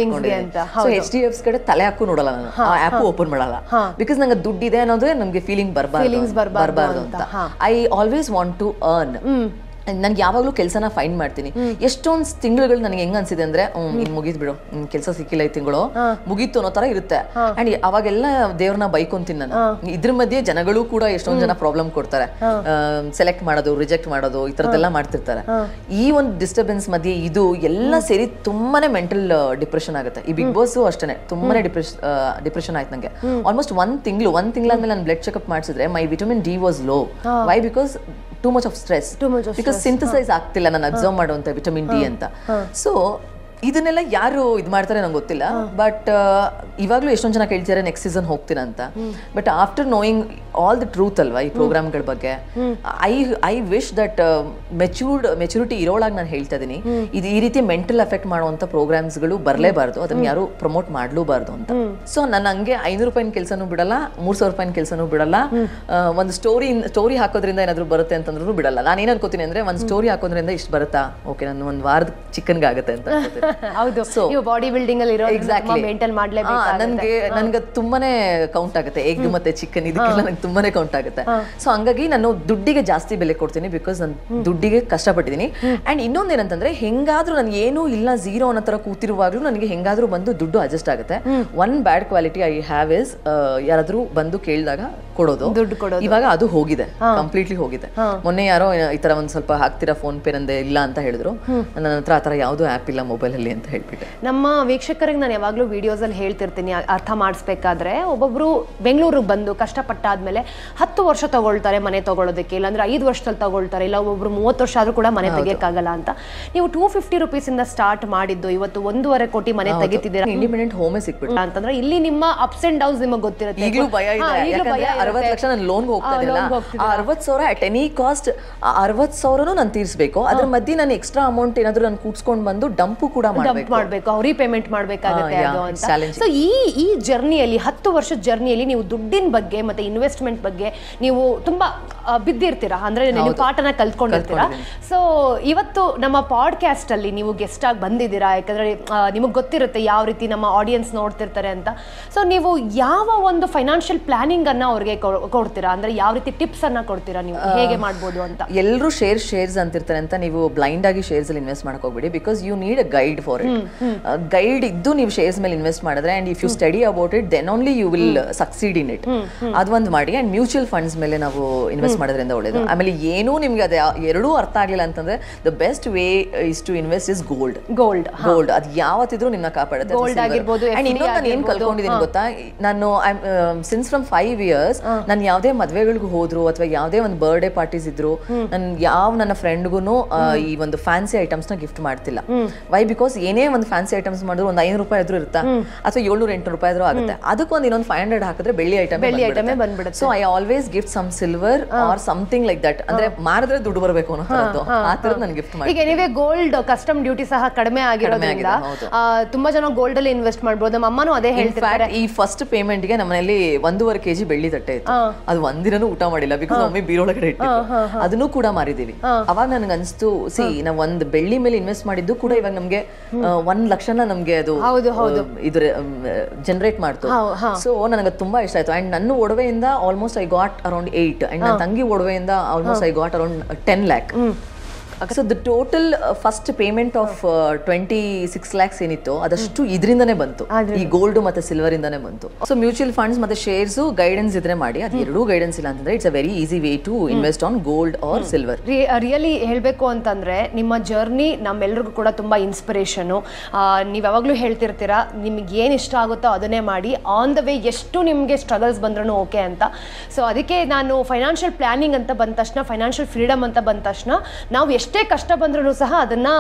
D ಕಡೆ ತಲೆ ಹಾಕು ನೋಡಲ್ಲ ನಾನು ಆ ಆಪ್ ಓಪನ್ ಮಾಡಲ್ಲ ಬಿಕಾಸ್ ನಂಗೆ ಇದೆ ಅನ್ನೋದು ನಮಗೆ ಫೀಲಿಂಗ್ ಬರಬಾರ್ದು ಬರಬಾರ್ದು ಅಂತ I always want to earn ನನ್ಗೆ ಯಾವಾಗಲೂ ಕೆಲಸನ ಫೈನ್ ಮಾಡ್ತೀನಿ ಎಷ್ಟೊಂದ್ ತಿಂಗಳು ನನಗೆ ಹೆಂಗ್ ಅನ್ಸಿದೆ ಅಂದ್ರೆ ಮುಗಿದ್ ಬಿಡು ಕೆಲಸ ಸಿಕ್ಕಿಲ್ಲ ಈ ತಿಂಗಳು ಮುಗೀತು ಅನ್ನೋ ತರ ಇರುತ್ತೆ ಅಂಡ್ ಅವಾಗೆಲ್ಲ ದೇವ್ರನ್ನ ಬೈಕೊಂತೀನಿ ನಾನು ಇದ್ರ ಮಧ್ಯೆ ಜನಗಳು ಕೂಡ ಎಷ್ಟೊಂದ್ ಜನ ಪ್ರಾಬ್ಲಮ್ ಕೊಡ್ತಾರೆ ಸೆಲೆಕ್ಟ್ ಮಾಡೋದು ರಿಜೆಕ್ಟ್ ಮಾಡೋದು ಈ ತರದ್ದೆಲ್ಲ ಮಾಡ್ತಿರ್ತಾರೆ ಈ ಒಂದು ಡಿಸ್ಟರ್ಬೆನ್ಸ್ ಮಧ್ಯೆ ಇದು ಎಲ್ಲ ಸೇರಿ ತುಂಬಾನೇ ಮೆಂಟಲ್ ಡಿಪ್ರೆಷನ್ ಆಗುತ್ತೆ ಈ ಬಿಗ್ ಬಾಸ್ ಅಷ್ಟೇ ತುಂಬಾನೇ ಡಿಪ್ರೆಷನ್ ಡಿಪ್ರೆಷನ್ ಆಯ್ತು ನಂಗೆ ಆಲ್ಮೋಸ್ಟ್ ಒಂದ್ ತಿಂಗಳು ಒಂದ್ ತಿಂಗಳಾದ್ಮೇಲೆ ನಾನು ಬ್ಲಡ್ ಚೆಕ್ಅಪ್ ಮಾಡಿಸಿದ್ರೆ my vitamin D was low why because too much of stress too much because synthesise ಆಗ್ತಿಲ್ಲ ನಾನು ಅಬ್ಸರ್ವ್ ಮಾಡುವಂಥ ವಿಟಮಿನ್ ಡಿ ಅಂತ ಸೊ ಇದನ್ನೆಲ್ಲ ಯಾರು ಇದು ಮಾಡ್ತಾರೆ ನಂಗೆ ಗೊತ್ತಿಲ್ಲ ಬಟ್ ಇವಾಗಲೂ ಎಷ್ಟೊಂದು ಜನ ಕೇಳ್ತಾರೆ ನೆಕ್ಸ್ಟ್ ಸೀಸನ್ ಅಂತ but after knowing all the truth ಅಲ್ವಾ ಈ ಪ್ರೋಗ್ರಾಮ್ಗಳ ಬಗ್ಗೆ I I wish that matured maturity ಇರೋಳಾಗಿ ನಾನು ಹೇಳ್ತಾ ಇದ್ದೀನಿ ಇದು ಈ ರೀತಿ ಮೆಂಟಲ್ ಎಫೆಕ್ಟ್ ಮಾಡುವಂಥ ಪ್ರೋಗ್ರಾಮ್ಸ್ಗಳು ಬರಲೇಬಾರ್ದು ಅದನ್ನು ಯಾರು ಪ್ರಮೋಟ್ ಮಾಡಲೂಬಾರ್ದು ಅಂತ ಸೊ ನಾನು ಹಂಗೆ ಐನೂರು ರೂಪಾಯಿನ ಕೆಲಸನೂ ಬಿಡಲ್ಲ ಮೂರು ಸಾವಿರ ರೂಪಾಯಿನ ಕೆಲಸನೂ ಬಿಡಲ್ಲ ಒಂದು ಸ್ಟೋರಿ ಸ್ಟೋರಿ ಹಾಕೋದ್ರಿಂದ ಏನಾದರೂ ಬರುತ್ತೆ ಅಂತಂದ್ರೂ ಬಿಡಲ್ಲ ನಾನು ಏನು ಅನ್ಕೋತೀನಿ ಅಂದರೆ ಒಂದು ಸ್ಟೋರಿ ಹಾಕೋದ್ರಿಂದ ಇಷ್ಟು ಬರುತ್ತಾ ಓಕೆ ನಾನು ಒಂದು ವಾರದ ಚಿಕನ್ಗೆ ಆಗುತ್ತೆ ಅಂತ ಹೌದು ಸೊ ಬಾಡಿ ಬಿಲ್ಡಿಂಗ್ ಅಲ್ಲಿ ಇರೋ ಎಕ್ಸಾಕ್ಟ್ಲಿ ಮೇಂಟೈನ್ ನನಗೆ ನನಗೆ ತುಂಬಾನೇ ಕೌಂಟ್ ಆಗುತ್ತೆ ಎಗ್ ಮತ್ತೆ ಚಿಕನ್ ಇದಕ್ಕೆಲ್ಲ ನನಗೆ ತುಂಬಾನೇ ಕೌಂಟ್ ಆಗುತ್ತೆ ಸೊ ಹಂಗಾಗಿ ನಾನು ದುಡ್ಡಿಗೆ ಜಾಸ್ತಿ ಬೆಲೆ ಕೊಡ್ತೀನಿ ಬಿಕಾಸ್ ನಾನು ದುಡ್ಡಿಗೆ ಕಷ್ಟಪಟ್ಟಿದ್ದೀನಿ ಇನ್ನೊಂದ್ ಏನಂತಂದ್ರೆ ಹೆಂಗಾದ್ರೂ ನನಗೆ ಏನೂ ಇಲ್ಲ ಝೀರೋ ಅನ್ನೋ ತರ ಕೂತಿರುವಾಗಲೂ ನನಗೆ ಹೆಂಗಾದ್ರೂ ಬಂದು ದುಡ್ಡು ಅಡ್ಜಸ್ಟ್ ಆಗುತ್ತೆ one bad quality I have is ಯಾರಾದ್ರೂ ಬಂದು ಕೇಳಿದಾಗ ಕೊಡೋದು ದುಡ್ಡು ಕೊಡೋದು ಇವಾಗ ಅದು ಹೋಗಿದೆ ಕಂಪ್ಲೀಟ್ಲಿ ಹೋಗಿದೆ ಮೊನ್ನೆ ಯಾರೋ ಈ ತರ ಒಂದ್ ಸ್ವಲ್ಪ ಹಾಕ್ತಿರಾ ಫೋನ್ ಪೇ ನಂದೇ ಇಲ್ಲ ಅಂತ ಹೇಳಿದ್ರು ನನ್ನ ಹತ್ರ ಆ ತರ ಯಾವ್ದು ಆಪ್ ಇಲ್ಲ ಮೊಬೈಲ್ ಇರಲಿ ಅಂತ ಹೇಳ್ಬಿಟ್ಟು ನಮ್ಮ ವೀಕ್ಷಕರಿಗೆ ನಾನು ಯಾವಾಗಲೂ ವೀಡಿಯೋಸಲ್ಲಿ ಹೇಳ್ತಿರ್ತೀನಿ ಅರ್ಥ ಮಾಡಿಸ್ಬೇಕಾದ್ರೆ ಒಬ್ಬೊಬ್ಬರು ಬೆಂಗಳೂರಿಗೆ ಬಂದು ಕಷ್ಟಪಟ್ಟಾದ್ಮೇಲೆ ಹತ್ತು ವರ್ಷ ತಗೊಳ್ತಾರೆ ಮನೆ ತಗೊಳ್ಳೋದಕ್ಕೆ ಇಲ್ಲಾಂದ್ರೆ ಐದು ವರ್ಷದಲ್ಲಿ ತಗೊಳ್ತಾರೆ ಇಲ್ಲ ಒಬ್ಬೊಬ್ರು ಮೂವತ್ತು ವರ್ಷ ಆದರೂ ಕೂಡ ಮನೆ ತೆಗಿಯೋಕ್ಕಾಗಲ್ಲ ಅಂತ ನೀವು ಟೂ ಫಿಫ್ಟಿ ಇಂದ ಸ್ಟಾರ್ಟ್ ಮಾಡಿದ್ದು ಇವತ್ತು ಒಂದೂವರೆ ಕೋಟಿ ಮನೆ ತೆಗಿತಿದ್ದೀರಾ ಇಂಡಿಪೆಂಡೆಂಟ್ ಹೋಮ್ ಸಿಕ್ಬಿಟ್ಟು ಅಂತಂದ್ರೆ ಇಲ್ಲಿ ನಿಮ್ಮ ಅಪ್ಸ್ ಅಂಡ್ ಡೌನ್ಸ್ ನಿಮಗೆ ಗೊತ್ತಿರುತ್ತೆ ಈಗಲೂ ಭಯ ಅರವತ್ತು ಲಕ್ಷ ನಾನು ಲೋನ್ ಸಾವಿರ ಅಟ್ ಎನಿ ಕಾಸ್ಟ್ ಅರವತ್ತು ಸಾವಿರನೂ ನಾನು ತೀರಿಸಬೇಕು ಅದ್ರ ಮಧ್ಯೆ ನಾನು ಎಕ್ಸ್ಟ್ರಾ ಅಮೌಂಟ್ ಏನಾದರೂ ನಾನು ಕೂಡ್ಸ್ಕೊಂಡು ಬಂದು ಡಂಪು ಕೂಡ ಡಂಪ್ ಮಾಡಬೇಕು ಅವ್ರಿಗೆ ಪೇಮೆಂಟ್ ಮಾಡಬೇಕಾಗುತ್ತೆ ಅಂತ ಸೊ ಈ ಈ ಜರ್ನಿಯಲ್ಲಿ ಹತ್ತು ವರ್ಷದ ಜರ್ನಿಯಲ್ಲಿ ನೀವು ದುಡ್ಡಿನ ಬಗ್ಗೆ ಮತ್ತೆ ಇನ್ವೆಸ್ಟ್ಮೆಂಟ್ ಬಗ್ಗೆ ನೀವು ತುಂಬಾ ಬಿದ್ದಿರ್ತೀರಾ ಅಂದ್ರೆ ನೀವು ಪಾಠನ ಕಲ್ತ್ಕೊಂಡಿರ್ತೀರಾ ಸೊ ಇವತ್ತು ನಮ್ಮ ಪಾಡ್ಕಾಸ್ಟ್ ಅಲ್ಲಿ ನೀವು ಗೆಸ್ಟ್ ಆಗಿ ಬಂದಿದ್ದೀರಾ ಯಾಕಂದ್ರೆ ನಿಮಗೆ ಗೊತ್ತಿರುತ್ತೆ ಯಾವ ರೀತಿ ನಮ್ಮ ಆಡಿಯನ್ಸ್ ನೋಡ್ತಿರ್ತಾರೆ ಅಂತ ಸೊ ನೀವು ಯಾವ ಒಂದು ಫೈನಾನ್ಷಿಯಲ್ ಪ್ಲಾನಿಂಗ್ ಅನ್ನ ಅವ್ರಿಗೆ ಕೊಡ್ತೀರಾ ಅಂದ್ರೆ ಯಾವ ರೀತಿ ಟಿಪ್ಸ್ ಅನ್ನ ಕೊಡ್ತೀರಾ ನೀವು ಹೇಗೆ ಮಾಡ್ಬೋದು ಅಂತ ಎಲ್ಲರೂ ಶೇರ್ ಶೇರ್ಸ್ ಅಂತಿರ್ತಾರೆ ಅಂತ ನೀವು ಬ್ಲೈಂಡ್ ಆಗಿ ಶೇರ್ಸ್ ಅಲ್ಲಿ ಇನ್ವೆಸ್ಟ್ ಮಾಡಕ್ because you need a guide guide for it guide ಇದ್ದು ನೀವು ಶೇರ್ಸ್ ಮೇಲೆ ಇನ್ವೆಸ್ಟ್ ಮಾಡಿದ್ರೆ and if you study about it then only you will succeed in it ಅದೊಂದು ಮಾಡಿ ಅಂಡ್ ಮ್ಯೂಚುವಲ್ ಫಂಡ್ಸ್ ಮೇಲೆ ನಾವು ಇನ್ವೆಸ್ಟ್ ಮಾಡೋದ್ರಿಂದ ಒಳ್ಳೇದು ಆಮೇಲೆ ಏನೂ ನಿಮ್ಗೆ ಅದು ಎರಡೂ ಅರ್ಥ ಆಗಲಿಲ್ಲ ಅಂತಂದ್ರೆ the best way is to invest is gold gold gold ಅದು ಯಾವತ್ತಿದ್ರು ನಿನ್ನ ಕಾಪಾಡುತ್ತೆ ಗೋಲ್ಡ್ ಇನ್ನೊಂದು ಏನು ಕಲ್ಕೊಂಡಿದ್ದೀನಿ ಗೊತ್ತಾ ನಾನು ಸಿನ್ಸ್ ಫ್ರಮ್ ಫೈವ್ ಇಯರ್ಸ್ ನಾನು ಯಾವುದೇ ಮದುವೆಗಳಿಗೂ ಹೋದ್ರು ಅಥವಾ ಯಾವುದೇ ಒಂದು ಬರ್ಡೇ ಪಾರ್ಟೀಸ್ ಇದ್ರು ನಾನು ಯಾವ ನನ್ನ ಫ್ರೆಂಡ್ಗೂ ಈ ಒಂದು ಫ್ಯಾನ್ಸಿ ನ ಗಿಫ್ಟ್ ಮಾಡ್ತಿಲ್ಲ ವೈ ಬಿಕಾಸ್ ಏನೇ ಒಂದು ಫ್ಯಾನ್ಸಿ ಐಟಮ್ಸ್ ಮಾಡಿದ್ರು ಒಂದು ಐನೂರು ರೂಪಾಯಿ ಆದ್ರೂ ಇರುತ್ತಾ ಅಥವಾ ಏಳ್ನೂರ ಎಂಟು ರೂಪಾಯಿ ಆದ್ರೂ ಆಗುತ್ತೆ ಒಂದು ಇನ್ನೊಂದು ಫೈವ್ ಹಂಡ್ರೆಡ್ ಹಾಕಿದ್ರೆ ಬೆಳ್ಳಿ ಐಟಮ್ ಬೆಳ್ಳಿ ಐಟಮೇ ಬಂದ್ಬಿಡುತ್ತೆ so I always gift some silver or something like that ಅಂದ್ರೆ ಮಾರಿದ್ರೆ ದುಡ್ಡು ಬರಬೇಕು ಅನ್ನೋ ಆ ತರ ನಾನು ಗಿಫ್ಟ್ ಈಗ ಗೋಲ್ಡ್ ಕಸ್ಟಮ್ ಡ್ಯೂಟಿ ಸಹ ಕಡಿಮೆ ಆಗಿರೋದ್ರಿಂದ ತುಂಬಾ ಜನ ಗೋಲ್ಡ್ ಅಲ್ಲಿ ಇನ್ವೆಸ್ಟ್ ಮಾಡಬಹುದು ನಮ್ಮ ಅಮ್ಮನೂ ಅದೇ ಹೇಳ್ತಾರೆ ಈ ಫಸ್ಟ್ ಪೇಮೆಂಟ್ ಗೆ ನಮ್ಮಲ್ಲಿ ಒಂದೂವರೆ ಕೆಜಿ ಬೆಳ್ಳಿ ತಟ್ಟೆ ಇತ್ತು ಅದು ಒಂದಿನೂ ಊಟ ಮಾಡಿಲ್ಲ ಬಿಕಾಸ್ ಮಮ್ಮಿ ಬೀರೊಳಗಡೆ ಇಟ್ಟು ಅದನ್ನು ಕೂಡ ಮಾರಿದೀವಿ ಅವಾಗ ನನಗೆ ಅನಿಸ್ತು ಸಿ ನಾವು ಒಂದು ಬೆಳ್ಳಿ ಮೇಲೆ ಇನ್ವೆಸ್ಟ್ ಮಾಡಿದ್ದು ಕೂಡ ಇವಾಗ ನಮಗೆ ಒಂದ್ ಲಕ್ಷನ ನಮ್ಗೆ ಅದು ಹೌದು ಹೌದು ಇದು ಜನರೇಟ್ ಮಾಡ್ತು ಸೊ ನನಗೆ ತುಂಬಾ ಇಷ್ಟ ಆಯ್ತು ಅಂಡ್ ನನ್ನ ಒಡವೆಯಿಂದ almost I got around eight and ನನ್ನ ತಂಗಿ ಒಡವೆಯಿಂದ almost I got around ten lakh so the total first payment of twenty six lakhs ಏನಿತ್ತು ಅದಷ್ಟು ಇದರಿಂದನೇ ಬಂತು ಈ ಗೋಲ್ಡ್ ಮತ್ತೆ ಸಿಲ್ವರ್ ಇಂದನೇ ಬಂತು ಸೊ ಮ್ಯೂಚುವಲ್ ಫಂಡ್ಸ್ ಮತ್ತೆ ಶೇರ್ಸ್ ಗೈಡೆನ್ಸ್ ಇದ್ರೆ ಮಾಡಿ ಅದು ಎರಡೂ ಗೈಡೆನ್ಸ್ ಇಲ್ಲ ಅಂತಂದ್ರೆ it's a very easy way to invest on gold or silver really ಹೇಳಬೇಕು ಅಂತಂದ್ರೆ ನಿಮ್ಮ ಜರ್ನಿ ನಮ್ಮೆಲ್ಲರಿಗೂ ಕೂಡ ತುಂಬಾ ಇನ್ಸ್ಪಿರೇಷನು ನೀವು ಯಾವಾಗಲೂ ಹೇಳ್ತಿರ್ತೀರಾ ನಿಮ್ಗೆ ಏನು ಇಷ್ಟ ಆಗುತ್ತೋ ಅದನ್ನೇ ಮಾಡಿ ಆನ್ ದ ವೇ ಎಷ್ಟು ನಿಮಗೆ ಸ್ಟ್ರಗಲ್ಸ್ ಬಂದ್ರೂ ಓಕೆ ಅಂತ ಸೊ ಅದಕ್ಕೆ ನಾನು ಫೈನಾನ್ಷಿಯಲ್ ಪ್ಲಾನಿಂಗ್ ಅಂತ ಬಂದ ತಕ್ಷಣ ಫೈನಾನ್ಷಿಯಲ್ ಫ್ರೀಡಮ್ ಅಂತ ಬಂದ ತಕ್ಷಣ ನಾವು ಎಷ್ಟು ಎಷ್ಟೇ ಕಷ್ಟ ಬಂದ್ರೂ ಸಹ ಅದನ್ನ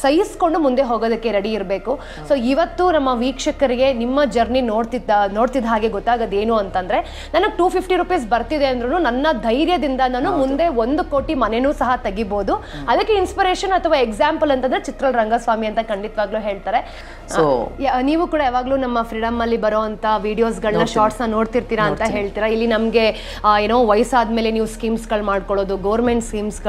ಸಹಿಸ್ಕೊಂಡು ಮುಂದೆ ಹೋಗೋದಕ್ಕೆ ರೆಡಿ ಇರಬೇಕು ಸೊ ಇವತ್ತು ನಮ್ಮ ವೀಕ್ಷಕರಿಗೆ ನಿಮ್ಮ ಜರ್ನಿ ನೋಡ್ತಿದ್ದ ನೋಡ್ತಿದ್ದ ಹಾಗೆ ಗೊತ್ತಾಗೋದೇನು ಅಂತಂದ್ರೆ ನನಗೆ ಟೂ ಫಿಫ್ಟಿ ರುಪೀಸ್ ಬರ್ತಿದೆ ಅಂದ್ರೂ ನನ್ನ ಧೈರ್ಯದಿಂದ ನಾನು ಮುಂದೆ ಒಂದು ಕೋಟಿ ಮನೆನೂ ಸಹ ತೆಗಿಬಹುದು ಅದಕ್ಕೆ ಇನ್ಸ್ಪಿರೇಷನ್ ಅಥವಾ ಎಕ್ಸಾಂಪಲ್ ಅಂತಂದ್ರೆ ಚಿತ್ರ ರಂಗಸ್ವಾಮಿ ಅಂತ ಖಂಡಿತವಾಗ್ಲೂ ಹೇಳ್ತಾರೆ ಸೊ ನೀವು ಕೂಡ ಯಾವಾಗ್ಲೂ ನಮ್ಮ ಫ್ರೀಡಮ್ ಅಲ್ಲಿ ಬರುವಂತ ಶಾರ್ಟ್ಸ್ ನ ನೋಡ್ತಿರ್ತೀರಾ ಅಂತ ಹೇಳ್ತೀರಾ ಇಲ್ಲಿ ನಮಗೆ ಏನೋ ವಯಸ್ಸಾದ್ಮೇಲೆ ನೀವು ಸ್ಕೀಮ್ಸ್ ಗಳು ಮಾಡ್ಕೊಳ್ಳೋದು ಗೌರ್ಮೆಂಟ್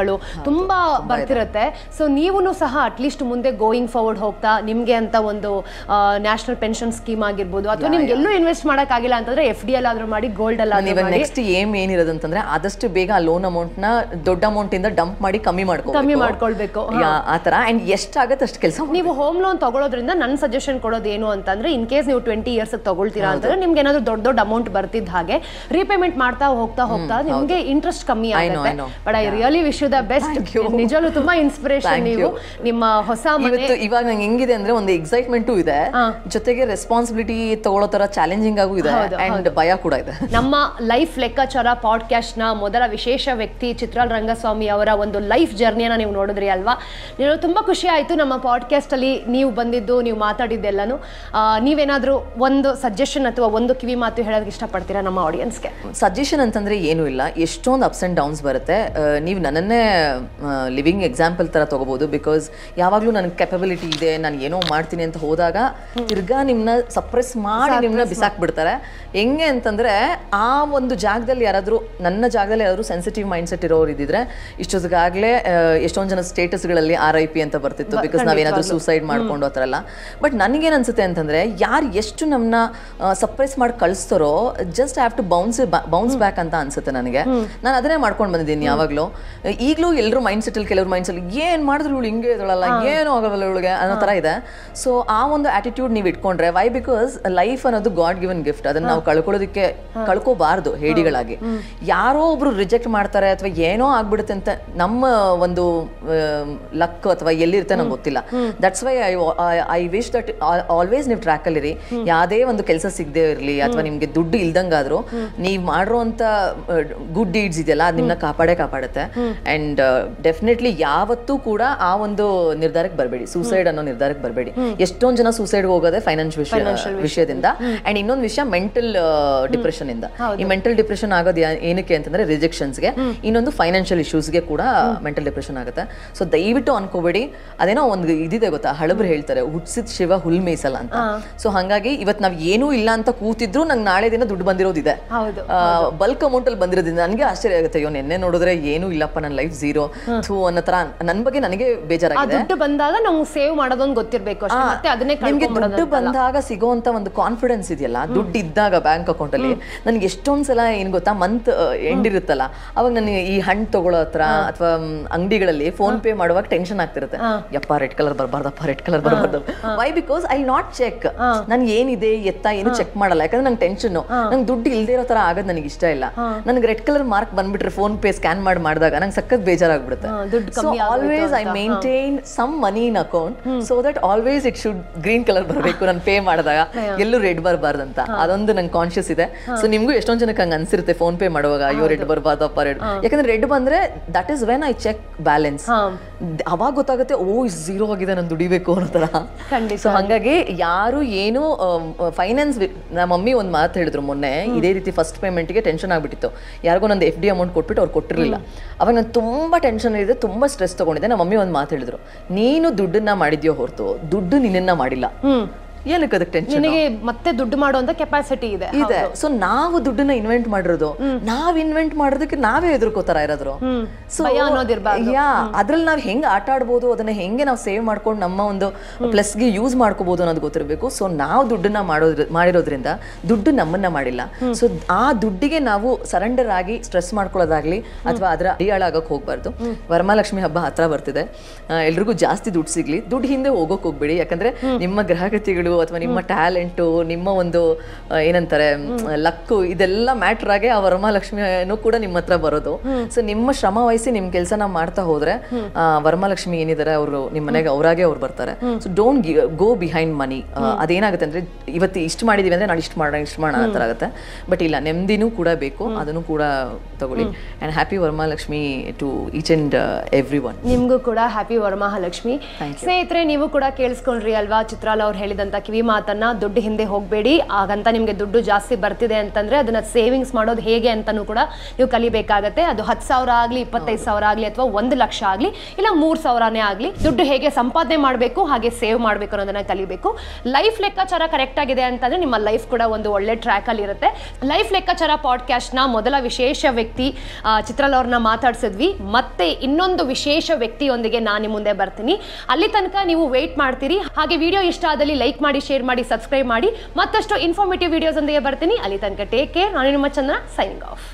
ಗಳು ತುಂಬಾ ಬರ್ತಿರುತ್ತೆ ಸೊ ನೀವು ಸಹ ಅಟ್ಲೀಸ್ಟ್ ಮುಂದೆ ಗೋಯಿಂಗ್ ಫಾರ್ವರ್ಡ್ ಹೋಗ್ತಾ ನಿಮಗೆ ಅಂತ ಒಂದು ನ್ಯಾಷನಲ್ ಪೆನ್ಷನ್ ಸ್ಕೀಮ್ ಆಗಿರ್ಬೋದು ಅಥವಾ ನಿಮ್ಗೆ ಎಲ್ಲೂ ಇನ್ವೆಸ್ಟ್ ಆಗಿಲ್ಲ ಅಂತಂದ್ರೆ ಎಫ್ ಡಿ ಅಲ್ಲಾದ್ರೂ ಮಾಡಿ ಗೋಲ್ಡ್ ಅಲ್ಲ ನೆಕ್ಸ್ಟ್ ಏಮ್ ಏನಿರೋದಂತಂದ್ರೆ ಆದಷ್ಟು ಬೇಗ ಆ ಲೋನ್ ಅಮೌಂಟ್ ನ ದೊಡ್ಡ ಅಮೌಂಟ್ ಇಂದ ಡಂಪ್ ಮಾಡಿ ಕಮ್ಮಿ ಮಾಡ್ಕೊಂಡು ಕಮ್ಮಿ ಮಾಡ್ಕೊಳ್ಬೇಕು ತರ ಅಂಡ್ ಎಷ್ಟಾಗತ್ತೆ ಅಷ್ಟು ಕೆಲಸ ನೀವು ಹೋಮ್ ಲೋನ್ ತಗೊಳೋದ್ರಿಂದ ನನ್ನ ಸಜೆಷನ್ ಕೊಡೋದು ಏನು ಅಂತಂದ್ರೆ ಇನ್ ಕೇಸ್ ನೀವು ಟ್ವೆಂಟಿ ಇಯರ್ಸ್ ತಗೊಳ್ತೀರಾ ಅಂತಂದ್ರೆ ನಿಮ್ಗೆ ಏನಾದ್ರು ದೊಡ್ಡ ದೊಡ್ಡ ಅಮೌಂಟ್ ಬರ್ತಿದ್ದ ಹಾಗೆ ರೀಪೇಮೆಂಟ್ ಮಾಡ್ತಾ ಹೋಗ್ತಾ ಹೋಗ್ತಾ ನಿಮ್ಗೆ ಇಂಟ್ರೆಸ್ಟ್ ಕಮ್ಮಿ ಆಗುತ್ತೆ but I really wish you the best ನಿಜ ನಿಜವಾಗ್ಲೂ ತುಂಬಾ ಇನ್ಸ್ಪಿರೇಷನ್ ನೀವು ನಿಮ್ಮ ಹೊಸ ಇವತ್ತು ಇವಾಗ ನಂಗೆ ಹೆಂಗಿದೆ ಅಂದ್ರೆ ಒಂದು ಎಕ್ಸೈಟ್ಮೆಂಟು ಇದೆ ಜೊತೆಗೆ ರೆಸ್ಪಾನ್ಸಿಬಿಲಿಟಿ ತಗೊಳ್ಳೋ ತರ ಚಾಲೆಂಜಿಂಗ್ ಆಗು ಇದೆ ಅಂಡ್ ಭಯ ಕೂಡ ಇದೆ ನಮ್ಮ ಲೈಫ್ ಲೆಕ್ಕಾಚಾರ ಪಾಡ್ಕಾಸ್ಟ್ ನ ಮೊದಲ ವಿಶೇಷ ವ್ಯಕ್ತಿ ಚಿತ್ರಾಲ್ ರಂಗಸ್ವಾಮಿ ಅವರ ಒಂದು ಲೈಫ್ ಜರ್ನಿಯನ್ನ ನೀವು ನೋಡಿದ್ರಿ ಅಲ್ವಾ ನೀವು ತುಂಬಾ ಖುಷಿ ಆಯ್ತು ನಮ್ಮ ಪಾಡ್ಕಾಸ್ಟ್ ಅಲ್ಲಿ ನೀವು ಬಂದಿದ್ದು ನೀವು ಮಾತಾಡಿದ್ದೆಲ್ಲನೂ ನೀವೇನಾದ್ರೂ ಒಂದು ಸಜೆಷನ್ ಅಥವಾ ಒಂದು ಕಿವಿ ಮಾತು ಹೇಳೋದಕ್ಕೆ ಇಷ್ಟಪಡ್ತೀರಾ ನಮ್ಮ ಆಡಿಯನ್ಸ್ಗೆ ಸಜೆಷನ್ ಅಂತಂದ್ರೆ ಏನೂ ಇಲ್ಲ ಎಷ್ಟೊಂದು ಅಪ್ಸ್ ಅಂಡ್ ಡೌನ್ಸ್ ಬರುತ್ತೆ ನೀವು ನನ್ನನ್ನೇ ಲಿವಿಂಗ್ ಲಿವಿಂಗ್ ಎಕ್ಸಾಂಪಲ್ ಥರ ತೊಗೋಬೋದು ಬಿಕಾಸ್ ಯಾವಾಗಲೂ ನನಗೆ ಕೆಪಬಿಲಿಟಿ ಇದೆ ನಾನು ಏನೋ ಮಾಡ್ತೀನಿ ಅಂತ ಹೋದಾಗ ತಿರ್ಗಾ ನಿಮ್ಮನ್ನ ಸಪ್ರೆಸ್ ಮಾಡಿ ನಿಮ್ಮನ್ನ ಬಿಸಾಕ್ಬಿಡ್ತಾರೆ ಹೆಂಗೆ ಅಂತಂದ್ರೆ ಆ ಒಂದು ಜಾಗದಲ್ಲಿ ಯಾರಾದರೂ ನನ್ನ ಜಾಗದಲ್ಲಿ ಯಾರಾದರೂ ಸೆನ್ಸಿಟಿವ್ ಮೈಂಡ್ ಮೈಂಡ್ಸೆಟ್ ಇರೋರು ಇದ್ದಿದ್ರೆ ಇಷ್ಟೊತ್ತಿಗಾಗಲೇ ಎಷ್ಟೊಂದು ಜನ ಸ್ಟೇಟಸ್ಗಳಲ್ಲಿ ಆರ್ ಐ ಪಿ ಅಂತ ಬರ್ತಿತ್ತು ಬಿಕಾಸ್ ನಾವೇನಾದರೂ ಸೂಸೈಡ್ ಮಾಡ್ಕೊಂಡು ಆ ಥರ ಬಟ್ ನನಗೇನು ಅನಿಸುತ್ತೆ ಅಂತಂದರೆ ಯಾರು ಎಷ್ಟು ನಮ್ಮನ್ನ ಸಪ್ರೆಸ್ ಮಾಡಿ ಕಳಿಸ್ತಾರೋ just have to bounce bounce back ಅಂತ ಅನ್ಸುತ್ತೆ ನನಗೆ ನಾನು ಅದನ್ನೇ ಮಾಡ್ಕೊಂಡು ಬಂದಿದ್ದೀನಿ ಯಾವಾಗಲೂ ಈಗಲೂ ಎಲ್ಲರೂ ಮೈಂಡ್ ಸೆಟ್ಟಲ್ಲಿ ಕೆಲವರು ಇವ್ರ ಮೈಂಡ್ಸಲ್ಲಿ ಏನ್ ಮಾಡಿದ್ರು ಇವಳು ಹಿಂಗೆ ಇದಳಲ್ಲ ಏನು ಆಗೋಲ್ಲ ಇವಳಿಗೆ ಅನ್ನೋ ತರ ಇದೆ ಸೊ ಆ ಒಂದು ಆಟಿಟ್ಯೂಡ್ ನೀವು ಇಟ್ಕೊಂಡ್ರೆ ವೈ ಬಿಕಾಸ್ ಲೈಫ್ ಅನ್ನೋದು ಗಾಡ್ ಗಿವನ್ ಗಿಫ್ಟ್ ಅದನ್ನ ನಾವು ಕಳ್ಕೊಳ್ಳೋದಕ್ಕೆ ಕಳ್ಕೋಬಾರ್ದು ಹೇಡಿಗಳಾಗಿ ಯಾರೋ ಒಬ್ರು ರಿಜೆಕ್ಟ್ ಮಾಡ್ತಾರೆ ಅಥವಾ ಏನೋ ಆಗ್ಬಿಡುತ್ತೆ ಅಂತ ನಮ್ಮ ಒಂದು ಲಕ್ ಅಥವಾ ಎಲ್ಲಿರುತ್ತೆ ನಂಗೆ ಗೊತ್ತಿಲ್ಲ that's why I I wish that always ನೀವು ಅಲ್ಲಿರಿ ಯಾವುದೇ ಒಂದು ಕೆಲಸ ಸಿಗದೆ ಇರಲಿ ಅಥವಾ ನಿಮಗೆ ದುಡ್ಡು ಇಲ್ದಂಗಾದ್ರೂ ನೀವು ಮಾಡಿರೋ ಗುಡ್ ಡೀಡ್ಸ್ ಇದೆಯಲ್ಲ ಅದು ನಿಮ್ಮನ್ನ ಕಾಪಾಡೇ ಕಾಪಾಡುತ್ತೆ ಅಂಡ್ ಡೆಫಿನೆಟ್ಲಿ ಯಾವತ್ತೂ ಕೂಡ ಆ ಒಂದು ನಿರ್ಧಾರಕ್ಕೆ ಬರಬೇಡಿ ಸೂಸೈಡ್ ಅನ್ನೋ ನಿರ್ಧಾರಕ್ಕೆ ಬರಬೇಡಿ ಎಷ್ಟೊಂದು ಜನ ಸೂಸೈಡ್ ಹೋಗೋದೇ ಫೈನಾನ್ಷಿಯಲ್ ವಿಷಯ ವಿಷಯದಿಂದ ಅಂಡ್ ಇನ್ನೊಂದು ವಿಷಯ ಮೆಂಟಲ್ ಡಿಪ್ರೆಷನ್ ಇಂದ ಈ ಮೆಂಟಲ್ ಡಿಪ್ರೆಷನ್ ಆಗೋದು ಏನಕ್ಕೆ ಅಂತಂದ್ರೆ ರಿಜೆಕ್ಷನ್ಸ್ಗೆ ಇನ್ನೊಂದು ಫೈನಾನ್ಷಿಯಲ್ ಇಶ್ಯೂಸ್ಗೆ ಕೂಡ ಮೆಂಟಲ್ ಡಿಪ್ರೆಷನ್ ಆಗುತ್ತೆ ಸೊ ದಯವಿಟ್ಟು ಅನ್ಕೋಬೇಡಿ ಅದೇನೋ ಒಂದು ಇದಿದೆ ಗೊತ್ತಾ ಹಳಬ್ರು ಹೇಳ್ತಾರೆ ಹುಟ್ಸಿದ ಶಿವ ಹುಲ್ ಮೇಯಿಸಲ್ಲ ಅಂತ ಸೊ ಹಾಗಾಗಿ ಇವತ್ತು ನಾವು ಏನೂ ಇಲ್ಲ ಅಂತ ಕೂತಿದ್ರು ನಂಗೆ ನಾಳೆ ದಿನ ದುಡ್ಡು ಬಂದಿರೋದಿದೆ ಬಲ್ಕ್ ಅಮೌಂಟ್ ಅಲ್ಲಿ ಬಂದಿರೋದ್ರಿಂದ ನನಗೆ ಆಶ್ಚರ್ಯ ಆಗುತ್ತೆ ಅಯ್ಯೋ ನೆನ್ನೆ ನೋಡಿದ್ರೆ ಏನೂ ಇಲ್ಲಪ್ಪ ನನ್ನ ಲೈಫ್ ಜೀರೋ ಥೂ ಅನ್ನೋ ಹತ್ರ ಬಗ್ಗೆ ನನಗೆ ಬೇಜಾರಾಗಿದೆ ದುಡ್ಡು ಬಂದಾಗ ನಾವು ಸೇವ್ ಮಾಡೋದೊಂದು ಗೊತ್ತಿರಬೇಕು ಮತ್ತೆ ದುಡ್ಡು ಬಂದಾಗ ಸಿಗುವಂತ ಒಂದು ಕಾನ್ಫಿಡೆನ್ಸ್ ಇದೆಯಲ್ಲ ದುಡ್ಡು ಇದ್ದಾಗ ಬ್ಯಾಂಕ್ ಅಕೌಂಟ್ ಅಲ್ಲಿ ನನ್ಗೆ ಎಷ್ಟೊಂದ್ ಸಲ ಏನ್ ಗೊತ್ತಾ ಮಂತ್ ಎಂಡ್ ಇರುತ್ತಲ್ಲ ಅವಾಗ ನನಗೆ ಈ ಹಣ್ಣು ತಗೊಳ್ಳೋ ಹತ್ರ ಅಥವಾ ಅಂಗಡಿಗಳಲ್ಲಿ ಫೋನ್ ಪೇ ಮಾಡುವಾಗ ಟೆನ್ಷನ್ ಆಗ್ತಿರುತ್ತೆ ಯಪ್ಪ ರೆಡ್ ಕಲರ್ ಬರಬಾರ್ದಪ್ಪ ರೆಡ್ ಕಲರ್ ಬರಬಾರ್ದು why because I not check ನನ್ಗೆ ಏನಿದೆ ಎತ್ತ ಏನು ಚೆಕ್ ಮಾಡಲ್ಲ ಯಾಕಂದ್ರೆ ನಂಗೆ ಟೆನ್ಷನ್ ನಂಗೆ ದುಡ್ಡು ಇಲ್ದಿರೋ ಇರೋ ತರ ಆಗೋದು ನನಗೆ ಇಷ್ಟ ಇಲ್ಲ ನನಗೆ ರೆಡ್ ಕಲರ್ ಮಾರ್ಕ್ ಬಂದ್ಬಿಟ್ರೆ ಫೋನ್ ಪೇ ಸ್ಕ್ಯಾನ್ ಮಾಡಿ ಮಾಡಿದಾಗ ನಂಗೆ ಸಖತ್ ಬೇಜಾರಾಗ್ಬಿಡುತ್ತೆ ಕಮ್ಮಿ always I maintain some money in account so that always it should green colour ಬರಬೇಕು ನಾನು ಪೇ ಮಾಡಿದಾಗ ಎಲ್ಲೂ ರೆಡ್ ಬರಬಾರ್ದಂತ ಅದೊಂದು ನಂಗೆ ಕಾನ್ಶಿಯಸ್ ಇದೆ ಸೊ ನಿಮಗೂ ಎಷ್ಟೊಂದು ಜನಕ್ಕೆ ಹಂಗೆ ಅನ್ಸಿರುತ್ತೆ ಫೋನ್ ಪೇ ಮಾಡುವಾಗ ಅಯ್ಯೋ ರೆಡ್ ಬರಬಾರ್ದಪ್ಪ ರೆಡ್ ಯಾಕಂದ್ರೆ ರೆಡ್ ಬಂದ್ರೆ that is when I check balance ಅವಾಗ ಗೊತ್ತಾಗುತ್ತೆ ಓ ಝೀರೋ ಆಗಿದೆ ನಾನು ದುಡಿಬೇಕು ಅನ್ನೋ ತರ ಸೊ ಹಂಗಾಗಿ ಯಾರು ಏನು ಫೈನಾನ್ಸ್ ನಮ್ಮ ಮಮ್ಮಿ ಒಂದು ಮಾತು ಹೇಳಿದ್ರು ಮೊನ್ನೆ ಇದೇ ರೀತಿ ಫಸ್ಟ್ ಪೇಮೆಂಟ್ಗೆ ಟೆನ್ಷನ್ ಆಗ್ಬಿಟ್ಟಿತ್ತು ಯಾರಿಗೂ ನಂದು ಎಫ್ ಡಿ ಅಮೌಂಟ್ ಕೊಟ್ಬಿಟ್ಟು ಅವ್ರು ಕೊಟ್ಟಿರಲಿಲ್ಲ ಅವಾಗ ನಾನು ತುಂಬ ಟೆನ್ಷನ್ ಇದೆ ತುಂಬ ಸ್ಟ್ರೆಸ್ ತಗೊಂಡಿದೆ ನಮ್ಮ ಮಮ್ಮಿ ಒಂದು ಮಾತು ಹೇಳಿದ್ರು ನೀನು ದುಡ್ಡನ್ನ ಮಾಡಿದ್ಯೋ ಹೊರತು ದುಡ್ಡು ನಿನ್ನ ಮಾಡಿಲ್ಲ ಏನಕ್ಕೆ ಅದಕ್ಕೆ ಟೆನ್ಷನ್ ನಿಮಗೆ ಮತ್ತೆ ದುಡ್ಡು ಮಾಡುವಂತ ಕೆಪಾಸಿಟಿ ಇದೆ ಇದೆ ಸೊ ನಾವು ದುಡ್ಡನ್ನ ಇನ್ವೆಂಟ್ ಮಾಡಿರೋದು ನಾವ್ ಇನ್ವೆಂಟ್ ಮಾಡೋದಕ್ಕೆ ನಾವೇ ಎದುರ್ಕೋತಾರ ಇರೋದ್ರು ಸೊ ಯಾ ಅದ್ರಲ್ಲಿ ನಾವ್ ಹೆಂಗ್ ಆಟ ಆಡ್ಬೋದು ಅದನ್ನ ಹೆಂಗೆ ನಾವು ಸೇವ್ ಮಾಡ್ಕೊಂಡು ನಮ್ಮ ಒಂದು ಪ್ಲಸ್ ಗೆ ಯೂಸ್ ಮಾಡ್ಕೋಬಹುದು ಅನ್ನೋದು ಗೊತ್ತಿರಬೇಕು ಸೊ ನಾವು ದುಡ್ಡನ್ನ ಮಾಡೋದ್ರ ಮಾಡಿರೋದ್ರಿಂದ ದುಡ್ಡು ನಮ್ಮನ್ನ ಮಾಡಿಲ್ಲ ಸೊ ಆ ದುಡ್ಡಿಗೆ ನಾವು ಸರೆಂಡರ್ ಆಗಿ ಸ್ಟ್ರೆಸ್ ಮಾಡ್ಕೊಳ್ಳೋದಾಗ್ಲಿ ಅಥವಾ ಅದರ ಅಡಿಯಾಳಾಗಕ್ಕೆ ಹೋಗ್ಬಾರ್ದು ವರಮಹಾಲಕ್ಷ್ಮಿ ಹಬ್ಬ ಹತ್ರ ಬರ್ತಿದೆ ಎಲ್ರಿಗೂ ಜಾಸ್ತಿ ದುಡ್ಡು ಸಿಗ್ಲಿ ದುಡ್ಡು ಹಿಂದೆ ಹೋಗೋಕೆ ಹೋಗ್ಬೇಡಿ ಯಾಕಂದ್ರೆ ನಿಮ್ಮ ಗ್ರಹಗತಿಗಳು ಅಥವಾ ನಿಮ್ಮ ಟ್ಯಾಲೆಂಟು ನಿಮ್ಮ ಒಂದು ಏನಂತಾರೆ ಲಕ್ಕು ಇದೆಲ್ಲ ಮ್ಯಾಟ್ರ್ ಆಗಿ ಆ ವರಮಹಾಲಕ್ಷ್ಮಿನೂ ಕೂಡ ನಿಮ್ಮ ಹತ್ರ ಬರೋದು ಸೊ ನಿಮ್ಮ ಶ್ರಮ ವಹಿಸಿ ನಿಮ್ ನಿಮ್ಮ ನಾವು ಮಾಡ್ತಾ ಹೋದ್ರೆ ವರಮಹಾಲಕ್ಷ್ಮಿ ಏನಿದ್ದಾರೆ ಅವರು ನಿಮ್ಮ ಮನೆಗೆ ಅವರಾಗೆ ಅವ್ರು ಬರ್ತಾರೆ so don't go behind money ಅದೇನಾಗುತ್ತೆ ಅಂದ್ರೆ ಇವತ್ತು ಇಷ್ಟು ಮಾಡಿದೀವಿ ಅಂದ್ರೆ ನಾಳೆ ಇಷ್ಟು ಮಾಡೋಣ ಇಷ್ಟು ಮಾಡೋಣ ಅಂತ ಆಗುತ್ತೆ ಬಟ್ ಇಲ್ಲ ನೆಮ್ಮದಿನೂ ಕೂಡ ಬೇಕು ಅದನ್ನು ಕೂಡ ತಗೊಳ್ಳಿ and happy Varamahalakshmi to each and every one ನಿಮಗೂ ಕೂಡ ಹ್ಯಾಪಿ ವರಮಹಾಲಕ್ಷ್ಮಿ ಸ್ನೇಹಿತರೆ ನೀವು ಕೂಡ ಕೇಳಿಸ್ಕೊಂಡ್ರಿ ಅಲ್ವಾ ಚಿತ್ರಾಲ ಅವ್ರು ಹೇಳಿದಂತ ಕಿವಿ ಮಾತನ್ನ ದುಡ್ಡು ಹಿಂದೆ ಹೋಗಬೇಡಿ ಹಾಗಂತ ನಿಮಗೆ ದುಡ್ಡು ಜಾಸ್ತಿ ಬರ್ತಿದೆ ಅಂತಂದ್ರೆ ಅದನ್ನ ಸೇವಿಂಗ್ಸ್ ಮಾಡೋದು ಹೇಗೆ ಅಂತಾನೂ ಕೂಡ ನೀವು ಕಲಿಬೇಕಾಗತ್ತೆ ಅದು ಹತ್ತು ಸಾವಿರ ಆಗಲಿ ಇಪ್ಪತ್ತೈದು ಸಾವಿರ ಆಗಲಿ ಅಥವಾ ಒಂದು ಲಕ್ಷ ಆಗಲಿ ಇಲ್ಲ ಮೂರು ಸಾವಿರನೇ ಆಗ್ಲಿ ದುಡ್ಡು ಹೇಗೆ ಸಂಪಾದನೆ ಮಾಡಬೇಕು ಹಾಗೆ ಸೇವ್ ಮಾಡಬೇಕು ಅನ್ನೋದನ್ನ ಕಲಿಬೇಕು ಲೈಫ್ ಲೆಕ್ಕಾಚಾರ ಕರೆಕ್ಟ್ ಆಗಿದೆ ಅಂತಂದ್ರೆ ನಿಮ್ಮ ಲೈಫ್ ಕೂಡ ಒಂದು ಒಳ್ಳೆ ಟ್ರ್ಯಾಕ್ ಅಲ್ಲಿ ಇರುತ್ತೆ ಲೈಫ್ ಲೆಕ್ಕಾಚಾರ ಪಾಡ್ಕಾಸ್ಟ್ ನ ಮೊದಲ ವಿಶೇಷ ವ್ಯಕ್ತಿ ಚಿತ್ರಲ್ ಮಾತಾಡಿಸಿದ್ವಿ ಮಾತಾಡ್ಸಿದ್ವಿ ಮತ್ತೆ ಇನ್ನೊಂದು ವಿಶೇಷ ವ್ಯಕ್ತಿಯೊಂದಿಗೆ ನಾನು ನಿಮ್ಮ ಮುಂದೆ ಬರ್ತೀನಿ ಅಲ್ಲಿ ತನಕ ನೀವು ವೇಟ್ ಮಾಡ್ತೀರಿ ಹಾಗೆ ವಿಡಿಯೋ ಇಷ್ಟ ಆದಲ್ಲಿ ಲೈಕ್ ಮಾಡಿ ಮಾಡಿ ಶೇರ್ ಮಾಡಿ ಸಬ್ಸ್ಕ್ರೈಬ್ ಮಾಡಿ ಮತ್ತಷ್ಟು ಇನ್ಫಾರ್ಮೇಟಿವ್ ವಿಡಿಯೋಸ್ ಒಂದಿಗೆ ಬರ್ತೀನಿ ಅಲ್ಲಿ ತನಕ ಟೇಕ್ ಕೇರ್ ನಾನು ನಿಮ್ಮ ಚಂದ್ರ ಸೈನಿಂಗ್ ಆಫ್